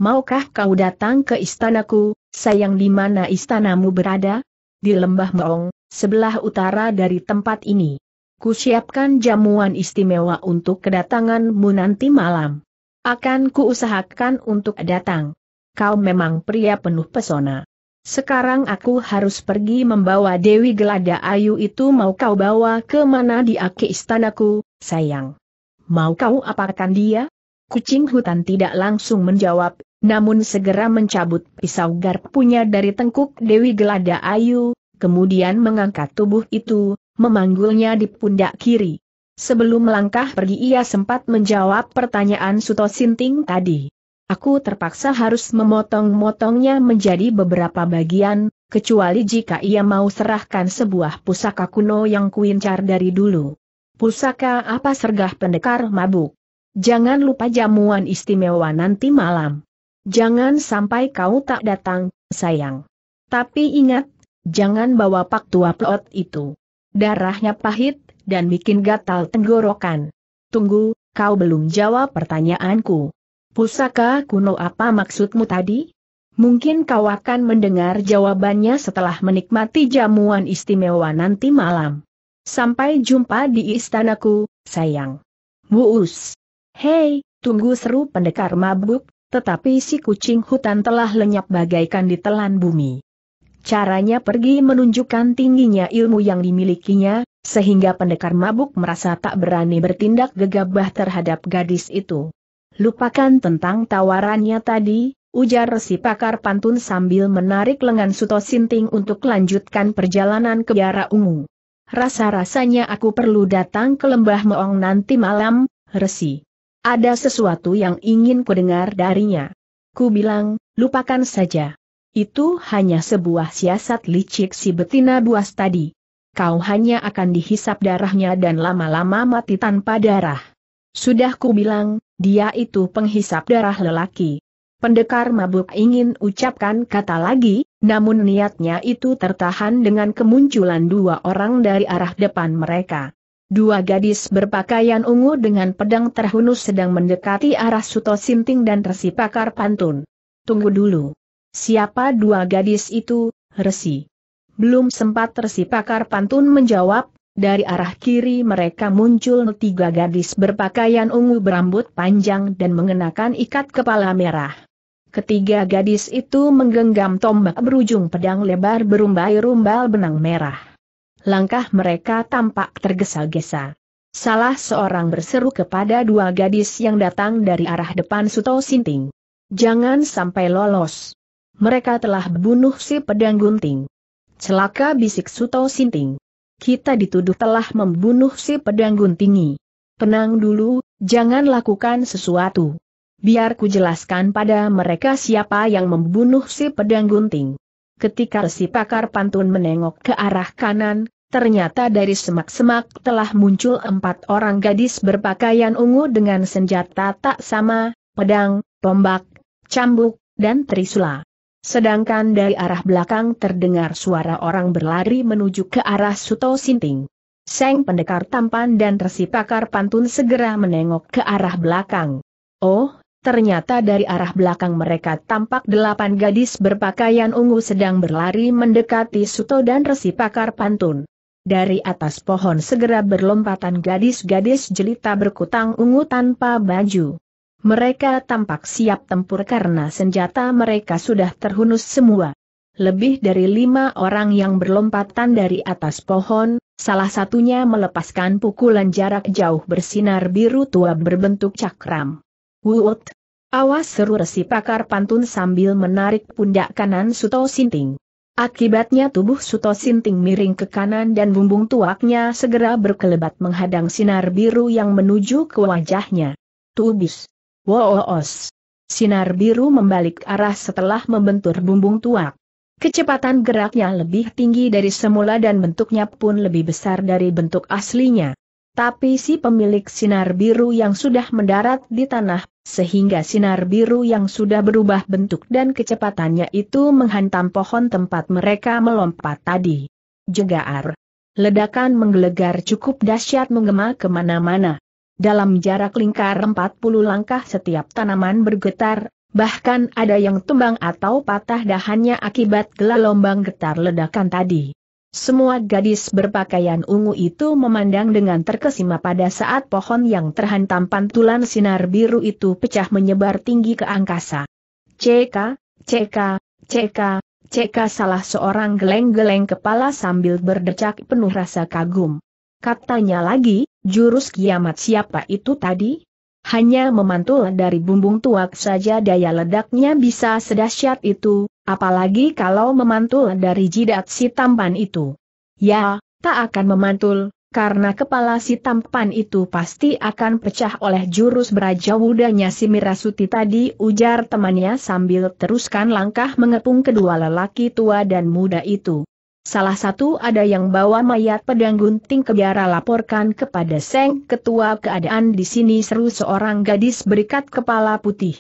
Maukah kau datang ke istanaku, sayang di mana istanamu berada? Di lembah Meong, sebelah utara dari tempat ini. Kusiapkan jamuan istimewa untuk kedatanganmu nanti malam. Akan kuusahakan untuk datang. Kau memang pria penuh pesona. Sekarang aku harus pergi membawa Dewi Gelada Ayu itu mau kau bawa ke mana di ke istanaku, sayang. Mau kau apakan dia? Kucing hutan tidak langsung menjawab, namun segera mencabut pisau garp punya dari tengkuk Dewi Gelada Ayu, kemudian mengangkat tubuh itu, memanggulnya di pundak kiri. Sebelum melangkah pergi ia sempat menjawab pertanyaan Suto Sinting tadi. Aku terpaksa harus memotong-motongnya menjadi beberapa bagian, kecuali jika ia mau serahkan sebuah pusaka kuno yang kuincar dari dulu. Pusaka apa sergah pendekar mabuk? Jangan lupa jamuan istimewa nanti malam. Jangan sampai kau tak datang, sayang. Tapi ingat, jangan bawa pak tua plot itu. Darahnya pahit, dan bikin gatal tenggorokan. Tunggu, kau belum jawab pertanyaanku. Pusaka kuno apa maksudmu tadi? Mungkin kau akan mendengar jawabannya setelah menikmati jamuan istimewa nanti malam. Sampai jumpa di istanaku, sayang. Wuus. Hei, tunggu seru pendekar mabuk, tetapi si kucing hutan telah lenyap bagaikan ditelan bumi. Caranya pergi menunjukkan tingginya ilmu yang dimilikinya, sehingga pendekar mabuk merasa tak berani bertindak gegabah terhadap gadis itu. Lupakan tentang tawarannya tadi, ujar Resi pakar pantun sambil menarik lengan Suto Sinting untuk lanjutkan perjalanan ke Biara Ungu. Rasa-rasanya aku perlu datang ke lembah Moong nanti malam, Resi. Ada sesuatu yang ingin ku dengar darinya. Ku bilang, lupakan saja. Itu hanya sebuah siasat licik si betina buas tadi. Kau hanya akan dihisap darahnya dan lama-lama mati tanpa darah. Sudah ku bilang, dia itu penghisap darah lelaki. Pendekar mabuk ingin ucapkan kata lagi, namun niatnya itu tertahan dengan kemunculan dua orang dari arah depan mereka. Dua gadis berpakaian ungu dengan pedang terhunus sedang mendekati arah Suto Sinting dan Resi Pakar Pantun. Tunggu dulu. Siapa dua gadis itu, Resi? Belum sempat Resi Pakar Pantun menjawab, dari arah kiri mereka muncul tiga gadis berpakaian ungu berambut panjang dan mengenakan ikat kepala merah. Ketiga gadis itu menggenggam tombak berujung pedang lebar berumbai-rumbal benang merah. Langkah mereka tampak tergesa-gesa. Salah seorang berseru kepada dua gadis yang datang dari arah depan Suto Sinting. Jangan sampai lolos. Mereka telah bunuh si pedang gunting. Celaka bisik Suto Sinting kita dituduh telah membunuh si pedang guntingi. Tenang dulu, jangan lakukan sesuatu. Biar ku jelaskan pada mereka siapa yang membunuh si pedang gunting. Ketika si pakar pantun menengok ke arah kanan, Ternyata dari semak-semak telah muncul empat orang gadis berpakaian ungu dengan senjata tak sama, pedang, tombak, cambuk, dan trisula. Sedangkan dari arah belakang terdengar suara orang berlari menuju ke arah Suto Sinting. Seng pendekar tampan dan Resi pakar pantun segera menengok ke arah belakang. Oh, ternyata dari arah belakang mereka tampak delapan gadis berpakaian ungu sedang berlari mendekati Suto dan Resi pakar pantun. Dari atas pohon segera berlompatan gadis-gadis jelita berkutang ungu tanpa baju. Mereka tampak siap tempur karena senjata mereka sudah terhunus semua. Lebih dari lima orang yang berlompatan dari atas pohon, salah satunya melepaskan pukulan jarak jauh bersinar biru tua berbentuk cakram. Wut! Awas seru resi pakar pantun sambil menarik pundak kanan Suto Sinting. Akibatnya tubuh Suto Sinting miring ke kanan dan bumbung tuaknya segera berkelebat menghadang sinar biru yang menuju ke wajahnya. Tubis! Woos. Sinar biru membalik arah setelah membentur bumbung tuak. Kecepatan geraknya lebih tinggi dari semula dan bentuknya pun lebih besar dari bentuk aslinya. Tapi si pemilik sinar biru yang sudah mendarat di tanah, sehingga sinar biru yang sudah berubah bentuk dan kecepatannya itu menghantam pohon tempat mereka melompat tadi. Jegaar. Ledakan menggelegar cukup dahsyat menggema kemana-mana dalam jarak lingkar 40 langkah setiap tanaman bergetar, bahkan ada yang tumbang atau patah dahannya akibat gelombang getar ledakan tadi. Semua gadis berpakaian ungu itu memandang dengan terkesima pada saat pohon yang terhantam pantulan sinar biru itu pecah menyebar tinggi ke angkasa. Ceka, ceka, ceka, ceka salah seorang geleng-geleng kepala sambil berdecak penuh rasa kagum. Katanya lagi, jurus kiamat siapa itu tadi? Hanya memantul dari bumbung tuak saja daya ledaknya bisa sedahsyat itu, apalagi kalau memantul dari jidat si tampan itu. Ya, tak akan memantul, karena kepala si tampan itu pasti akan pecah oleh jurus beraja wudanya si Mirasuti tadi ujar temannya sambil teruskan langkah mengepung kedua lelaki tua dan muda itu. Salah satu ada yang bawa mayat pedang gunting ke biara laporkan kepada Seng Ketua keadaan di sini seru seorang gadis berikat kepala putih.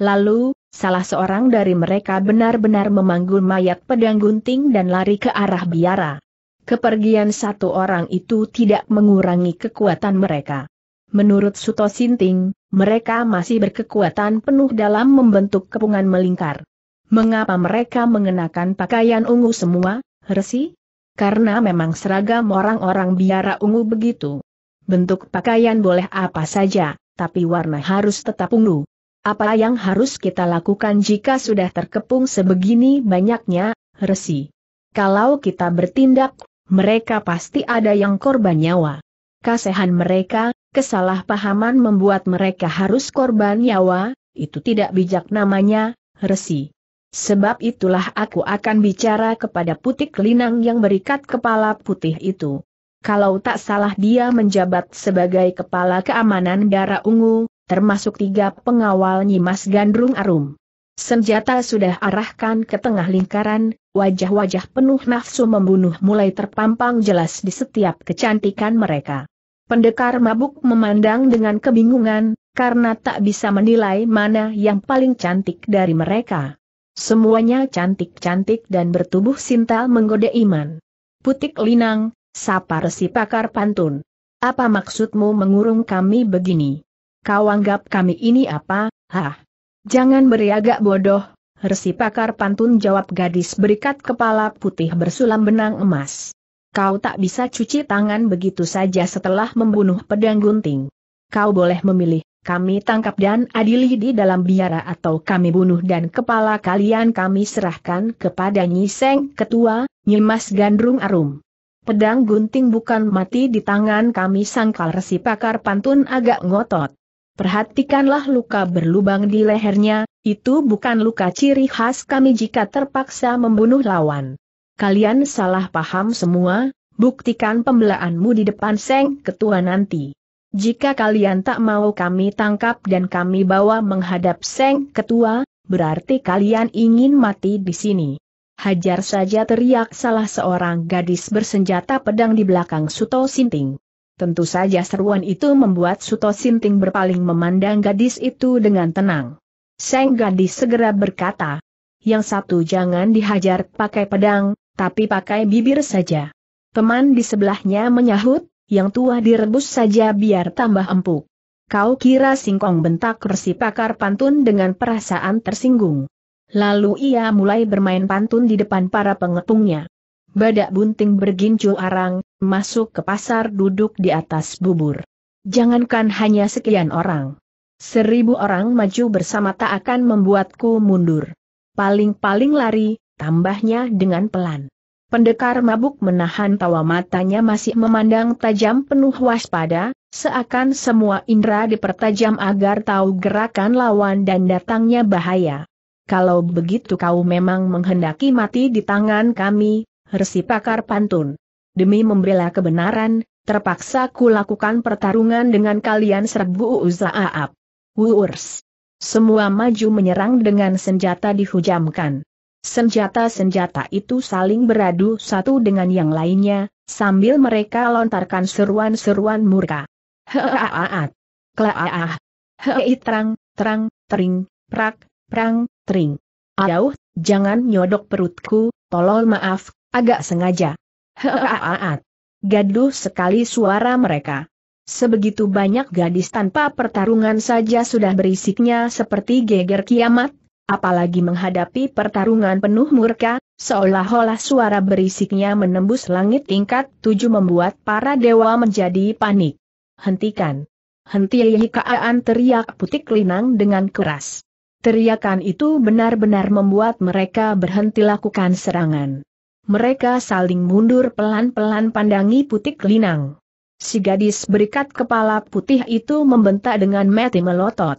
Lalu, salah seorang dari mereka benar-benar memanggul mayat pedang gunting dan lari ke arah biara. Kepergian satu orang itu tidak mengurangi kekuatan mereka. Menurut Suto Sinting, mereka masih berkekuatan penuh dalam membentuk kepungan melingkar. Mengapa mereka mengenakan pakaian ungu semua? Resi? Karena memang seragam orang-orang biara ungu begitu. Bentuk pakaian boleh apa saja, tapi warna harus tetap ungu. Apa yang harus kita lakukan jika sudah terkepung sebegini banyaknya, Resi? Kalau kita bertindak, mereka pasti ada yang korban nyawa. Kasehan mereka, kesalahpahaman membuat mereka harus korban nyawa, itu tidak bijak namanya, Resi. Sebab itulah aku akan bicara kepada putik linang yang berikat kepala putih itu. Kalau tak salah dia menjabat sebagai kepala keamanan darah ungu, termasuk tiga pengawal Nyimas Gandrung Arum. Senjata sudah arahkan ke tengah lingkaran, wajah-wajah penuh nafsu membunuh mulai terpampang jelas di setiap kecantikan mereka. Pendekar mabuk memandang dengan kebingungan, karena tak bisa menilai mana yang paling cantik dari mereka. Semuanya cantik-cantik dan bertubuh sintal menggoda iman. Putik Linang, sapa resi pakar pantun. Apa maksudmu mengurung kami begini? Kau anggap kami ini apa, hah? Jangan beri agak bodoh, Resi pakar pantun jawab gadis berikat kepala putih bersulam benang emas. Kau tak bisa cuci tangan begitu saja setelah membunuh pedang gunting. Kau boleh memilih kami tangkap dan adili di dalam biara atau kami bunuh dan kepala kalian kami serahkan kepada Nyi Seng Ketua, Nyimas Gandrung Arum. Pedang gunting bukan mati di tangan kami sangkal resi pakar pantun agak ngotot. Perhatikanlah luka berlubang di lehernya, itu bukan luka ciri khas kami jika terpaksa membunuh lawan. Kalian salah paham semua, buktikan pembelaanmu di depan Seng Ketua nanti. Jika kalian tak mau kami tangkap dan kami bawa menghadap Seng Ketua, berarti kalian ingin mati di sini. Hajar saja teriak salah seorang gadis bersenjata pedang di belakang Suto Sinting. Tentu saja seruan itu membuat Suto Sinting berpaling memandang gadis itu dengan tenang. Seng gadis segera berkata, yang satu jangan dihajar pakai pedang, tapi pakai bibir saja. Teman di sebelahnya menyahut, yang tua direbus saja biar tambah empuk. Kau kira singkong bentak resi pakar pantun dengan perasaan tersinggung. Lalu ia mulai bermain pantun di depan para pengepungnya. Badak bunting bergincu arang, masuk ke pasar duduk di atas bubur. Jangankan hanya sekian orang. Seribu orang maju bersama tak akan membuatku mundur. Paling-paling lari, tambahnya dengan pelan. Pendekar mabuk menahan tawa matanya masih memandang tajam penuh waspada, seakan semua indera dipertajam agar tahu gerakan lawan dan datangnya bahaya. Kalau begitu kau memang menghendaki mati di tangan kami, hersi pakar pantun. Demi membela kebenaran, terpaksa ku lakukan pertarungan dengan kalian serbu uzaaab. Wurs. Semua maju menyerang dengan senjata dihujamkan. Senjata-senjata itu saling beradu satu dengan yang lainnya, sambil mereka lontarkan seruan-seruan murka. Heaaat. Klaaah. Hei terang, terang, tering, prak, prang, tering. Ayuh, jangan nyodok perutku, tolol maaf, agak sengaja. Heaaat. Gaduh sekali suara mereka. Sebegitu banyak gadis tanpa pertarungan saja sudah berisiknya seperti geger kiamat, apalagi menghadapi pertarungan penuh murka, seolah-olah suara berisiknya menembus langit tingkat tujuh membuat para dewa menjadi panik. Hentikan! Henti hikaan teriak putik linang dengan keras. Teriakan itu benar-benar membuat mereka berhenti lakukan serangan. Mereka saling mundur pelan-pelan pandangi putik linang. Si gadis berikat kepala putih itu membentak dengan mati melotot.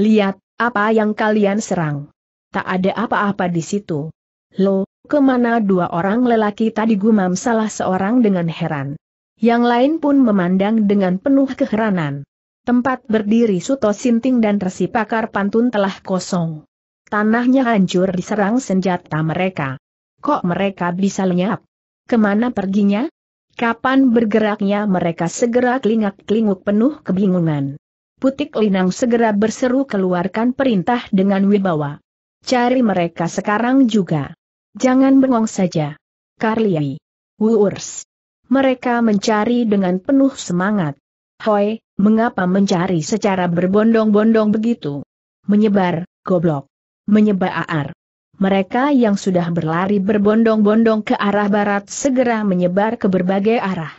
Lihat, apa yang kalian serang? Tak ada apa-apa di situ. Lo, kemana dua orang lelaki tadi gumam salah seorang dengan heran. Yang lain pun memandang dengan penuh keheranan. Tempat berdiri Suto Sinting dan Resi Pakar Pantun telah kosong. Tanahnya hancur diserang senjata mereka. Kok mereka bisa lenyap? Kemana perginya? Kapan bergeraknya mereka segera kelingak-kelinguk penuh kebingungan. Putik Linang segera berseru keluarkan perintah dengan wibawa. Cari mereka sekarang juga. Jangan bengong saja. Karliai. Wurs. Mereka mencari dengan penuh semangat. Hoi, mengapa mencari secara berbondong-bondong begitu? Menyebar, goblok. Menyebar. Mereka yang sudah berlari berbondong-bondong ke arah barat segera menyebar ke berbagai arah.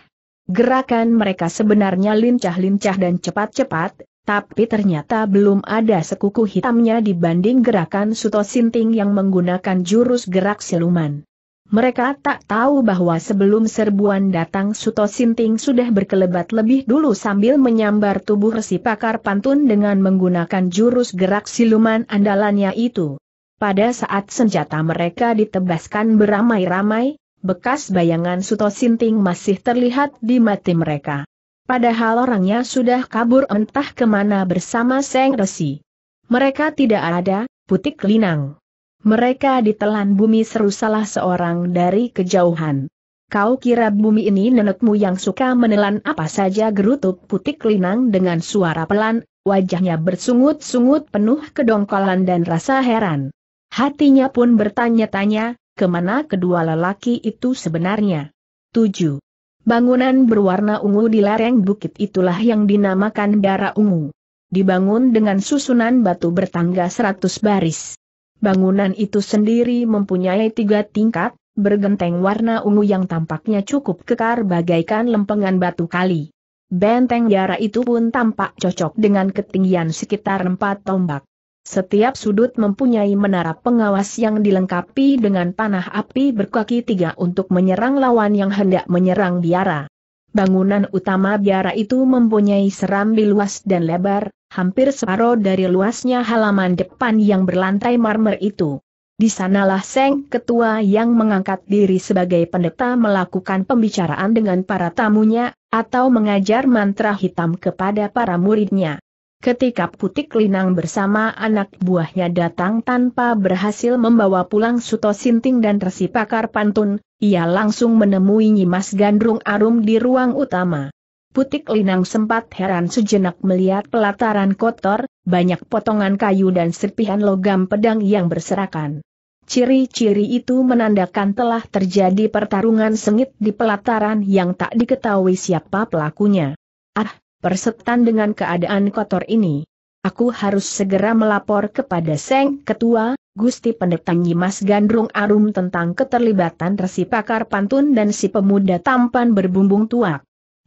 Gerakan mereka sebenarnya lincah-lincah dan cepat-cepat, tapi ternyata belum ada sekuku hitamnya dibanding gerakan Suto Sinting yang menggunakan jurus gerak siluman. Mereka tak tahu bahwa sebelum serbuan datang Suto Sinting sudah berkelebat lebih dulu sambil menyambar tubuh resi pakar pantun dengan menggunakan jurus gerak siluman andalannya itu. Pada saat senjata mereka ditebaskan beramai-ramai, bekas bayangan Suto Sinting masih terlihat di mati mereka. Padahal orangnya sudah kabur entah kemana bersama Seng Resi. Mereka tidak ada, putik linang. Mereka ditelan bumi seru salah seorang dari kejauhan. Kau kira bumi ini nenekmu yang suka menelan apa saja gerutuk putik linang dengan suara pelan, wajahnya bersungut-sungut penuh kedongkolan dan rasa heran. Hatinya pun bertanya-tanya, kemana kedua lelaki itu sebenarnya? 7. Bangunan berwarna ungu di lereng bukit itulah yang dinamakan Dara Ungu. Dibangun dengan susunan batu bertangga seratus baris. Bangunan itu sendiri mempunyai tiga tingkat, bergenteng warna ungu yang tampaknya cukup kekar bagaikan lempengan batu kali. Benteng Dara itu pun tampak cocok dengan ketinggian sekitar empat tombak. Setiap sudut mempunyai menara pengawas yang dilengkapi dengan panah api berkaki tiga untuk menyerang lawan yang hendak menyerang biara. Bangunan utama biara itu mempunyai serambi luas dan lebar, hampir separuh dari luasnya halaman depan yang berlantai marmer itu. Di sanalah Seng Ketua yang mengangkat diri sebagai pendeta melakukan pembicaraan dengan para tamunya, atau mengajar mantra hitam kepada para muridnya. Ketika Putik Linang bersama anak buahnya datang tanpa berhasil membawa pulang Suto Sinting dan Resi Pakar Pantun, ia langsung menemui Nyimas Gandrung Arum di ruang utama. Putik Linang sempat heran sejenak melihat pelataran kotor, banyak potongan kayu dan serpihan logam pedang yang berserakan. Ciri-ciri itu menandakan telah terjadi pertarungan sengit di pelataran yang tak diketahui siapa pelakunya. Ah, persetan dengan keadaan kotor ini. Aku harus segera melapor kepada Seng Ketua, Gusti Pendeta Nyimas Gandrung Arum tentang keterlibatan resi pakar pantun dan si pemuda tampan berbumbung tua.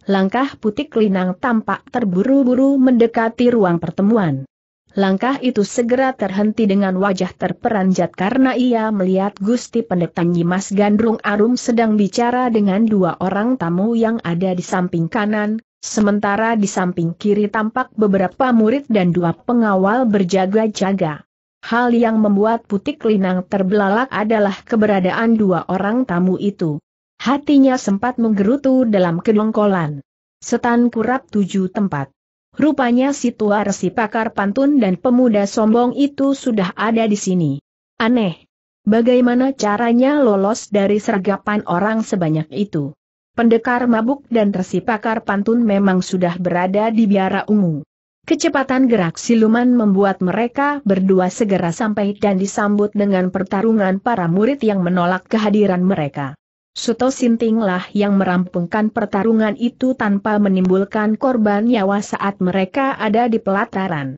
Langkah putik linang tampak terburu-buru mendekati ruang pertemuan. Langkah itu segera terhenti dengan wajah terperanjat karena ia melihat Gusti Pendeta Nyimas Gandrung Arum sedang bicara dengan dua orang tamu yang ada di samping kanan, Sementara di samping kiri tampak beberapa murid dan dua pengawal berjaga-jaga. Hal yang membuat putik linang terbelalak adalah keberadaan dua orang tamu itu. Hatinya sempat menggerutu dalam kedongkolan. Setan kurap tujuh tempat. Rupanya si tua resi pakar pantun dan pemuda sombong itu sudah ada di sini. Aneh. Bagaimana caranya lolos dari sergapan orang sebanyak itu? Pendekar mabuk dan tersipakar pantun memang sudah berada di biara ungu. Kecepatan gerak siluman membuat mereka berdua segera sampai dan disambut dengan pertarungan para murid yang menolak kehadiran mereka. Suto Sintinglah yang merampungkan pertarungan itu tanpa menimbulkan korban nyawa saat mereka ada di pelataran.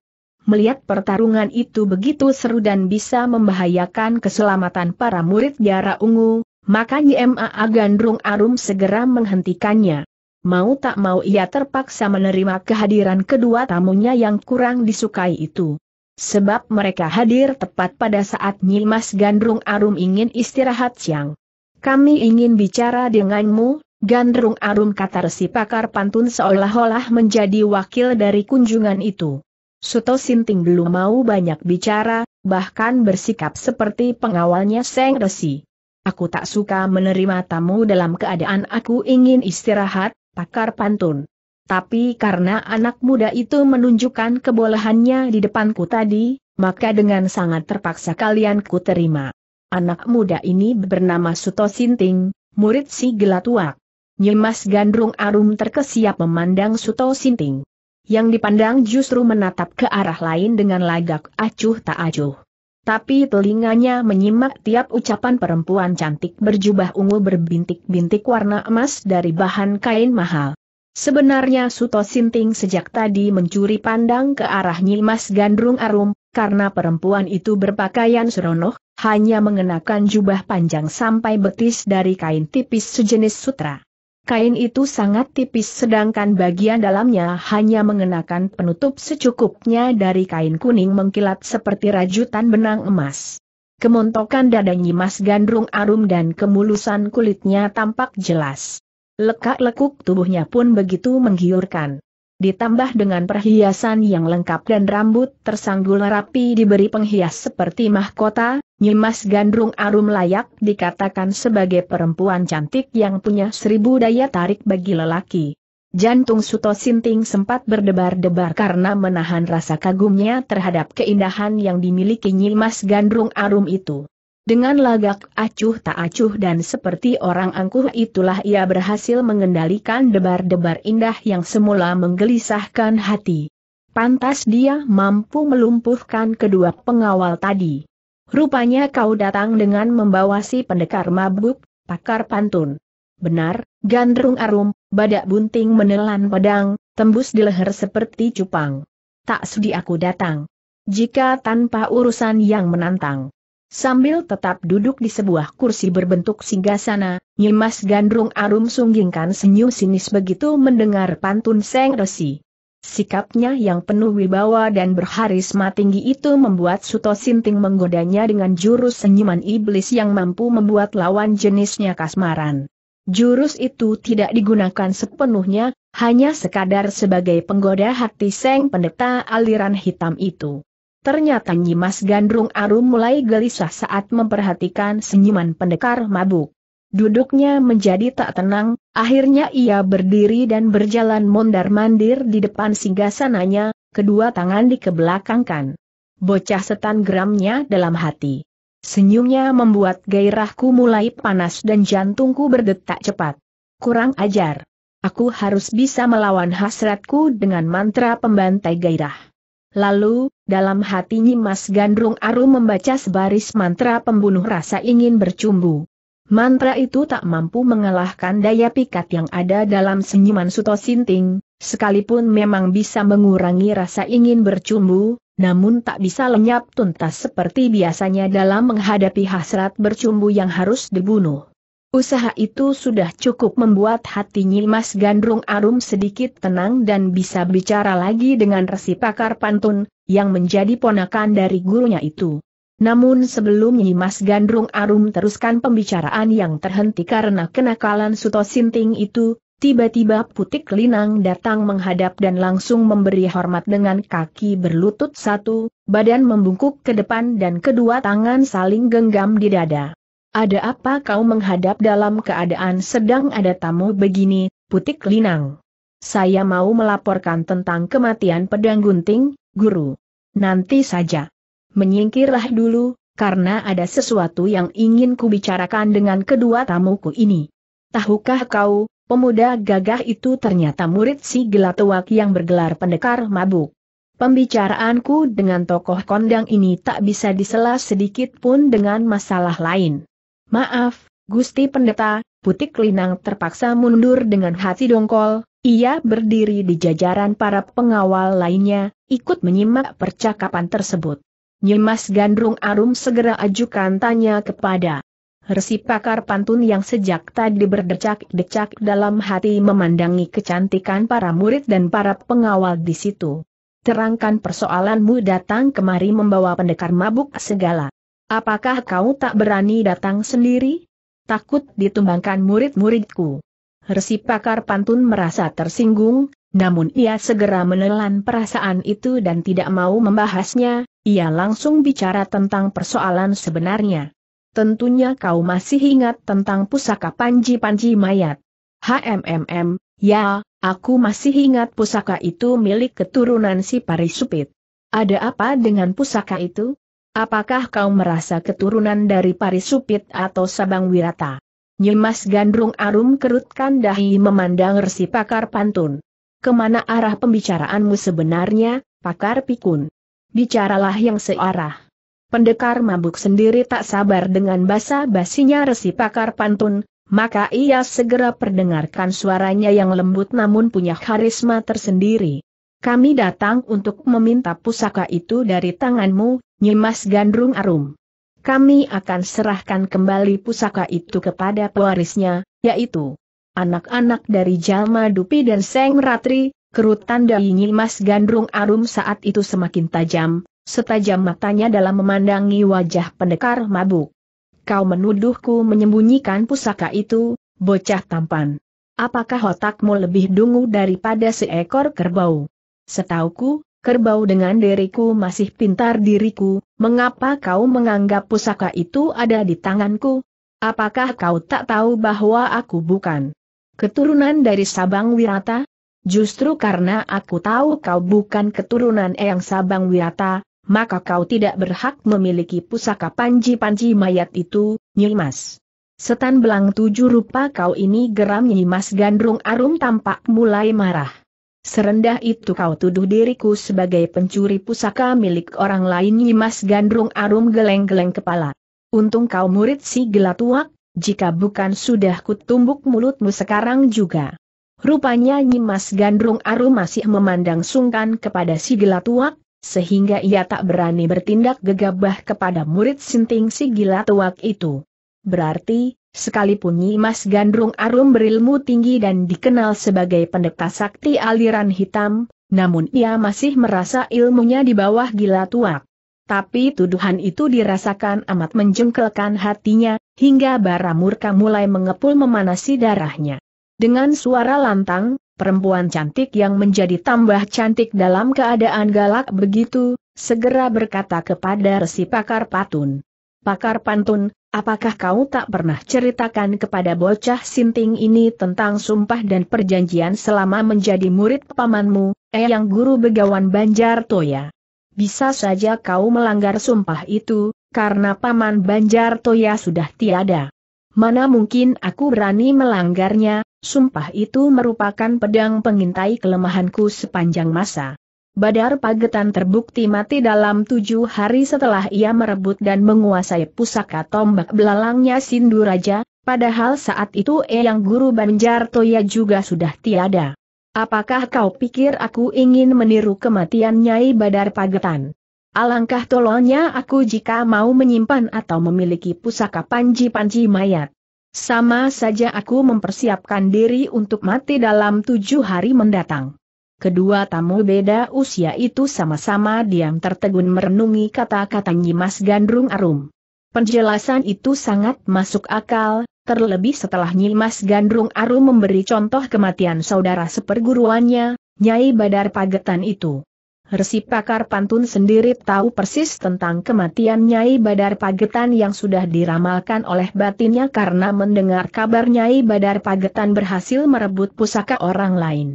Melihat pertarungan itu begitu seru dan bisa membahayakan keselamatan para murid Biara Ungu, maka YMA Agandrung Arum segera menghentikannya. Mau tak mau ia terpaksa menerima kehadiran kedua tamunya yang kurang disukai itu. Sebab mereka hadir tepat pada saat Nyimas Gandrung Arum ingin istirahat siang. Kami ingin bicara denganmu, Gandrung Arum kata resi pakar pantun seolah-olah menjadi wakil dari kunjungan itu. Suto Sinting belum mau banyak bicara, bahkan bersikap seperti pengawalnya Seng Resi. Aku tak suka menerima tamu dalam keadaan aku ingin istirahat, pakar pantun. Tapi karena anak muda itu menunjukkan kebolehannya di depanku tadi, maka dengan sangat terpaksa kalian ku terima. Anak muda ini bernama Suto Sinting, murid si Gelatuak. Nyimas Gandrung Arum terkesiap memandang Suto Sinting. Yang dipandang justru menatap ke arah lain dengan lagak acuh tak acuh. Tapi telinganya menyimak tiap ucapan perempuan cantik berjubah ungu berbintik-bintik warna emas dari bahan kain mahal. Sebenarnya Suto Sinting sejak tadi mencuri pandang ke arah Nyimas Gandrung Arum, karena perempuan itu berpakaian seronoh, hanya mengenakan jubah panjang sampai betis dari kain tipis sejenis sutra. Kain itu sangat tipis sedangkan bagian dalamnya hanya mengenakan penutup secukupnya dari kain kuning mengkilat seperti rajutan benang emas. Kemontokan dada Nyimas Gandrung Arum dan kemulusan kulitnya tampak jelas. Lekak-lekuk tubuhnya pun begitu menggiurkan ditambah dengan perhiasan yang lengkap dan rambut tersanggul rapi diberi penghias seperti mahkota, Nyimas Gandrung Arum layak dikatakan sebagai perempuan cantik yang punya seribu daya tarik bagi lelaki. Jantung Suto Sinting sempat berdebar-debar karena menahan rasa kagumnya terhadap keindahan yang dimiliki Nyimas Gandrung Arum itu. Dengan lagak acuh tak acuh dan seperti orang angkuh itulah ia berhasil mengendalikan debar-debar indah yang semula menggelisahkan hati. Pantas dia mampu melumpuhkan kedua pengawal tadi. Rupanya kau datang dengan membawa si pendekar mabuk, pakar pantun. Benar, gandrung arum, badak bunting menelan pedang, tembus di leher seperti cupang. Tak sudi aku datang. Jika tanpa urusan yang menantang. Sambil tetap duduk di sebuah kursi berbentuk singgasana, Nyimas Gandrung Arum sunggingkan senyum sinis begitu mendengar pantun Seng Resi. Sikapnya yang penuh wibawa dan berharisma tinggi itu membuat Suto Sinting menggodanya dengan jurus senyuman iblis yang mampu membuat lawan jenisnya kasmaran. Jurus itu tidak digunakan sepenuhnya, hanya sekadar sebagai penggoda hati Seng Pendeta aliran hitam itu. Ternyata Nyimas Gandrung Arum mulai gelisah saat memperhatikan senyuman pendekar mabuk. Duduknya menjadi tak tenang, akhirnya ia berdiri dan berjalan mondar-mandir di depan singgasananya, kedua tangan dikebelakangkan. Bocah setan geramnya dalam hati. Senyumnya membuat gairahku mulai panas dan jantungku berdetak cepat. Kurang ajar. Aku harus bisa melawan hasratku dengan mantra pembantai gairah. Lalu, dalam hati Nyimas Gandrung Aru membaca sebaris mantra pembunuh rasa ingin bercumbu. Mantra itu tak mampu mengalahkan daya pikat yang ada dalam senyuman Suto Sinting, sekalipun memang bisa mengurangi rasa ingin bercumbu, namun tak bisa lenyap tuntas seperti biasanya dalam menghadapi hasrat bercumbu yang harus dibunuh. Usaha itu sudah cukup membuat hati Nyimas Gandrung Arum sedikit tenang dan bisa bicara lagi dengan resi pakar pantun, yang menjadi ponakan dari gurunya itu. Namun sebelum Nyimas Gandrung Arum teruskan pembicaraan yang terhenti karena kenakalan Suto Sinting itu, tiba-tiba Putik Linang datang menghadap dan langsung memberi hormat dengan kaki berlutut satu, badan membungkuk ke depan dan kedua tangan saling genggam di dada. Ada apa kau menghadap dalam keadaan sedang ada tamu begini, putik linang? Saya mau melaporkan tentang kematian pedang gunting, guru. Nanti saja. Menyingkirlah dulu, karena ada sesuatu yang ingin kubicarakan dengan kedua tamuku ini. Tahukah kau, pemuda gagah itu ternyata murid si gelatuak yang bergelar pendekar mabuk. Pembicaraanku dengan tokoh kondang ini tak bisa disela sedikit pun dengan masalah lain. Maaf, Gusti Pendeta, Putik Linang terpaksa mundur dengan hati dongkol, ia berdiri di jajaran para pengawal lainnya, ikut menyimak percakapan tersebut. Nyimas Gandrung Arum segera ajukan tanya kepada Resi pakar pantun yang sejak tadi berdecak-decak dalam hati memandangi kecantikan para murid dan para pengawal di situ. Terangkan persoalanmu datang kemari membawa pendekar mabuk segala. Apakah kau tak berani datang sendiri? Takut ditumbangkan murid-muridku. Resi pakar pantun merasa tersinggung, namun ia segera menelan perasaan itu dan tidak mau membahasnya, ia langsung bicara tentang persoalan sebenarnya. Tentunya kau masih ingat tentang pusaka panji-panji mayat. HMMM, ya, aku masih ingat pusaka itu milik keturunan si Parisupit. Ada apa dengan pusaka itu? Apakah kau merasa keturunan dari Parisupit atau Sabang Wirata? Nyimas Gandrung Arum kerutkan dahi memandang resi pakar pantun. Kemana arah pembicaraanmu sebenarnya, pakar pikun? Bicaralah yang searah. Pendekar mabuk sendiri tak sabar dengan basa-basinya resi pakar pantun, maka ia segera perdengarkan suaranya yang lembut namun punya karisma tersendiri. Kami datang untuk meminta pusaka itu dari tanganmu, Nyimas Gandrung Arum. Kami akan serahkan kembali pusaka itu kepada pewarisnya, yaitu anak-anak dari Jalma Dupi dan Seng Ratri, kerutan dari Nyimas Gandrung Arum saat itu semakin tajam, setajam matanya dalam memandangi wajah pendekar mabuk. Kau menuduhku menyembunyikan pusaka itu, bocah tampan. Apakah otakmu lebih dungu daripada seekor kerbau? Setauku, kerbau dengan diriku masih pintar diriku, mengapa kau menganggap pusaka itu ada di tanganku? Apakah kau tak tahu bahwa aku bukan keturunan dari Sabang Wirata? Justru karena aku tahu kau bukan keturunan Eyang Sabang Wirata, maka kau tidak berhak memiliki pusaka panji-panji mayat itu, Nyimas. Setan belang tujuh rupa kau ini geram Nyimas Gandrung Arum tampak mulai marah. Serendah itu kau tuduh diriku sebagai pencuri pusaka milik orang lain Nyimas Gandrung Arum geleng-geleng kepala. Untung kau murid si gelatuak, jika bukan sudah kutumbuk mulutmu sekarang juga. Rupanya Nyimas Gandrung Arum masih memandang sungkan kepada si gelatuak, sehingga ia tak berani bertindak gegabah kepada murid sinting si gelatuak itu. Berarti, Sekalipun Nyi Gandrung Arum berilmu tinggi dan dikenal sebagai pendeta sakti aliran hitam, namun ia masih merasa ilmunya di bawah gila tuak. Tapi tuduhan itu dirasakan amat menjengkelkan hatinya, hingga bara murka mulai mengepul memanasi darahnya. Dengan suara lantang, perempuan cantik yang menjadi tambah cantik dalam keadaan galak begitu, segera berkata kepada Resi Pakar Patun. Pakar pantun, apakah kau tak pernah ceritakan kepada bocah sinting ini tentang sumpah dan perjanjian selama menjadi murid pamanmu, eyang eh, guru begawan Banjar Toya? Bisa saja kau melanggar sumpah itu, karena paman Banjar Toya sudah tiada. Mana mungkin aku berani melanggarnya, sumpah itu merupakan pedang pengintai kelemahanku sepanjang masa. Badar Pagetan terbukti mati dalam tujuh hari setelah ia merebut dan menguasai pusaka tombak belalangnya Sinduraja, padahal saat itu Eyang Guru Banjar Toya juga sudah tiada. Apakah kau pikir aku ingin meniru kematian Nyai Badar Pagetan? Alangkah tololnya aku jika mau menyimpan atau memiliki pusaka panji-panji mayat. Sama saja aku mempersiapkan diri untuk mati dalam tujuh hari mendatang. Kedua tamu beda usia itu sama-sama diam tertegun merenungi kata-kata Nyimas Gandrung Arum. Penjelasan itu sangat masuk akal, terlebih setelah Nyimas Gandrung Arum memberi contoh kematian saudara seperguruannya, Nyai Badar Pagetan itu. Resi pakar pantun sendiri tahu persis tentang kematian Nyai Badar Pagetan yang sudah diramalkan oleh batinnya karena mendengar kabar Nyai Badar Pagetan berhasil merebut pusaka orang lain.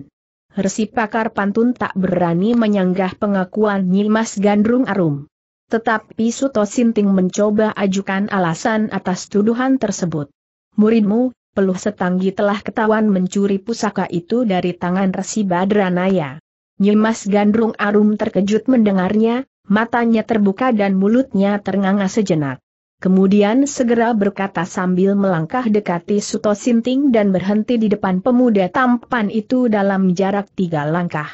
Resi pakar pantun tak berani menyanggah pengakuan Nyimas Gandrung Arum. Tetapi Suto Sinting mencoba ajukan alasan atas tuduhan tersebut. Muridmu, peluh setanggi telah ketahuan mencuri pusaka itu dari tangan Resi Badranaya. Nyimas Gandrung Arum terkejut mendengarnya, matanya terbuka dan mulutnya ternganga sejenak. Kemudian segera berkata sambil melangkah dekati Suto Sinting dan berhenti di depan pemuda tampan itu dalam jarak tiga langkah.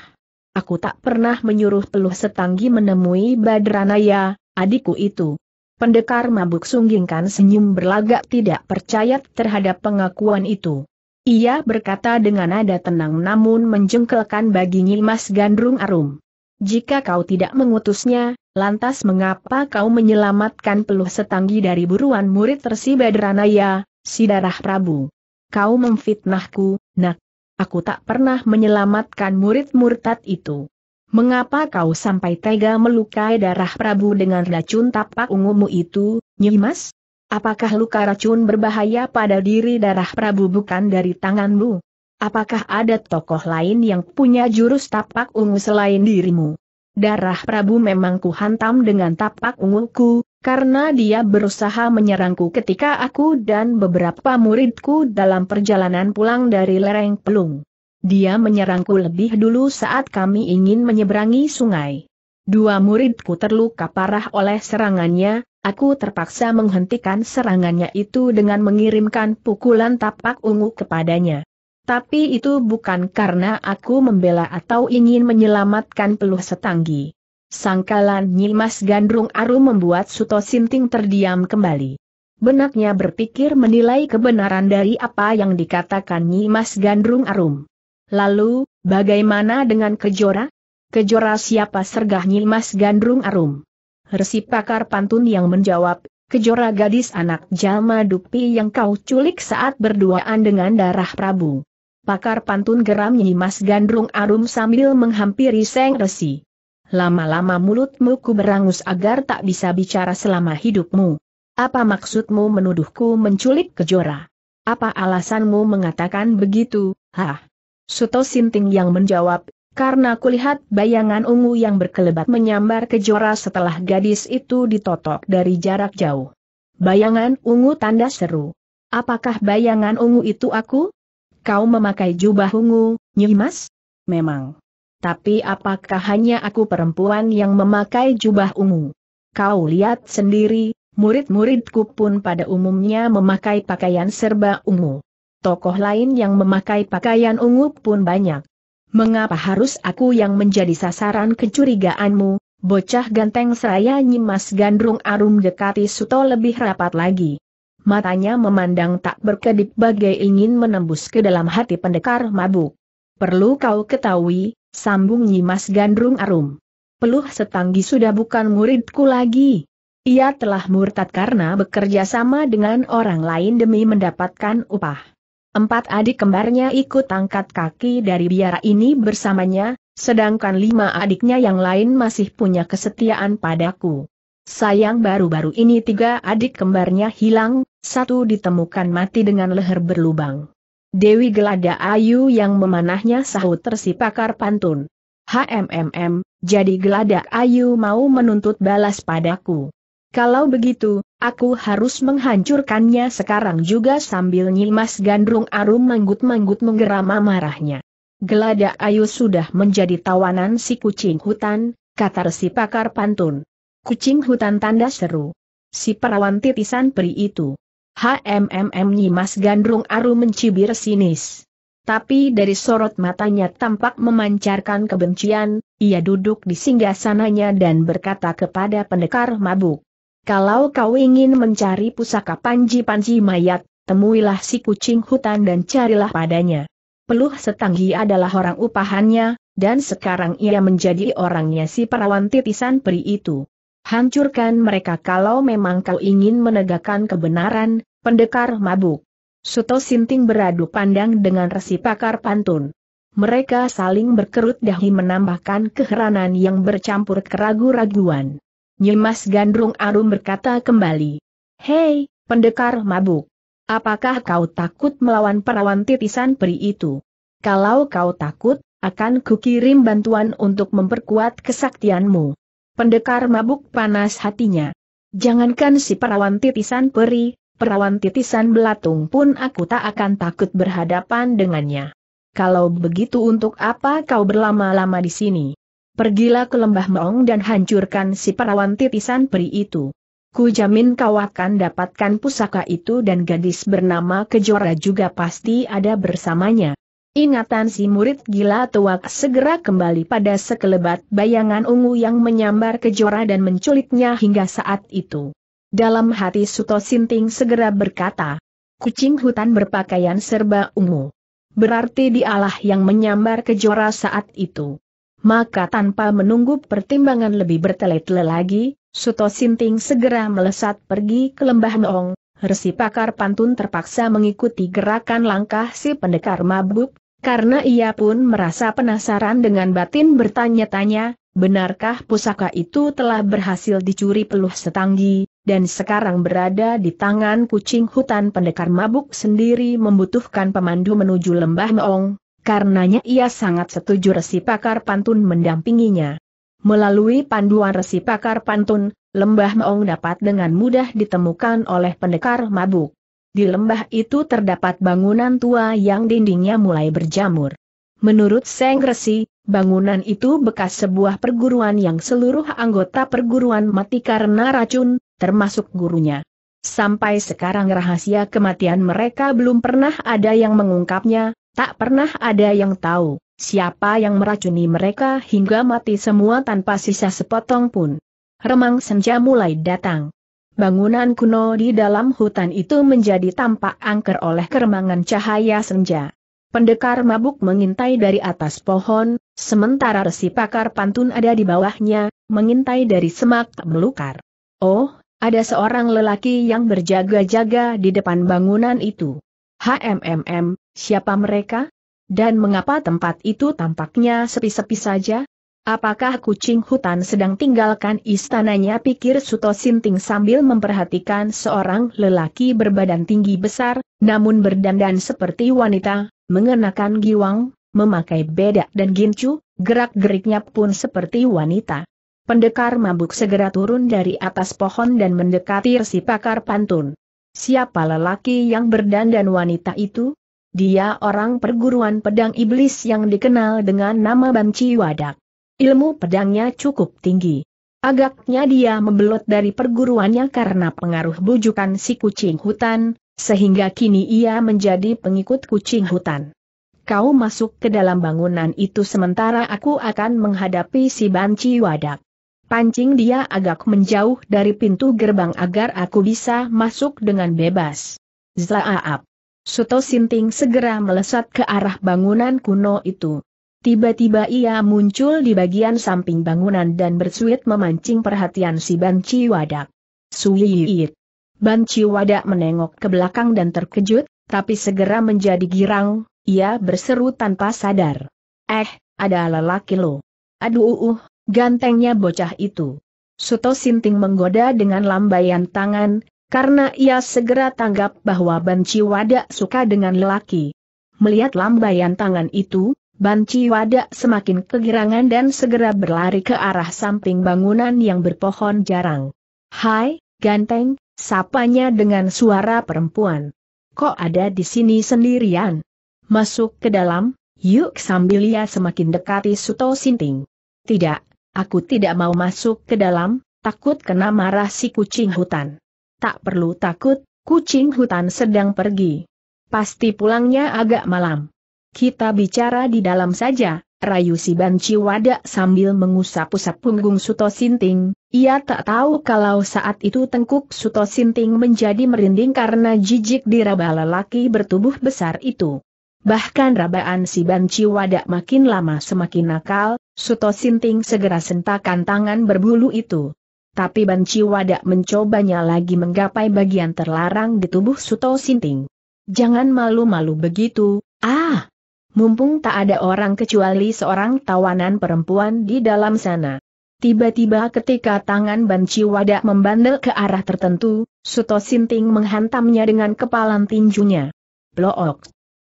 Aku tak pernah menyuruh peluh setanggi menemui Badranaya, adikku itu. Pendekar mabuk sunggingkan senyum berlagak tidak percaya terhadap pengakuan itu. Ia berkata dengan nada tenang namun menjengkelkan bagi Nyimas Gandrung Arum. Jika kau tidak mengutusnya, lantas mengapa kau menyelamatkan peluh setanggi dari buruan murid Resibaderanaya, si darah Prabu? Kau memfitnahku, nak. Aku tak pernah menyelamatkan murid murtad itu. Mengapa kau sampai tega melukai darah Prabu dengan racun tapak ungumu itu, Nyimas? Apakah luka racun berbahaya pada diri darah Prabu bukan dari tanganmu? Apakah ada tokoh lain yang punya jurus tapak ungu selain dirimu? Darah Prabu memang kuhantam dengan tapak unguku, karena dia berusaha menyerangku ketika aku dan beberapa muridku dalam perjalanan pulang dari lereng pelung. Dia menyerangku lebih dulu saat kami ingin menyeberangi sungai. Dua muridku terluka parah oleh serangannya, aku terpaksa menghentikan serangannya itu dengan mengirimkan pukulan tapak ungu kepadanya. Tapi itu bukan karena aku membela atau ingin menyelamatkan peluh setanggi. Sangkalan Nyimas Gandrung Aru membuat Suto Sinting terdiam kembali. Benaknya berpikir menilai kebenaran dari apa yang dikatakan Nyimas Gandrung Arum. Lalu, bagaimana dengan Kejora? Kejora siapa sergah Nyimas Gandrung Arum? Resi pakar pantun yang menjawab, Kejora gadis anak Jalma Dupi yang kau culik saat berduaan dengan darah Prabu. Pakar pantun geram Nyimas Gandrung Arum sambil menghampiri Seng Resi. Lama-lama mulutmu ku berangus agar tak bisa bicara selama hidupmu. Apa maksudmu menuduhku menculik kejora? Apa alasanmu mengatakan begitu, hah? Suto Sinting yang menjawab, karena kulihat bayangan ungu yang berkelebat menyambar kejora setelah gadis itu ditotok dari jarak jauh. Bayangan ungu tanda seru. Apakah bayangan ungu itu aku? Kau memakai jubah ungu, Nyimas? Memang. Tapi apakah hanya aku perempuan yang memakai jubah ungu? Kau lihat sendiri, murid-muridku pun pada umumnya memakai pakaian serba ungu. Tokoh lain yang memakai pakaian ungu pun banyak. Mengapa harus aku yang menjadi sasaran kecurigaanmu, Bocah ganteng seraya nyimas gandrung arum dekati suto lebih rapat lagi matanya memandang tak berkedip bagai ingin menembus ke dalam hati pendekar mabuk. Perlu kau ketahui, sambung Nyimas Gandrung Arum. Peluh Setanggi sudah bukan muridku lagi. Ia telah murtad karena bekerja sama dengan orang lain demi mendapatkan upah. Empat adik kembarnya ikut angkat kaki dari biara ini bersamanya, sedangkan lima adiknya yang lain masih punya kesetiaan padaku. Sayang baru-baru ini tiga adik kembarnya hilang, satu ditemukan mati dengan leher berlubang. Dewi Gelada Ayu yang memanahnya sahut tersipakar pantun. HMMM, jadi Gelada Ayu mau menuntut balas padaku. Kalau begitu, aku harus menghancurkannya sekarang juga sambil Nyimas Gandrung Arum manggut-manggut menggeram amarahnya. Gelada Ayu sudah menjadi tawanan si kucing hutan, kata resi pakar pantun. Kucing hutan tanda seru. Si perawan titisan peri itu. HMMM Nyimas Gandrung Aru mencibir sinis. Tapi dari sorot matanya tampak memancarkan kebencian, ia duduk di singgah sananya dan berkata kepada pendekar mabuk. Kalau kau ingin mencari pusaka panji-panji mayat, temuilah si kucing hutan dan carilah padanya. Peluh Setanggi adalah orang upahannya, dan sekarang ia menjadi orangnya si perawan titisan peri itu. Hancurkan mereka kalau memang kau ingin menegakkan kebenaran, pendekar mabuk. Suto Sinting beradu pandang dengan resi pakar pantun. Mereka saling berkerut dahi menambahkan keheranan yang bercampur keragu-raguan. Nyimas Gandrung Arum berkata kembali. Hei, pendekar mabuk. Apakah kau takut melawan perawan titisan peri itu? Kalau kau takut, akan kukirim bantuan untuk memperkuat kesaktianmu. Pendekar mabuk panas hatinya. Jangankan si perawan titisan peri, perawan titisan belatung pun aku tak akan takut berhadapan dengannya. Kalau begitu untuk apa kau berlama-lama di sini? Pergilah ke lembah Maong dan hancurkan si perawan titisan peri itu. Ku jamin kau akan dapatkan pusaka itu dan gadis bernama Kejora juga pasti ada bersamanya. Ingatan si murid gila tua segera kembali pada sekelebat bayangan ungu yang menyambar kejora dan menculiknya hingga saat itu. Dalam hati Suto Sinting segera berkata, kucing hutan berpakaian serba ungu. Berarti dialah yang menyambar kejora saat itu. Maka tanpa menunggu pertimbangan lebih bertele-tele lagi, Suto Sinting segera melesat pergi ke lembah Noong, resi pakar pantun terpaksa mengikuti gerakan langkah si pendekar mabuk, karena ia pun merasa penasaran dengan batin bertanya-tanya, benarkah pusaka itu telah berhasil dicuri peluh setanggi, dan sekarang berada di tangan kucing hutan pendekar mabuk sendiri membutuhkan pemandu menuju lembah Meong, karenanya ia sangat setuju resi pakar pantun mendampinginya. Melalui panduan resi pakar pantun, lembah Meong dapat dengan mudah ditemukan oleh pendekar mabuk. Di lembah itu terdapat bangunan tua yang dindingnya mulai berjamur. Menurut Seng Resi, bangunan itu bekas sebuah perguruan yang seluruh anggota perguruan mati karena racun, termasuk gurunya. Sampai sekarang rahasia kematian mereka belum pernah ada yang mengungkapnya, tak pernah ada yang tahu siapa yang meracuni mereka hingga mati semua tanpa sisa sepotong pun. Remang senja mulai datang. Bangunan kuno di dalam hutan itu menjadi tampak angker oleh keremangan cahaya senja. Pendekar mabuk mengintai dari atas pohon, sementara resi pakar pantun ada di bawahnya, mengintai dari semak melukar. Oh, ada seorang lelaki yang berjaga-jaga di depan bangunan itu. HMMM, siapa mereka? Dan mengapa tempat itu tampaknya sepi-sepi saja? Apakah kucing hutan sedang tinggalkan istananya pikir Suto Sinting sambil memperhatikan seorang lelaki berbadan tinggi besar, namun berdandan seperti wanita, mengenakan giwang, memakai bedak dan gincu, gerak-geriknya pun seperti wanita. Pendekar mabuk segera turun dari atas pohon dan mendekati si pakar pantun. Siapa lelaki yang berdandan wanita itu? Dia orang perguruan pedang iblis yang dikenal dengan nama Banci Wadak. Ilmu pedangnya cukup tinggi. Agaknya dia membelot dari perguruannya karena pengaruh bujukan si kucing hutan, sehingga kini ia menjadi pengikut kucing hutan. Kau masuk ke dalam bangunan itu sementara aku akan menghadapi si banci wadak. Pancing dia agak menjauh dari pintu gerbang agar aku bisa masuk dengan bebas. Zaaap. Suto Sinting segera melesat ke arah bangunan kuno itu. Tiba-tiba ia muncul di bagian samping bangunan dan bersuit memancing perhatian si Banci wadak. Suiit. Banci wadak menengok ke belakang dan terkejut, tapi segera menjadi girang, ia berseru tanpa sadar. Eh, ada lelaki lo. Aduh uh, uh gantengnya bocah itu. Suto Sinting menggoda dengan lambaian tangan, karena ia segera tanggap bahwa Banci wadak suka dengan lelaki. Melihat lambaian tangan itu, Banci Wadak semakin kegirangan dan segera berlari ke arah samping bangunan yang berpohon jarang. Hai, ganteng, sapanya dengan suara perempuan. Kok ada di sini sendirian? Masuk ke dalam, yuk sambil ia semakin dekati Suto Sinting. Tidak, aku tidak mau masuk ke dalam, takut kena marah si kucing hutan. Tak perlu takut, kucing hutan sedang pergi. Pasti pulangnya agak malam. Kita bicara di dalam saja, rayu si banci wadak sambil mengusap-usap punggung Suto Sinting, ia tak tahu kalau saat itu tengkuk Suto Sinting menjadi merinding karena jijik diraba lelaki bertubuh besar itu. Bahkan rabaan si banci wadak makin lama semakin nakal, Suto Sinting segera sentakan tangan berbulu itu. Tapi banci wadak mencobanya lagi menggapai bagian terlarang di tubuh Suto Sinting. Jangan malu-malu begitu, ah! mumpung tak ada orang kecuali seorang tawanan perempuan di dalam sana. Tiba-tiba ketika tangan Banci Wada membandel ke arah tertentu, Suto Sinting menghantamnya dengan kepalan tinjunya. Blok.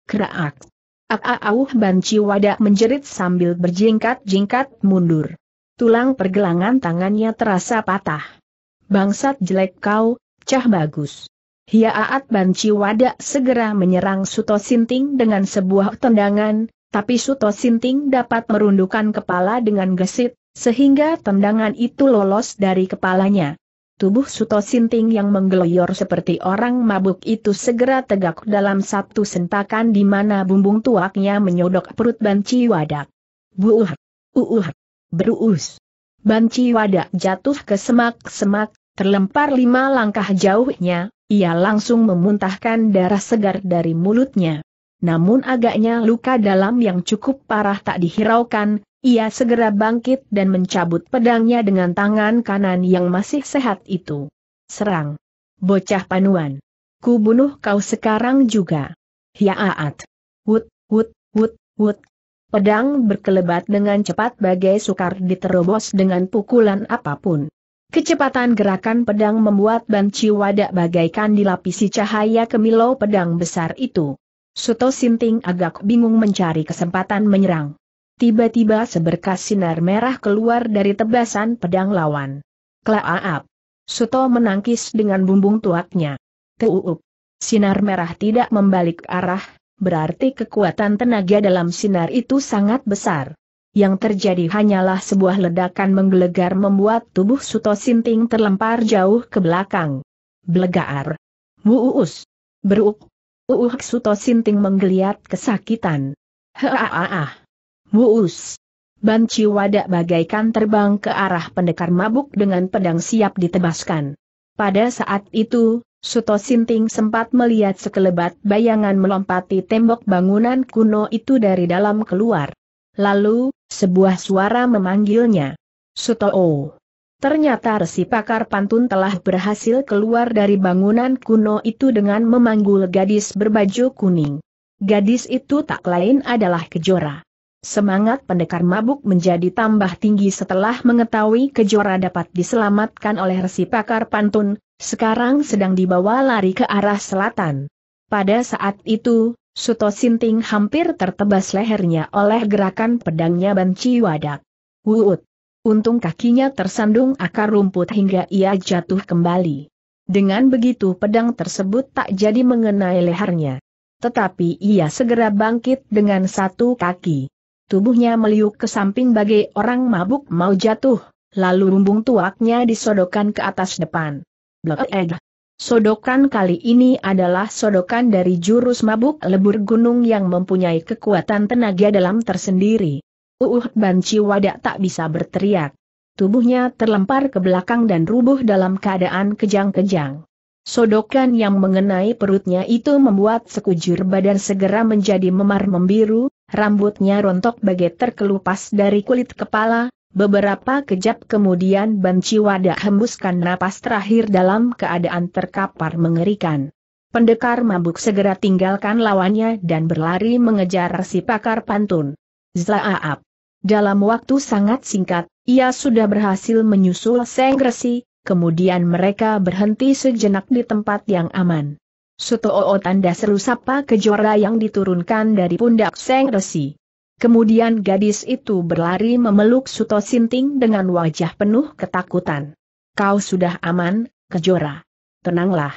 Keraak. Aak-auh Banci Wada menjerit sambil berjingkat-jingkat mundur. Tulang pergelangan tangannya terasa patah. Bangsat jelek kau, cah bagus. Hiaat Banci Wada segera menyerang Suto Sinting dengan sebuah tendangan, tapi Suto Sinting dapat merundukkan kepala dengan gesit, sehingga tendangan itu lolos dari kepalanya. Tubuh Suto Sinting yang menggeloyor seperti orang mabuk itu segera tegak dalam satu sentakan di mana bumbung tuaknya menyodok perut Banci Wadak. Buuh! Uuh! Beruus! Banci Wadak jatuh ke semak-semak, terlempar lima langkah jauhnya, ia langsung memuntahkan darah segar dari mulutnya. Namun agaknya luka dalam yang cukup parah tak dihiraukan, ia segera bangkit dan mencabut pedangnya dengan tangan kanan yang masih sehat itu. Serang. Bocah panuan. Ku bunuh kau sekarang juga. Hiaat. Wut, wut, wut, wut. Pedang berkelebat dengan cepat bagai sukar diterobos dengan pukulan apapun. Kecepatan gerakan pedang membuat banci wadak bagaikan dilapisi cahaya kemilau pedang besar itu. Suto Sinting agak bingung mencari kesempatan menyerang. Tiba-tiba seberkas sinar merah keluar dari tebasan pedang lawan. Klaaap. Suto menangkis dengan bumbung tuaknya. Tuuup, Sinar merah tidak membalik arah, berarti kekuatan tenaga dalam sinar itu sangat besar yang terjadi hanyalah sebuah ledakan menggelegar membuat tubuh Suto Sinting terlempar jauh ke belakang. Belegar. Muus. Beruk. Uuh Suto Sinting menggeliat kesakitan. Heaaah. Muus. Banci wadak bagaikan terbang ke arah pendekar mabuk dengan pedang siap ditebaskan. Pada saat itu, Suto Sinting sempat melihat sekelebat bayangan melompati tembok bangunan kuno itu dari dalam keluar. Lalu, sebuah suara memanggilnya. Sutoo. Ternyata resi pakar pantun telah berhasil keluar dari bangunan kuno itu dengan memanggul gadis berbaju kuning. Gadis itu tak lain adalah Kejora. Semangat pendekar mabuk menjadi tambah tinggi setelah mengetahui Kejora dapat diselamatkan oleh resi pakar pantun, sekarang sedang dibawa lari ke arah selatan. Pada saat itu, Suto Sinting hampir tertebas lehernya oleh gerakan pedangnya Banci Wadak. Wuut! Untung kakinya tersandung akar rumput hingga ia jatuh kembali. Dengan begitu pedang tersebut tak jadi mengenai lehernya. Tetapi ia segera bangkit dengan satu kaki. Tubuhnya meliuk ke samping bagai orang mabuk mau jatuh, lalu rumbung tuaknya disodokkan ke atas depan. Eh, Sodokan kali ini adalah sodokan dari jurus mabuk lebur gunung yang mempunyai kekuatan tenaga dalam tersendiri. Uuh Banci Wadak tak bisa berteriak. Tubuhnya terlempar ke belakang dan rubuh dalam keadaan kejang-kejang. Sodokan yang mengenai perutnya itu membuat sekujur badan segera menjadi memar membiru, rambutnya rontok bagai terkelupas dari kulit kepala, Beberapa kejap kemudian Ban Ciwada hembuskan napas terakhir dalam keadaan terkapar mengerikan. Pendekar mabuk segera tinggalkan lawannya dan berlari mengejar si pakar pantun. Zaaap. Dalam waktu sangat singkat, ia sudah berhasil menyusul Seng Resi, kemudian mereka berhenti sejenak di tempat yang aman. Sutoo tanda seru sapa kejora yang diturunkan dari pundak Seng Resi. Kemudian gadis itu berlari memeluk Suto Sinting dengan wajah penuh ketakutan. Kau sudah aman, Kejora. Tenanglah.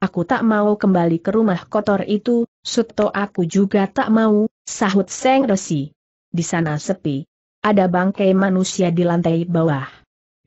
Aku tak mau kembali ke rumah kotor itu, Suto aku juga tak mau, sahut Seng Resi. Di sana sepi. Ada bangkai manusia di lantai bawah.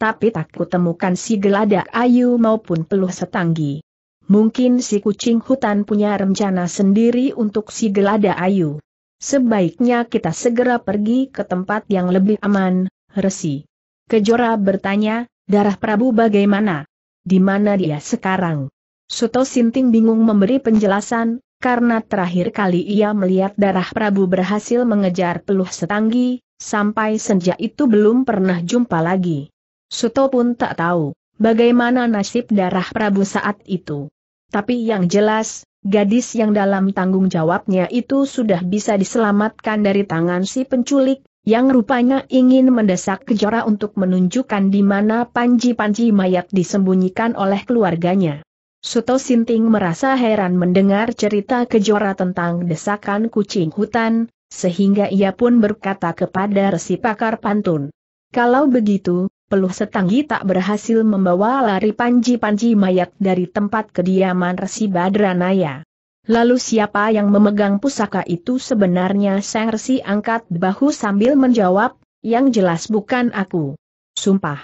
Tapi tak kutemukan si geladak ayu maupun peluh setanggi. Mungkin si kucing hutan punya rencana sendiri untuk si gelada ayu. Sebaiknya kita segera pergi ke tempat yang lebih aman, Resi. Kejora bertanya, darah Prabu bagaimana? Di mana dia sekarang? Suto Sinting bingung memberi penjelasan, karena terakhir kali ia melihat darah Prabu berhasil mengejar peluh setanggi, sampai senja itu belum pernah jumpa lagi. Suto pun tak tahu, bagaimana nasib darah Prabu saat itu. Tapi yang jelas, gadis yang dalam tanggung jawabnya itu sudah bisa diselamatkan dari tangan si penculik, yang rupanya ingin mendesak kejora untuk menunjukkan di mana panji-panji mayat disembunyikan oleh keluarganya. Suto Sinting merasa heran mendengar cerita kejora tentang desakan kucing hutan, sehingga ia pun berkata kepada resi pakar pantun. Kalau begitu, peluh setanggi tak berhasil membawa lari panji-panji mayat dari tempat kediaman Resi Badranaya. Lalu siapa yang memegang pusaka itu sebenarnya Sang Resi angkat bahu sambil menjawab, yang jelas bukan aku. Sumpah.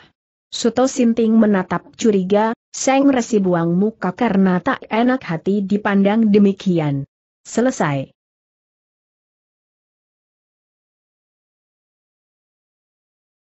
Suto Sinting menatap curiga, Sang Resi buang muka karena tak enak hati dipandang demikian. Selesai.